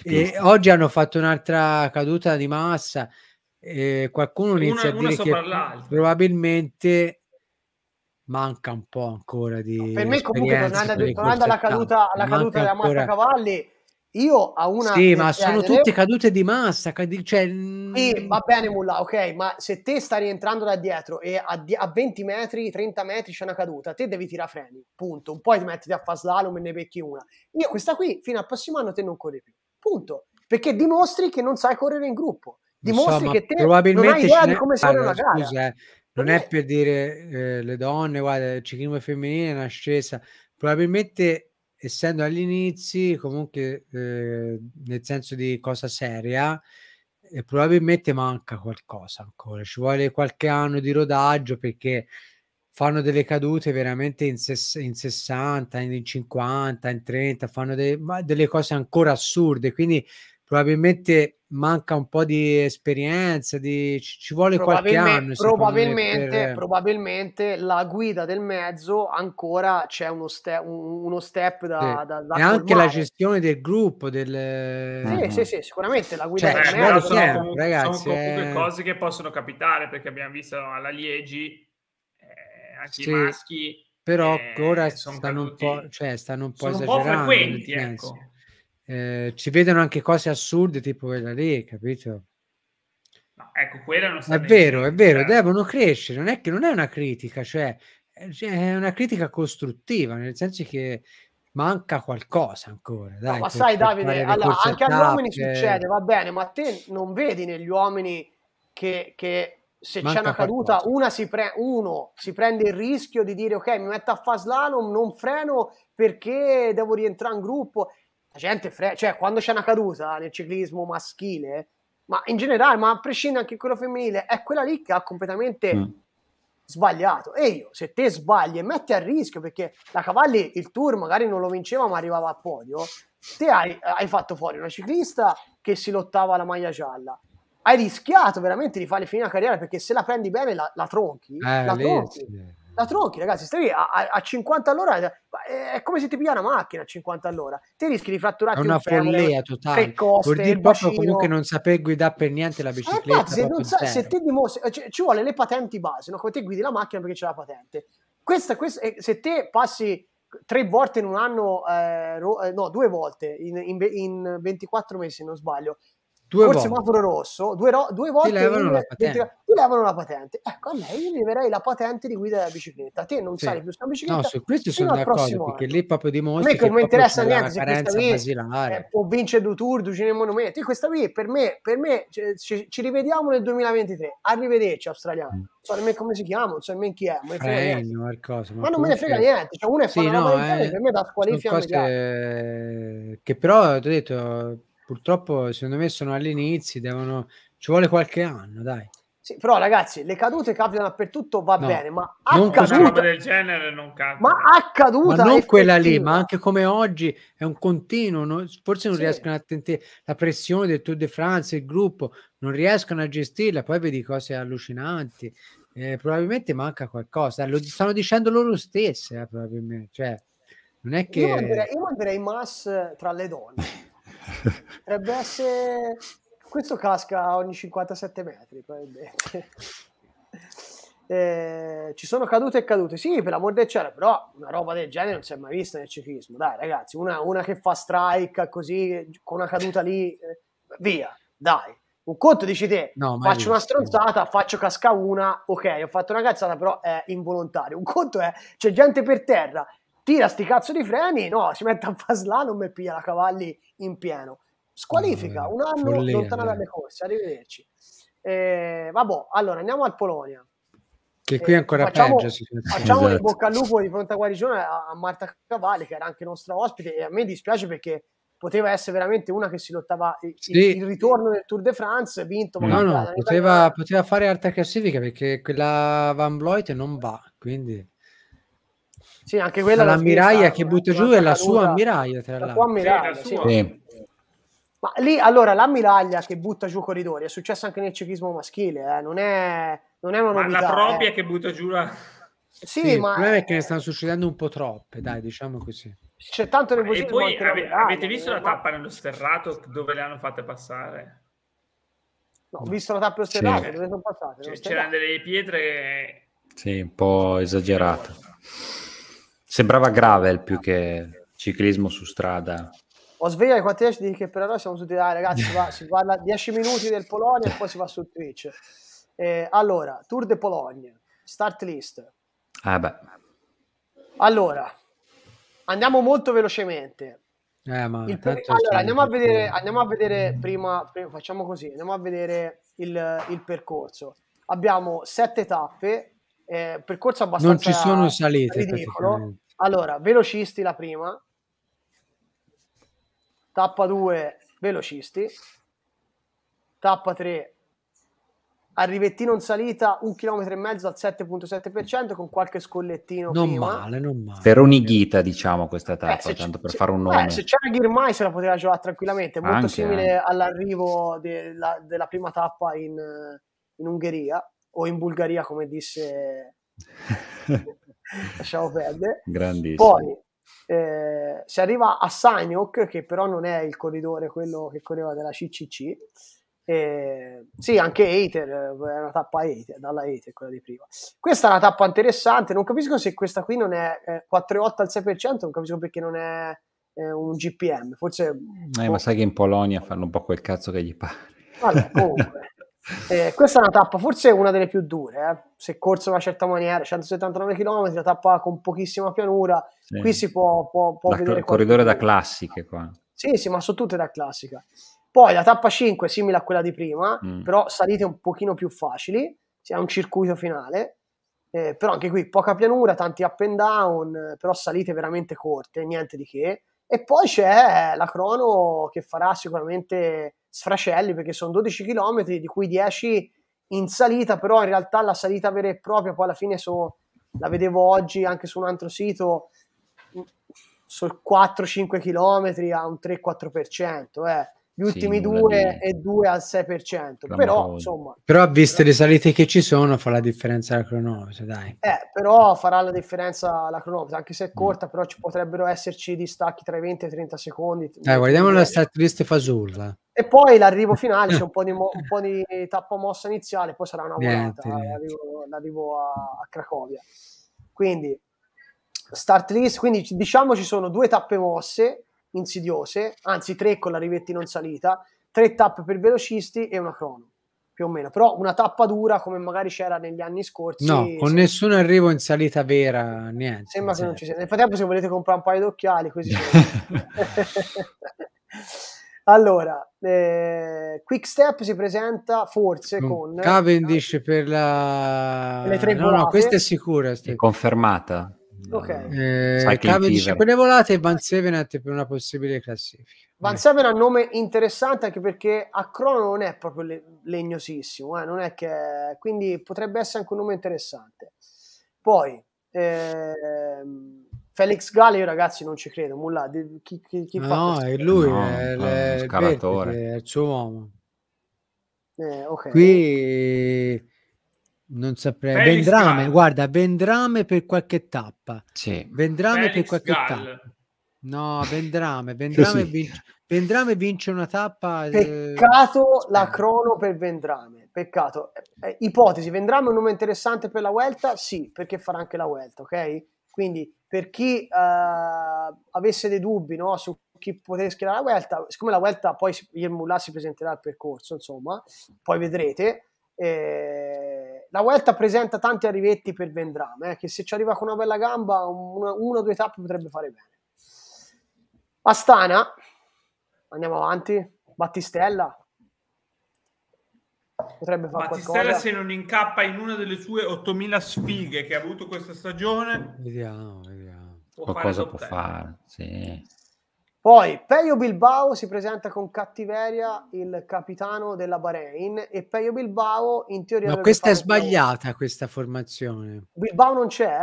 E oggi hanno fatto un'altra caduta di massa. Eh, qualcuno inizia una, a dire che l'altra. probabilmente manca un po' ancora di per me comunque tornando, alla caduta, alla caduta della ancora...
Cavalli io a una. Sì, ma genere, sono tutte
cadute di massa. Cioè...
Sì, va bene, Mulla, ok, ma se te sta rientrando da dietro e a, di- a, 20 metri, 30 metri c'è una caduta, te devi tirare freni, punto. Poi ti metti a fare slalom e ne becchi una. Io questa qui, fino al prossimo anno, te non corri più, punto. Perché dimostri che non sai correre in gruppo, dimostri so, che te probabilmente non hai idea di come sarà una gara.
Scusa, eh. non è per dire eh, le donne, guarda, il ciclismo femminile è una scesa. probabilmente essendo agli inizi, comunque eh, nel senso di cosa seria, eh, probabilmente manca qualcosa ancora. Ci vuole qualche anno di rodaggio perché fanno delle cadute veramente in, ses- in 60, in 50, in 30, fanno de- delle cose ancora assurde. Quindi probabilmente manca un po' di esperienza, di, ci, vuole qualche anno. Probabilmente, per...
probabilmente la guida del mezzo ancora c'è uno, ste- uno step da, sì. da, da E anche la
gestione del gruppo. Del... Sì, mm-hmm. sì, sì,
sicuramente la guida cioè, del mezzo. Sono, sono, ragazzi, sono comunque
eh...
cose che possono capitare perché abbiamo visto alla Liegi eh, anche sì. i maschi. Però eh, ora stanno
un, po', cioè, stanno un po', sono esagerando. Un po' frequenti, ecco. Eh, ci vedono anche cose assurde tipo quella lì, capito?
No, ecco, quella non È vero,
è vero, cioè devono crescere, non è che non è una critica, cioè, eh, cioè è una critica costruttiva, nel senso che manca qualcosa ancora. Dai, no, ma sai Davide, allora, anche agli uomini succede,
va bene, ma te non vedi negli uomini che, che se manca c'è una caduta una si pre- uno si prende il rischio di dire ok mi metto a fare slalom, non freno perché devo rientrare in gruppo la gente fre- cioè quando c'è una caduta nel ciclismo maschile, ma in generale, ma a prescindere anche quello femminile, è quella lì che ha completamente mm. sbagliato. E io, se te sbagli e metti a rischio, perché la Cavalli il tour magari non lo vinceva ma arrivava al podio, te hai, hai fatto fuori una ciclista che si lottava la maglia gialla. Hai rischiato veramente di fare fine a carriera perché se la prendi bene la, la tronchi. Eh, la tronchi. Sì. La tronchi, ragazzi, stai lì a, a 50 all'ora, eh, è come se ti piglia una macchina a 50 all'ora. Ti rischi di fratturare è una un follia totale. Tre coste, Vuol dire proprio comunque non
saper guidare per niente la eh, bicicletta. Eh, se, non sa, se
te dimostri, eh, ci, ci, vuole le patenti base, no? come te guidi la macchina perché c'è la patente. Questa, questa, se te passi tre volte in un anno, eh, ro- no, due volte in, in, in 24 mesi, se non sbaglio, due col semaforo rosso, due, ro- due volte ti levano, in, la patente. ti levano la patente. Ecco, a me io leverei la patente di guida della bicicletta. Te non sì. sali più sulla bicicletta. No, su questo sono d'accordo, perché
lì proprio dimostra a che non mi interessa niente se questa via eh,
può vincere due tour, due cinema monumenti. Questa via per me, per me cioè, ci, ci, rivediamo nel 2023. Arrivederci australiano. Mm. Non so nemmeno come si chiama, non so nemmeno chi è. Fregno,
qualcosa, ma, ma non me ne frega niente.
Cioè, uno è sì, no, eh, per me da squalifica.
Cose... Che però, ti ho detto purtroppo secondo me sono all'inizio, devono... ci vuole qualche anno, dai.
Sì, però ragazzi, le cadute capitano dappertutto, va no, bene, ma accaduta, una roba del genere non capita. Ma accaduta ma non quella lì, ma
anche come oggi è un continuo, non, forse non sì. riescono a tenere la pressione del Tour de France, il gruppo, non riescono a gestirla, poi vedi cose allucinanti. Eh, probabilmente manca qualcosa, lo stanno dicendo loro stesse, eh, probabilmente, cioè non è che io manderei,
io manderei Mas tra le donne. Potrebbe essere... Questo casca ogni 57 metri, probabilmente. Eh, ci sono cadute e cadute, sì, per l'amor del cielo, però una roba del genere non si è mai vista nel ciclismo. Dai, ragazzi, una, una che fa strike così, con una caduta lì, eh, via, dai. Un conto dici te, no, faccio una stronzata, faccio casca una, ok, ho fatto una cazzata, però è involontario. Un conto è, c'è gente per terra tira sti cazzo di freni, no, si mette a fare slalom e piglia la cavalli in pieno. Squalifica, un anno Follia, lontana dalle corse, arrivederci. Eh, vabbè, allora andiamo al Polonia. Che qui è eh, ancora facciamo, peggio. Facciamo esatto. in bocca al lupo di fronte a guarigione a, a Marta Cavalli, che era anche nostra ospite, e a me dispiace perché poteva essere veramente una che si lottava il, sì. il ritorno del Tour de France vinto no, no, poteva,
poteva, fare alta classifica perché quella Van Bloit non va quindi
sì, anche quella l'ammiraglia che butta giù è la sua ammiraglia, tra l'altro. La ammiraglia, sì, sì. Ma lì, allora, l'ammiraglia che butta giù corridori è successo anche nel ciclismo maschile, eh. non, è, non,
è, una novità. Ma la propria eh. che butta giù la... Sì,
sì ma... Il problema
è che ne stanno succedendo un po' troppe, dai, diciamo così.
C'è tanto nel E poi ave- avete visto eh, la tappa nello sterrato dove le hanno fatte passare?
No, ho visto la tappa
sterrata, sì.
dove sono passate?
C'erano delle pietre...
Sì, un po' esagerate. Sembrava gravel più che ciclismo su strada.
Ho svegliato i 4 10 che per ora siamo tutti, dai ragazzi, va, si parla 10 minuti del Polonia e poi si va su Twitch. Eh, allora, Tour de Pologne, start list. Ah beh. Allora, andiamo molto velocemente.
Eh, il,
allora, andiamo a, vedere,
andiamo a vedere prima, prima, facciamo così, andiamo a vedere il, il percorso. Abbiamo sette tappe eh, percorso abbastanza non ci sono salite allora velocisti la prima tappa 2 velocisti tappa 3 arrivettino in salita un chilometro e mezzo al 7.7% con qualche scollettino non prima. male,
non
male per ogni ghita diciamo questa tappa eh, tanto per se, fare un nome eh, se
c'era Ghirmai se la poteva giocare tranquillamente molto Anche, simile eh. all'arrivo de, della prima tappa in, eh, in Ungheria o in Bulgaria come disse lasciamo perdere
grandissimo poi
eh, si arriva a Saniok che però non è il corridore quello che correva della CCC eh, sì, anche Hater eh, è una tappa Hater, dalla Hater quella di prima. Questa è una tappa interessante. Non capisco se questa qui non è eh, 4,8 al 6%. Non capisco perché non è eh, un GPM. Forse, eh,
ma boh. sai che in Polonia fanno un po' quel cazzo che gli pare. Vabbè,
comunque, Eh, questa è una tappa, forse una delle più dure, eh? se corso in una certa maniera, 179 km, la tappa con pochissima pianura, sì. qui si può, può, può da, vedere... Il corridore
da classiche qua.
Sì, sì, ma sono tutte da classica. Poi la tappa 5 è simile a quella di prima, mm. però salite un pochino più facili, si ha un circuito finale, eh, però anche qui poca pianura, tanti up and down, però salite veramente corte, niente di che. E poi c'è la crono che farà sicuramente sfracelli perché sono 12 km di cui 10 in salita, però in realtà la salita vera e propria poi alla fine so, la vedevo oggi anche su un altro sito, sul 4-5 km a un 3-4%. Eh gli ultimi sì, due e due al 6%, Clamoroso. però insomma...
Però viste però... Eh, le salite che ci sono fa la differenza la cronometro, dai.
Eh, però farà la differenza la cronometro, anche se è mm. corta, mm. però ci potrebbero esserci distacchi tra i 20 e i 30 secondi. Dai, guardiamo eh, la
statistica fasulla.
E poi l'arrivo finale, c'è un po' di, mo- un po di tappa mossa iniziale, poi sarà una volata, eh, l'arrivo, l'arrivo a, a Cracovia. Quindi, start list, quindi diciamo ci sono due tappe mosse, insidiose, anzi tre con la rivettina in salita, tre tappe per velocisti e una crono più o meno, però una tappa dura come magari c'era negli anni scorsi. No, con se... nessun
arrivo in salita vera, niente.
Sembra certo. che non cioè. ci sia. Nel frattempo se volete comprare un paio di occhiali così. allora, eh, Quick Step si presenta forse con,
Cavendish eh, per
la... le tre no, volate. no, questa è
sicura. È confermata ok eh, Cavendish
per volate Van Sevenant per una possibile classifica
Van Seven ha nome interessante anche perché a crono non è proprio le- legnosissimo eh? non è che... quindi potrebbe essere anche un nome interessante poi ehm... Felix Gale io ragazzi non ci credo nulla chi, chi, chi no è lui no, è, no,
è, il suo uomo eh, okay. qui non saprei. Felix Vendrame, Gall. guarda, Vendrame per qualche tappa. Sì. Vendrame Felix per qualche Gall. tappa. No, Vendrame, Vendrame, vince, Vendrame vince una
tappa. Eh, peccato eh... la crono per Vendrame. Peccato. Eh, eh, ipotesi, Vendrame è un nome interessante per la Vuelta? Sì, perché farà anche la Vuelta, ok? Quindi per chi eh, avesse dei dubbi no, su chi poter schierare la Vuelta, siccome la Vuelta poi Yermullah si presenterà al percorso, insomma, poi vedrete. Eh, la Vuelta presenta tanti arrivetti per Vendrame, eh, che se ci arriva con una bella gamba, una, una o due tappe potrebbe fare bene. Astana, andiamo avanti, Battistella. Potrebbe fare Battistella qualcosa. se
non incappa in una delle sue 8000 sfighe che ha avuto questa stagione.
Vediamo,
vediamo. Può qualcosa può fare, sì.
Poi Peio Bilbao si presenta con cattiveria il capitano della Bahrain e Peio Bilbao in teoria... Ma questa è
sbagliata un... questa formazione. Bilbao non c'è?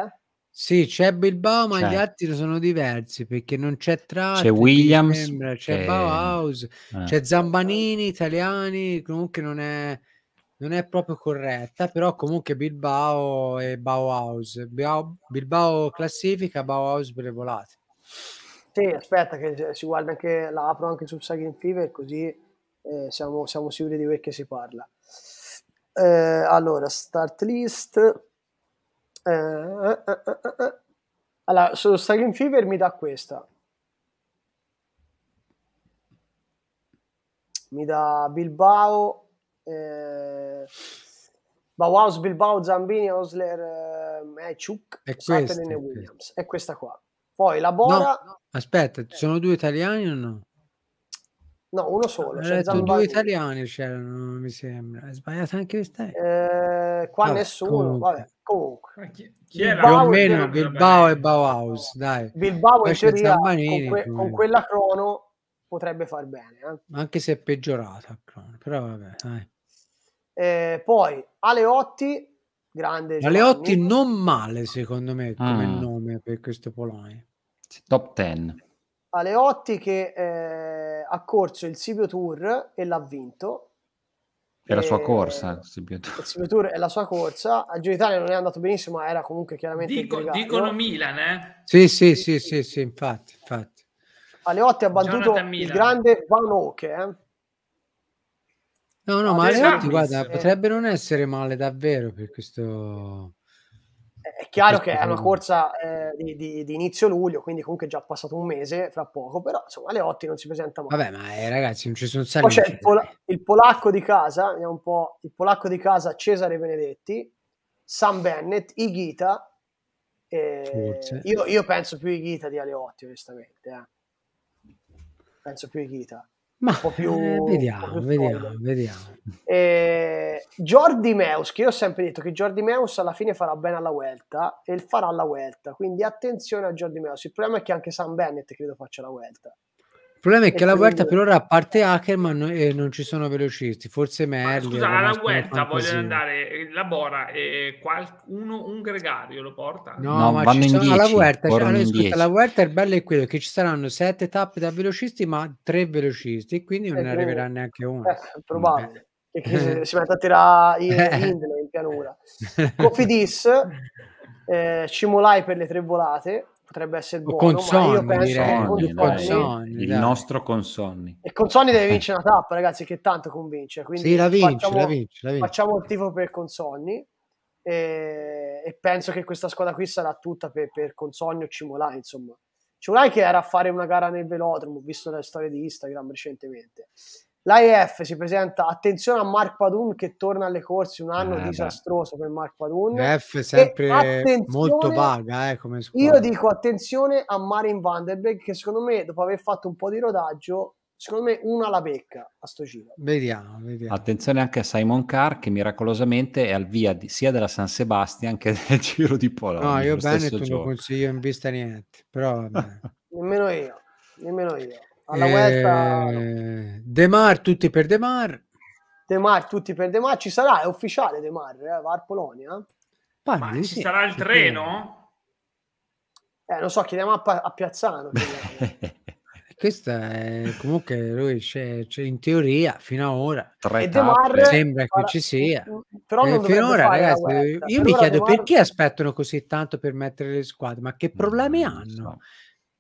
Sì, c'è Bilbao, ma c'è. gli altri sono diversi perché non c'è tra... c'è Williams, sembra, c'è e... Bauhaus, eh. c'è Zambanini, italiani, comunque non è, non è proprio corretta, però comunque Bilbao e Bauhaus, Bilbao classifica, Bauhaus per le volate.
Sì, aspetta che eh, si guarda anche, la apro anche sul Sagan Fever così eh, siamo, siamo, sicuri di quel che si parla. Eh, allora, start list. Eh, eh, eh allora, su Sagan Fever mi dà questa. Mi dà Bilbao, eh, Bauhaus, Bilbao, Zambini, Osler, eh, Chuk, e Williams. È questa qua poi Labora... No,
aspetta, ci eh. sono due italiani o no?
No, uno solo. C'è due
italiani c'erano, mi sembra. Hai
sbagliato anche questa? Eh, qua no, nessuno. Comunque. Vabbè, comunque. Chi, chi Bilbao, meno Bilbao
e Bauhaus, dai. Bilbao e in con, que- con, quella
crono potrebbe far bene. Eh?
Anche se è peggiorata, però vabbè, dai.
Eh, poi Aleotti, grande. Giovanni. Aleotti
non male secondo me come ah. nome per questo Polonia.
Top 10.
Aleotti che eh, ha corso il Sibio Tour e l'ha vinto. È la sua eh,
corsa, Sibio Tour.
Sibio Tour è la sua corsa. Al Giro d'Italia non è andato benissimo, ma era comunque chiaramente... Dico, dicono
Milan, eh?
Sì,
sì, sì, sì, sì infatti, infatti.
Aleotti ha battuto il grande Van Oke, eh?
No, no, ma ah, Aleotti, guarda, potrebbe non essere male davvero per questo
è chiaro che è una corsa eh, di, di, di, inizio luglio, quindi comunque è già passato un mese fra poco, però insomma Leotti non si presenta mai. Vabbè, ma
eh, ragazzi, non ci sono stati. Poi c'è il,
pola- il, polacco di casa, vediamo un po', il polacco di casa Cesare Benedetti, Sam Bennett, Ighita, eh, io, io, penso più Ighita di Aleotti, onestamente. Eh. Penso più Ighita. Ma un po'
più, eh, vediamo, vediamo, vediamo.
Eh, Jordi Meus, che io ho sempre detto che Jordi Meus alla fine farà bene alla Vuelta e farà la Vuelta, quindi attenzione a Jordi Meus. Il problema è che anche Sam Bennett credo faccia la Vuelta.
Il problema è che la Vuelta per ora, a parte Ackerman, eh, non ci sono velocisti, forse Merlin. Scusa, la Vuelta voglio
andare, eh, la
Bora, e qualcuno, un gregario lo porta? No, no ma ci sono,
la alla Vuelta, cioè, la Vuelta è bella è quello, che ci saranno sette tappe da velocisti, ma tre velocisti, quindi non ne eh, arriverà boh. neanche uno. Eh,
probabile. Che eh. si mette a tirare in, in pianura. Cofidis, eh, Cimolai per le tre volate, potrebbe essere buono. Consonni, ma io direi, Consonni, il dai.
nostro Consonni. E
con Consonni deve eh. vincere una tappa, ragazzi, che tanto convince. Quindi sì, la vince, facciamo, la vince, la vince. facciamo il tifo per Consonni e, e, penso che questa squadra qui sarà tutta per, per Consonni o Cimolai, insomma. Cimolai che era a fare una gara nel velodromo, visto le storie di Instagram recentemente. L'AEF si presenta, attenzione a Mark Padun che torna alle corse, un anno eh, disastroso beh. per Mark Padun. L'AEF è sempre molto vaga
eh, come squadra.
Io dico attenzione a Marin Vanderberg che secondo me dopo aver fatto un po' di rodaggio, secondo me una la becca a sto giro.
Vediamo, vediamo. Attenzione anche a Simon Carr che miracolosamente è al via di, sia della San Sebastian che del Giro di Polonia. No, io Bennett non
consiglio in vista niente, però...
nemmeno io, nemmeno io alla eh,
Vuelta...
Demar tutti per Demar.
Demar tutti per Demar, ci sarà, è ufficiale Demar, eh, va a Polonia.
Parli, Ma ci sì, sarà
il treno? Eh, lo so, chiediamo a, pa- a Piazzano.
Questa è comunque lui c'è, c'è in teoria fino ad ora. Tre Demar, sembra che ci sia.
Eh, però eh, finora, ragazzi, guerra, io mi chiedo Demar...
perché aspettano così tanto per mettere le squadre, ma che mm, problemi hanno?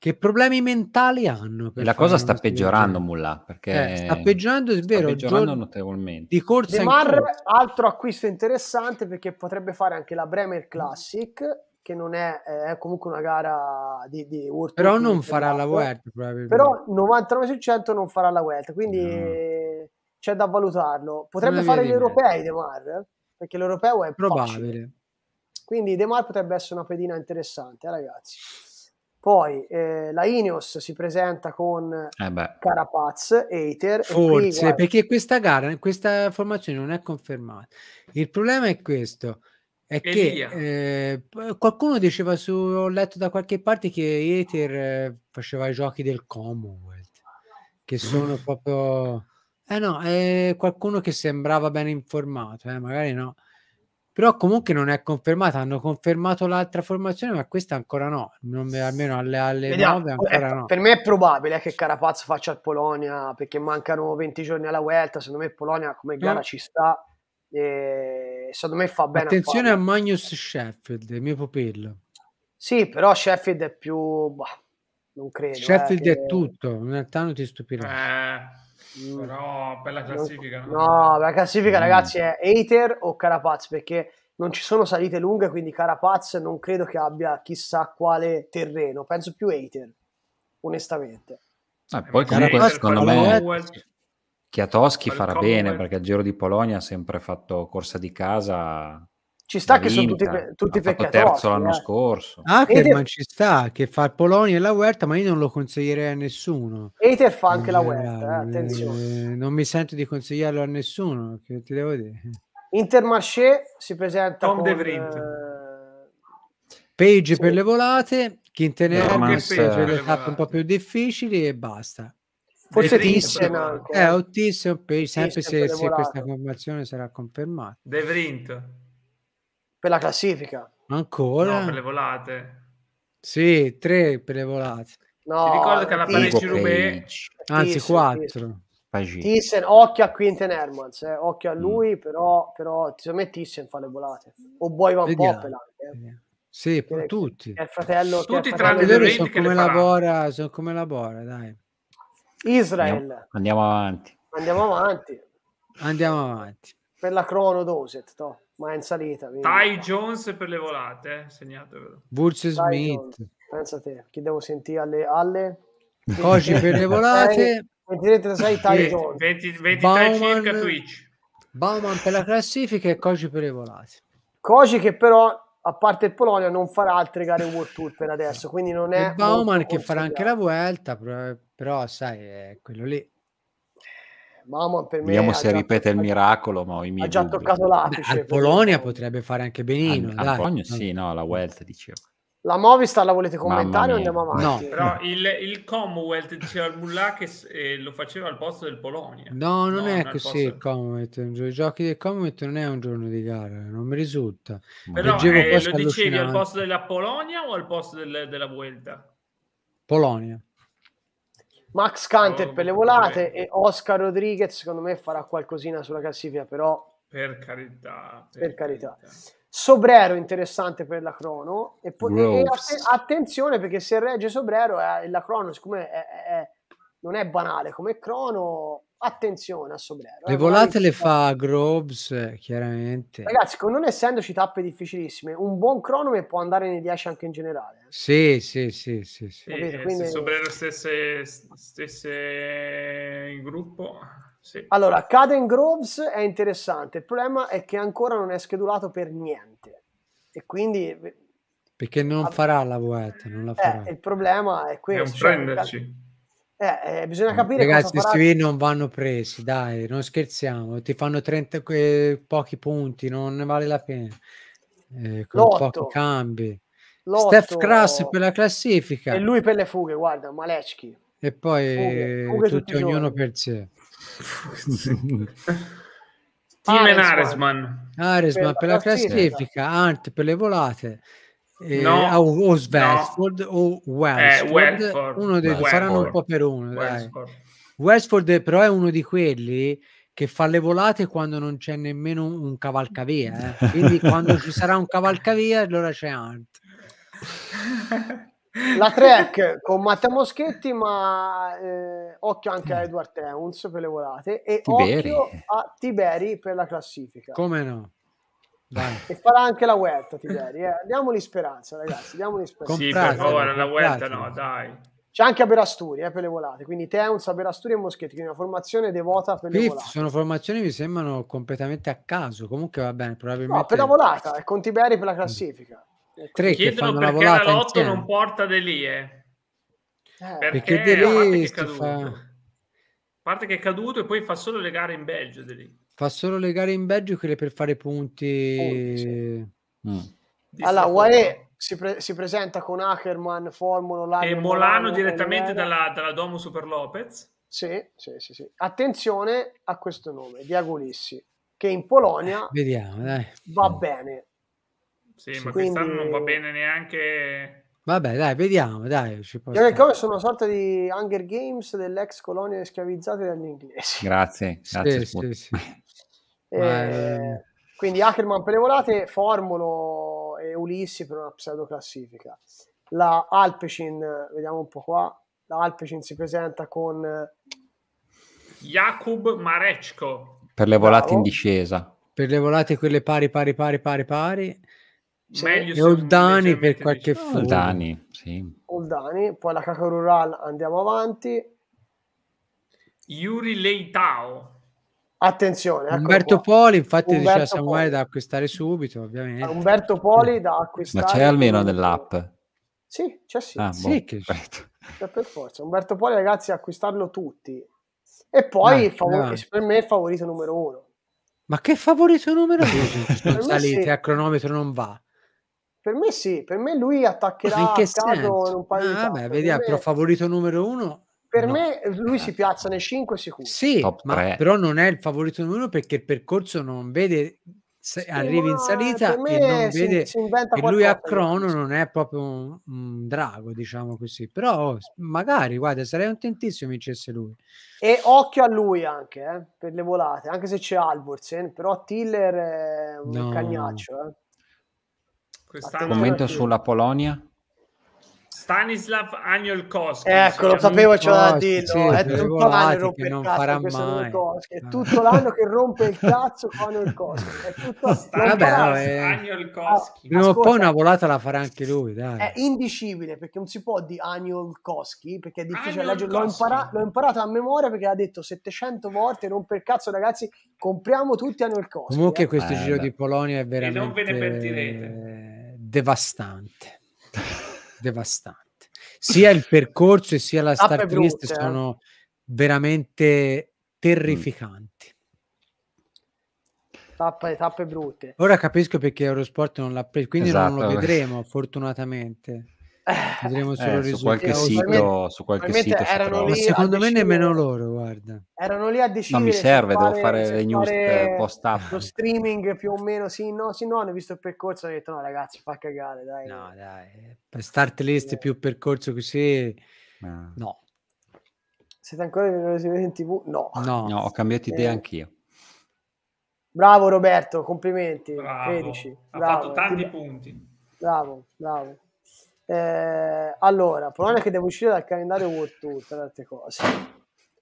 Che problemi mentali hanno? la cosa sta peggiorando,
Mulla, perché eh, sta
peggiorando, è vero. Sta peggiorando gior- notevolmente.
Di
corsa De Mar,
altro acquisto interessante perché potrebbe fare anche la Bremer Classic, che non è, eh, è comunque una gara di, di World Però non World farà la Vuelta,
probabilmente. Però
99 su 100 non farà la Vuelta, quindi mm. c'è da valutarlo. Potrebbe fare gli europei, De Mar, perché l'europeo è probabile. Facile. Quindi De Mar potrebbe essere una pedina interessante, eh, ragazzi. Poi eh, la Ineos si presenta con eh Carapaz, Eiter. Forse, qui, perché
questa gara, questa formazione non è confermata. Il problema è questo, è Elia. che eh, qualcuno diceva su, ho letto da qualche parte che Eiter eh, faceva i giochi del Commonwealth, che sono proprio... Eh no, è qualcuno che sembrava ben informato, eh, magari no però comunque non è confermata. Hanno confermato l'altra formazione, ma questa ancora no. Non, almeno alle, alle 9 ecco, ancora è, no. Per
me è probabile che Carapazzo faccia il Polonia perché mancano 20 giorni alla Vuelta. Secondo me, Polonia come gara mm. ci sta. E secondo me fa bene. Attenzione a, a
Magnus Sheffield, mio pupillo.
Sì, però Sheffield è più. Bah, non credo. Eh, Sheffield eh, che... è tutto.
In realtà non ti stupirà.
Eh Mm. Però bella classifica. No, no la classifica, mm. ragazzi, è Hater o Carapaz perché non ci sono salite lunghe, quindi Carapaz non credo che abbia chissà quale terreno. Penso più Hater, onestamente.
Ah, eh, poi comunque secondo me Chiatoschi farà bene perché al Giro di Polonia ha sempre fatto corsa di casa
ci sta che sono tutti, tutti peccati. terzo l'anno eh.
scorso.
Ackerman ah, Eter...
ci
sta, che fa
Polonia e la Huerta, ma io non lo consiglierei a nessuno.
Eter fa anche eh, la Huerta, eh, attenzione.
Eh, non mi sento di consigliarlo a nessuno, che ti devo dire.
Intermarché si presenta Tom con... De Vrint. Eh,
Page sì. per le volate, Quintenerans per le eh, tappe un po' più difficili e basta.
Forse Tissen anche.
Page, sempre se, se questa formazione sarà confermata.
De Vrint.
Per la classifica.
Ancora? No, per
le volate.
Sì, tre per le volate.
No, Ti ricordo che alla Parigi Roubaix... Anzi, quattro.
Tissen,
occhio a Quinten Hermans, eh, occhio a mm. lui, mm. però, però secondo me Tissen fa le volate. O Boy Van Poppel anche. Eh.
Sì, per tutti. è il fratello, tutti tranne loro sono come lavora, sono come lavora, dai.
Israel.
Andiamo, andiamo avanti.
Andiamo avanti.
Andiamo avanti.
Per la crono Doset, to ma è in salita. Quindi... Ty Jones per le volate, eh? segnatevelo.
Burse eh. Smith. Jones.
Pensa te, chi devo sentire alle... alle...
Coci per le volate.
23 Ty Jones. 20, 23 Bauman, circa Twitch. Bauman per la classifica e Coci per le volate. Coci che però a parte il Polonia non farà altre gare World Tour per adesso, quindi non è... E Bauman
che farà anche la Vuelta, però, però sai, è quello lì.
Mamma, per me Vediamo se
ripete il miracolo, ma ho i miei Ha già dubbi.
toccato l'apice. Beh, al
Polonia potrebbe fare anche benino. Al, al Polonia sì, no, la Welta dicevo.
La Movistar la volete commentare o andiamo avanti? No.
Però
il, il Commonwealth diceva il Mullah che eh, lo faceva al posto del Polonia.
No, non, no, è, così il Commonwealth. I giochi del Commonwealth non è un giorno di gara, non mi risulta. Però Leggevo eh, lo dicevi al posto
della Polonia o al posto del, della Vuelta?
Polonia.
Max Canter oh, per le volate beh. e Oscar Rodriguez secondo me farà qualcosina sulla classifica però
per carità
per, per carità. carità. Sobrero interessante per la crono e, po- e att- attenzione perché se regge Sobrero è, eh, la crono siccome è, è, non è banale come crono attenzione a Sobrero. Eh, le volate le
fa Groves, chiaramente.
Ragazzi, con non essendoci tappe difficilissime, un buon cronome può andare nei 10 anche in generale.
Eh. Sì, sì, sì, sì. sì.
Capito? Quindi... Se
Sobrero stesse, stesse in gruppo...
Sì. Allora, Caden Groves è interessante, il problema è che ancora non è schedulato per niente. E quindi...
Perché non farà la boetta, non la eh, farà. Eh, il
problema è questo. È un cioè, prenderci eh, eh, bisogna capire ragazzi questi farà...
non vanno presi dai non scherziamo ti fanno 30 que- pochi punti non ne vale la pena eh, con Lotto. pochi cambi Lotto. Steph Crass per la classifica e
lui per le fughe guarda Malecki
e poi fughe. Fughe tutti, tutti ognuno per sé
Team Aresman. Aresman per, per la
classifica Ant per le volate eh, no, o, o Svesford no. o eh, Westford, eh, uno dei due faranno un po' per uno Westford. Westford però è uno di quelli che fa le volate quando non c'è nemmeno un cavalcavia eh. quindi quando ci sarà un cavalcavia allora c'è Ant
la track con Matteo Moschetti ma eh, occhio anche a mm. Edward Teuns per le volate e Tiberi. occhio a Tiberi per la classifica come no Vai. E farà anche la Vuelta, Tiberi. Eh. Diamogli speranza, ragazzi. Diamogli speranza. Sì, per favore, la Vuelta no, dai. C'è anche Aberasturi eh, per le volate, quindi Teuns, Berasturi e Moschetti, quindi una formazione devota per le volate.
Sono formazioni che mi sembrano completamente a caso, comunque va bene, probabilmente... No, per la volata,
è eh, con Tiberi per la classifica. Ecco. Tre Chiedono che perché la, la Lotto non porta Delie.
Eh. eh. Perché, perché Delie a è
caduto, a
parte che è caduto e poi
fa solo le gare in Belgio De Delie.
Fa solo le gare in Belgio quelle per fare punti. punti mm.
Alla UAE si, pre- si, presenta con Ackerman, Formolo, Lano, e Molano, direttamente dalla,
dalla Domus Super Lopez.
Sì, sì, sì, sì, Attenzione a questo nome, Diagolissi, che in Polonia eh, vediamo, dai. va bene. Sì, ma quindi... quest'anno non va bene neanche...
Vabbè, dai, vediamo, dai. Ci può
sono una sorta di Hunger Games dell'ex colonia schiavizzata dagli inglesi.
Grazie, grazie. Sì, sì, eh,
quindi Ackerman per le volate, Formulo e Ulissi per una pseudo classifica. La Alpecin, vediamo un po' qua, la Alpecin si presenta con eh, Jakub
Marecco.
Per le volate in discesa.
Per le volate quelle pari, pari, pari, pari,
pari. Meglio e
Oldani per qualche
diciamo. fu. Oldani, sì. Oldani, poi la Caca Rural andiamo avanti. Yuri Leitao.
Attenzione, ecco Umberto qua. Poli, infatti, Umberto diceva Samuele Poli. da acquistare subito,
ovviamente. Ah, Umberto Poli da acquistare. Ma c'è almeno nell'app? Sì, c'è sì. Ah, sì boh.
che... c'è
per forza. Umberto Poli, ragazzi, acquistarlo tutti. E poi ah, favor- ah. per me è favorito numero uno.
Ma che favorito numero uno? salite sì. a cronometro non va.
Per me sì, per me lui attaccherà in che senso? in un paio di ah, tappe.
Beh, vediamo, ah, me... però favorito numero uno
per no. me lui si eh. piazza nei 5 sicuri. Sì,
ma però non è il favorito numero uno perché il percorso non vede se arrivi in salita e non si, vede si e lui a crono non è proprio un, un, drago diciamo così però magari guarda sarei contentissimo vincesse lui
e occhio a lui anche eh, per le volate anche se c'è Alvorsen, però Tiller è un no. cagnaccio eh.
commento sulla Polonia
Stanislav
Aniolkowski. Ecco, lo sapevo, ce l'ha a dirlo. Sì, è tutto l'anno che non farà mai. È ah. tutto l'anno che rompe il cazzo con Aniolkowski. È tutto Vabbè, vabbè. Eh, Aniolkowski. Prima o poi una
volata la farà anche lui, dai. È
indicibile perché non si può di Aniolkowski perché è difficile leggere. L'ho, impara- l'ho imparato a memoria perché ha detto 700 volte rompe il cazzo, ragazzi, compriamo tutti Aniolkowski. Comunque eh? questo eh, giro vabbè. di
Polonia è veramente e non ve ne pentirete. devastante devastante. Sia il percorso e sia la start list eh. sono veramente terrificanti. Mm.
Tappe, tappe, brutte.
Ora capisco perché Eurosport non l'ha preso, quindi esatto. non lo esatto. vedremo fortunatamente. Vedremo solo eh, su qualche
sito, su qualche sito lì, secondo me
nemmeno loro, guarda. Erano lì a decidere. No, mi serve, se devo fare, fare le news eh, post up. Lo streaming più o meno, sì, no, sì, no, hanno visto il percorso ho detto no, ragazzi, fa cagare, dai. No, dai,
per start list eh. più percorso
così no. no.
Siete ancora in TV? No.
No, no ho cambiato eh. idea eh. anch'io.
Bravo Roberto, complimenti. Bravo. Credici. Ha fatto tanti bravo. punti. Bravo, bravo. Eh, allora, problema è che devo uscire dal calendario World Tour, tra altre cose,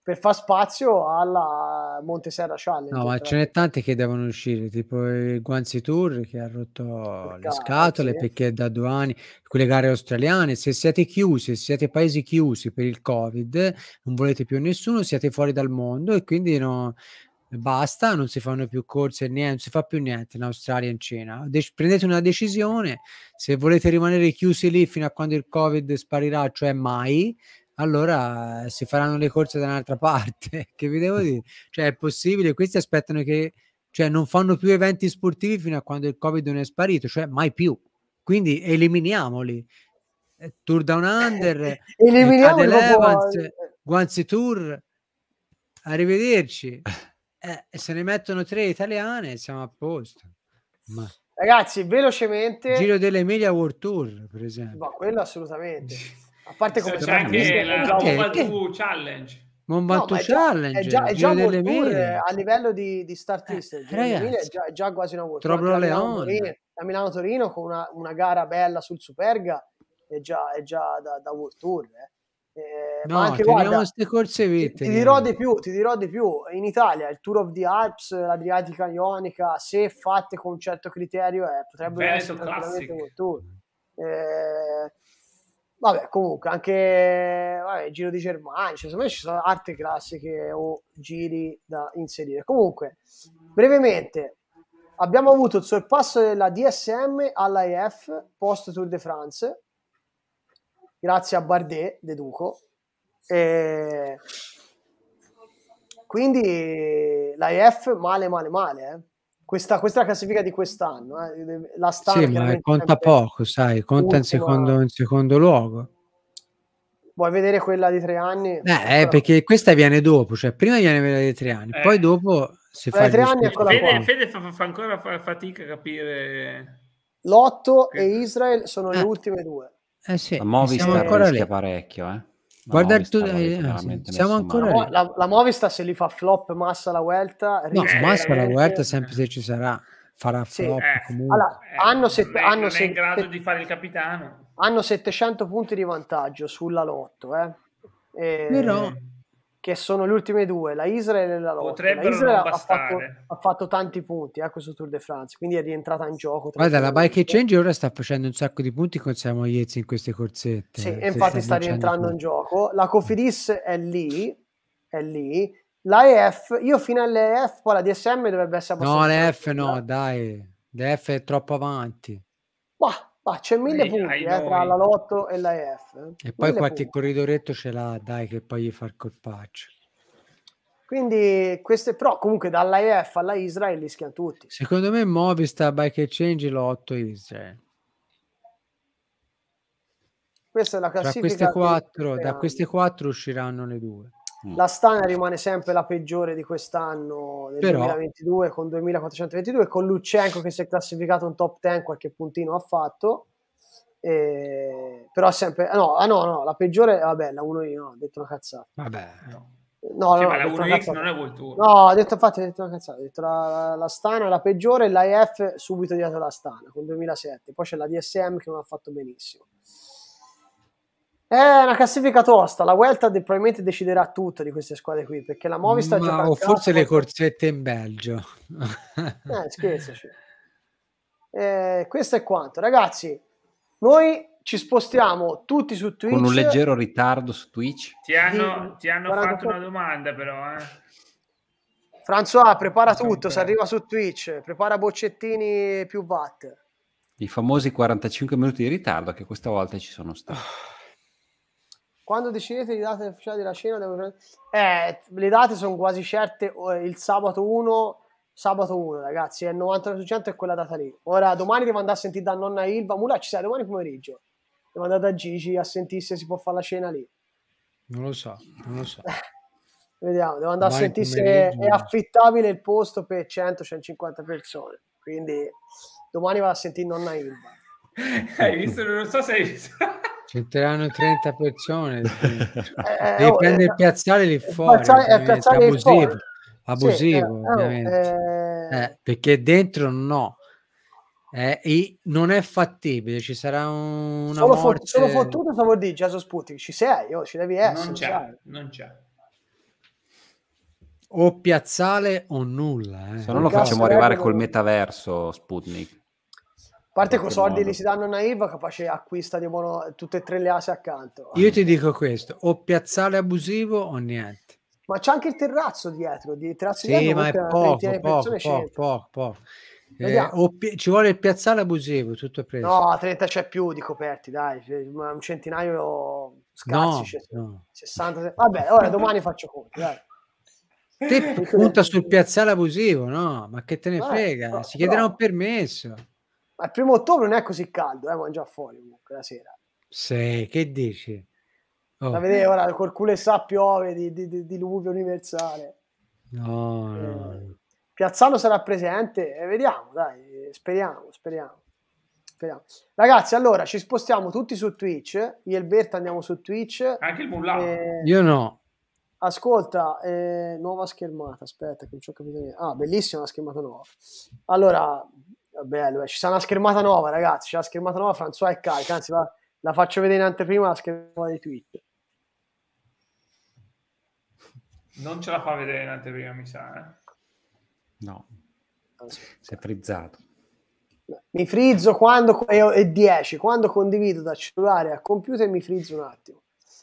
per far spazio alla Monte Serra Challenge. No, ma ce n'è
tanti che devono uscire, tipo il Guanzi Tour che ha rotto per le scatole sì. perché da due anni, quelle gare australiane, se siete chiusi, se siete paesi chiusi per il Covid, non volete più nessuno, siete fuori dal mondo e quindi no, basta, non si fanno più corse, niente, non si fa più niente in Australia e in Cina. De- prendete una decisione, se volete rimanere chiusi lì fino a quando il Covid sparirà, cioè mai, allora eh, si faranno le corse da un'altra parte. che vi devo dire? Cioè è possibile, questi aspettano che cioè, non fanno più eventi sportivi fino a quando il Covid non è sparito, cioè mai più. Quindi eliminiamoli. Eh, tour Down Under, eh,
Eliminiamo Adel Evans,
Guanzi Tour, arrivederci. eh, se ne mettono tre italiane siamo a posto. Ma...
Ragazzi, velocemente... Giro
dell'Emilia World Tour, per esempio.
Ma quello assolutamente. A parte come... C'è anche la Monbatu Challenge. Monbatu no, Challenge. È già, è già, è già eh, a livello di, di startist. Eh, è già, già, quasi una World Tour. La Milano-Torino, con una, una, gara bella sul Superga è già, è già da, da World Tour. Eh. Eh, no, ma anche guarda, queste
corsevette. Ti, ti, dirò di
più, ti dirò di più. In Italia il Tour of the Alps, l'Adriatica Ionica, se fatte con un certo criterio, eh, potrebbero Veneto essere classico. un tour. Eh, vabbè, comunque, anche vabbè, il Giro di Germania, cioè, secondo me ci sono altre classiche o giri da inserire. Comunque, brevemente, abbiamo avuto il sorpasso della DSM all'AEF post Tour de France grazie a Bardet, deduco. E quindi l'AEF male, male, male. Eh. Questa, questa, è la classifica di quest'anno. Eh. La Star, sì, ma conta poco,
sai, conta in, secondo, in secondo luogo.
Vuoi vedere quella di tre anni? Eh, Però... perché
questa viene dopo, cioè prima viene quella di tre anni, eh. poi dopo se fa... Tre anni
Fede,
Fede fa, fa, ancora fatica a capire...
L'otto che... e Israel sono le eh. ultime due.
Eh sì, la Movistar ancora rischia lì. parecchio, eh. La Guarda tu, eh, sì,
siamo ancora lì.
La, la Movistar se li fa flop Massa la Vuelta no, Massa la Vuelta sempre
se ci sarà farà sì. flop eh, comunque. Allora,
eh, hanno, se, non è, hanno non set, è in grado set, di fare il capitano hanno 700 punti di vantaggio sulla lotto eh. e... però eh, che sono le ultime due, la Israel e la Lotte. Potrebbero la Israel ha fatto, ha, fatto, tanti punti a eh, questo Tour de France, quindi è rientrata in gioco. Guarda, la Bike Exchange
ora sta facendo un sacco di punti con Siamo Yez in queste corsette. Sì, eh, infatti sta rientrando in
gioco. La Cofidis è lì, è lì. La EF, io fino all'EF, poi la DSM dovrebbe essere abbastanza... No,
l'EF no, dai, l'EF è troppo avanti.
Bah, ma c'è mille Ehi, punti eh, tra la Lotto e la EF. E poi qualche punti.
corridoretto ce l'ha, dai, che poi gli fa il colpaccio.
Quindi queste, però comunque dalla EF alla Israel rischiano tutti.
Secondo me Movistar, Bike Exchange, Lotto Israel.
Questa è la classifica. da queste
quattro usciranno le due.
Mm. La Stana rimane sempre la peggiore di quest'anno, del Però... 2022, con 2422, con Lucenco che si è classificato un top 10, qualche puntino ha fatto. Eh, però sempre ah, no, ah no, no, la peggiore, vabbè, la 1 io no, ho detto una cazzata.
Vabbè, no.
No, sì, no, ma la 1X non è Volturi. No, ho detto, infatti, ho detto una cazzata. Ho detto la, la, la Stana è la peggiore, l'AF subito dietro la Stana con 2007. Poi c'è la DSM che non ha fatto benissimo. È una classifica tosta, la Vuelta de- probabilmente deciderà tutto di queste squadre qui, perché la Movi sta giocando... O forse
le corsette in Belgio.
eh, scherzaci. Eh, questo è quanto. Ragazzi, noi ci spostiamo tutti su Twitch. Con un leggero ritardo su Twitch. Ti
hanno, ti hanno fatto una domanda però. Eh.
François, prepara tutto, se arriva su Twitch, prepara boccettini più watt.
I famosi 45 minuti di ritardo che questa volta ci sono stati.
Quando decidete le date ufficiali della cena, devo... eh, le date sono quasi certe. Eh, il sabato 1, sabato 1, ragazzi, è il 90% è quella data lì. Ora, domani devo andare a sentire da nonna Ilva. Mula, ci sei domani pomeriggio. Devo andare da Gigi a sentire se si può fare la cena lì.
Non lo so, non lo so.
Vediamo, devo andare domani a sentire se è affittabile il posto per 100-150 persone. Quindi domani vado a sentire nonna Ilva.
Hai visto? Non so se hai visto
c'entreranno 30 persone. Eh, eh, Devi oh, eh, prendere il piazzale lì fuori. Piazzale, piazzale abusivo, fuori. abusivo sì, eh, ovviamente. Oh, perché dentro no. Eh, non è fattibile, ci sarà una solo morte... Sono fottuto
se vuol dire, Jason Sputnik, ci sei, oh, ci devi essere. Non c'è,
non c'è. O piazzale o nulla.
Eh. Se no lo facciamo arrivare col metaverso Sputnik
parte con soldi modo. li si danno una IVA, capace acquista di buono, tutte e tre le ASE accanto. Io
ti
dico questo, o piazzale abusivo o niente.
Ma c'è anche il terrazzo dietro, di terrazzo sì, dietro ma è poco, poco, poco,
poco, poco. Eh, pi- ci vuole il piazzale abusivo, tutto preso. No,
a 30 c'è più di coperti, dai, cioè, un centinaio scarsi, no, no. 60. Vabbè, ora domani faccio conti, dai. Te
punta sul piazzale abusivo, no? Ma che te ne ah, frega? No, si chiederà un permesso.
Ma il primo ottobre non è così caldo, eh, mangia fuori comunque la sera.
Sei, che dici?
Oh.
La vedete ora col culo e sa piove oh, di, di, di, diluvio universale.
No,
eh, no. Piazzano sarà presente e eh, vediamo, dai, speriamo, speriamo. Speriamo. Ragazzi, allora ci spostiamo tutti su Twitch. Io e il Berta andiamo su Twitch. Anche il Mullà. Eh, Io no. Ascolta, eh, nuova schermata. Aspetta, che non ci ho capito niente. Ah, bellissima la schermata nuova. Allora, bello, eh. ci sta una schermata nuova, ragazzi. C'è la schermata nuova, François e Calc. Anzi, la, la, faccio vedere in anteprima la schermata di Twitch.
Non ce la fa vedere in anteprima, mi sa.
Eh? No, ah, si è frizzato.
Mi frizzo quando è 10. Quando condivido da cellulare a computer, mi frizzo un attimo.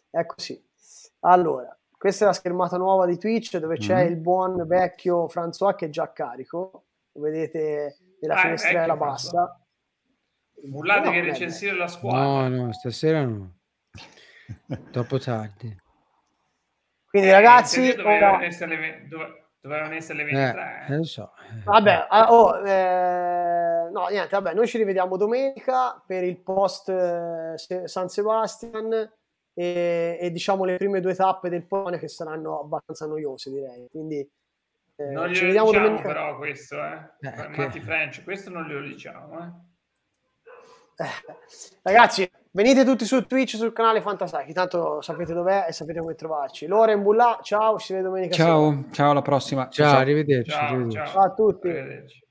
Ecco sì. Allora, questa è la schermata nuova di Twitch dove mm-hmm. c'è il buon vecchio François che è già carico. Vedete della ah, eh, finestrella bassa.
Bullate no, che recensire la squadra.
No, no, stasera no. Troppo tardi.
Quindi eh, ragazzi... Dovevano, oh, essere le, dove, dovevano essere le 23. Eh, eh. So. Eh. Vabbè, ah, oh, eh, no, niente, vabbè, noi ci rivediamo domenica per il post San Sebastian. E, e, diciamo le prime due tappe del pone che saranno abbastanza noiose direi quindi eh, non glielo diciamo domenica... però
questo, eh. eh Matti French, questo non glielo diciamo, eh.
eh. Ragazzi, venite tutti su Twitch, sul canale Fantasacchi, tanto sapete dov'è e sapete come trovarci. Loren Bullà, ciao, ci vediamo domenica Ciao, sera.
ciao, alla prossima.
Ciao, ciao.
Arrivederci, ciao, arrivederci. Ciao.
ciao a tutti.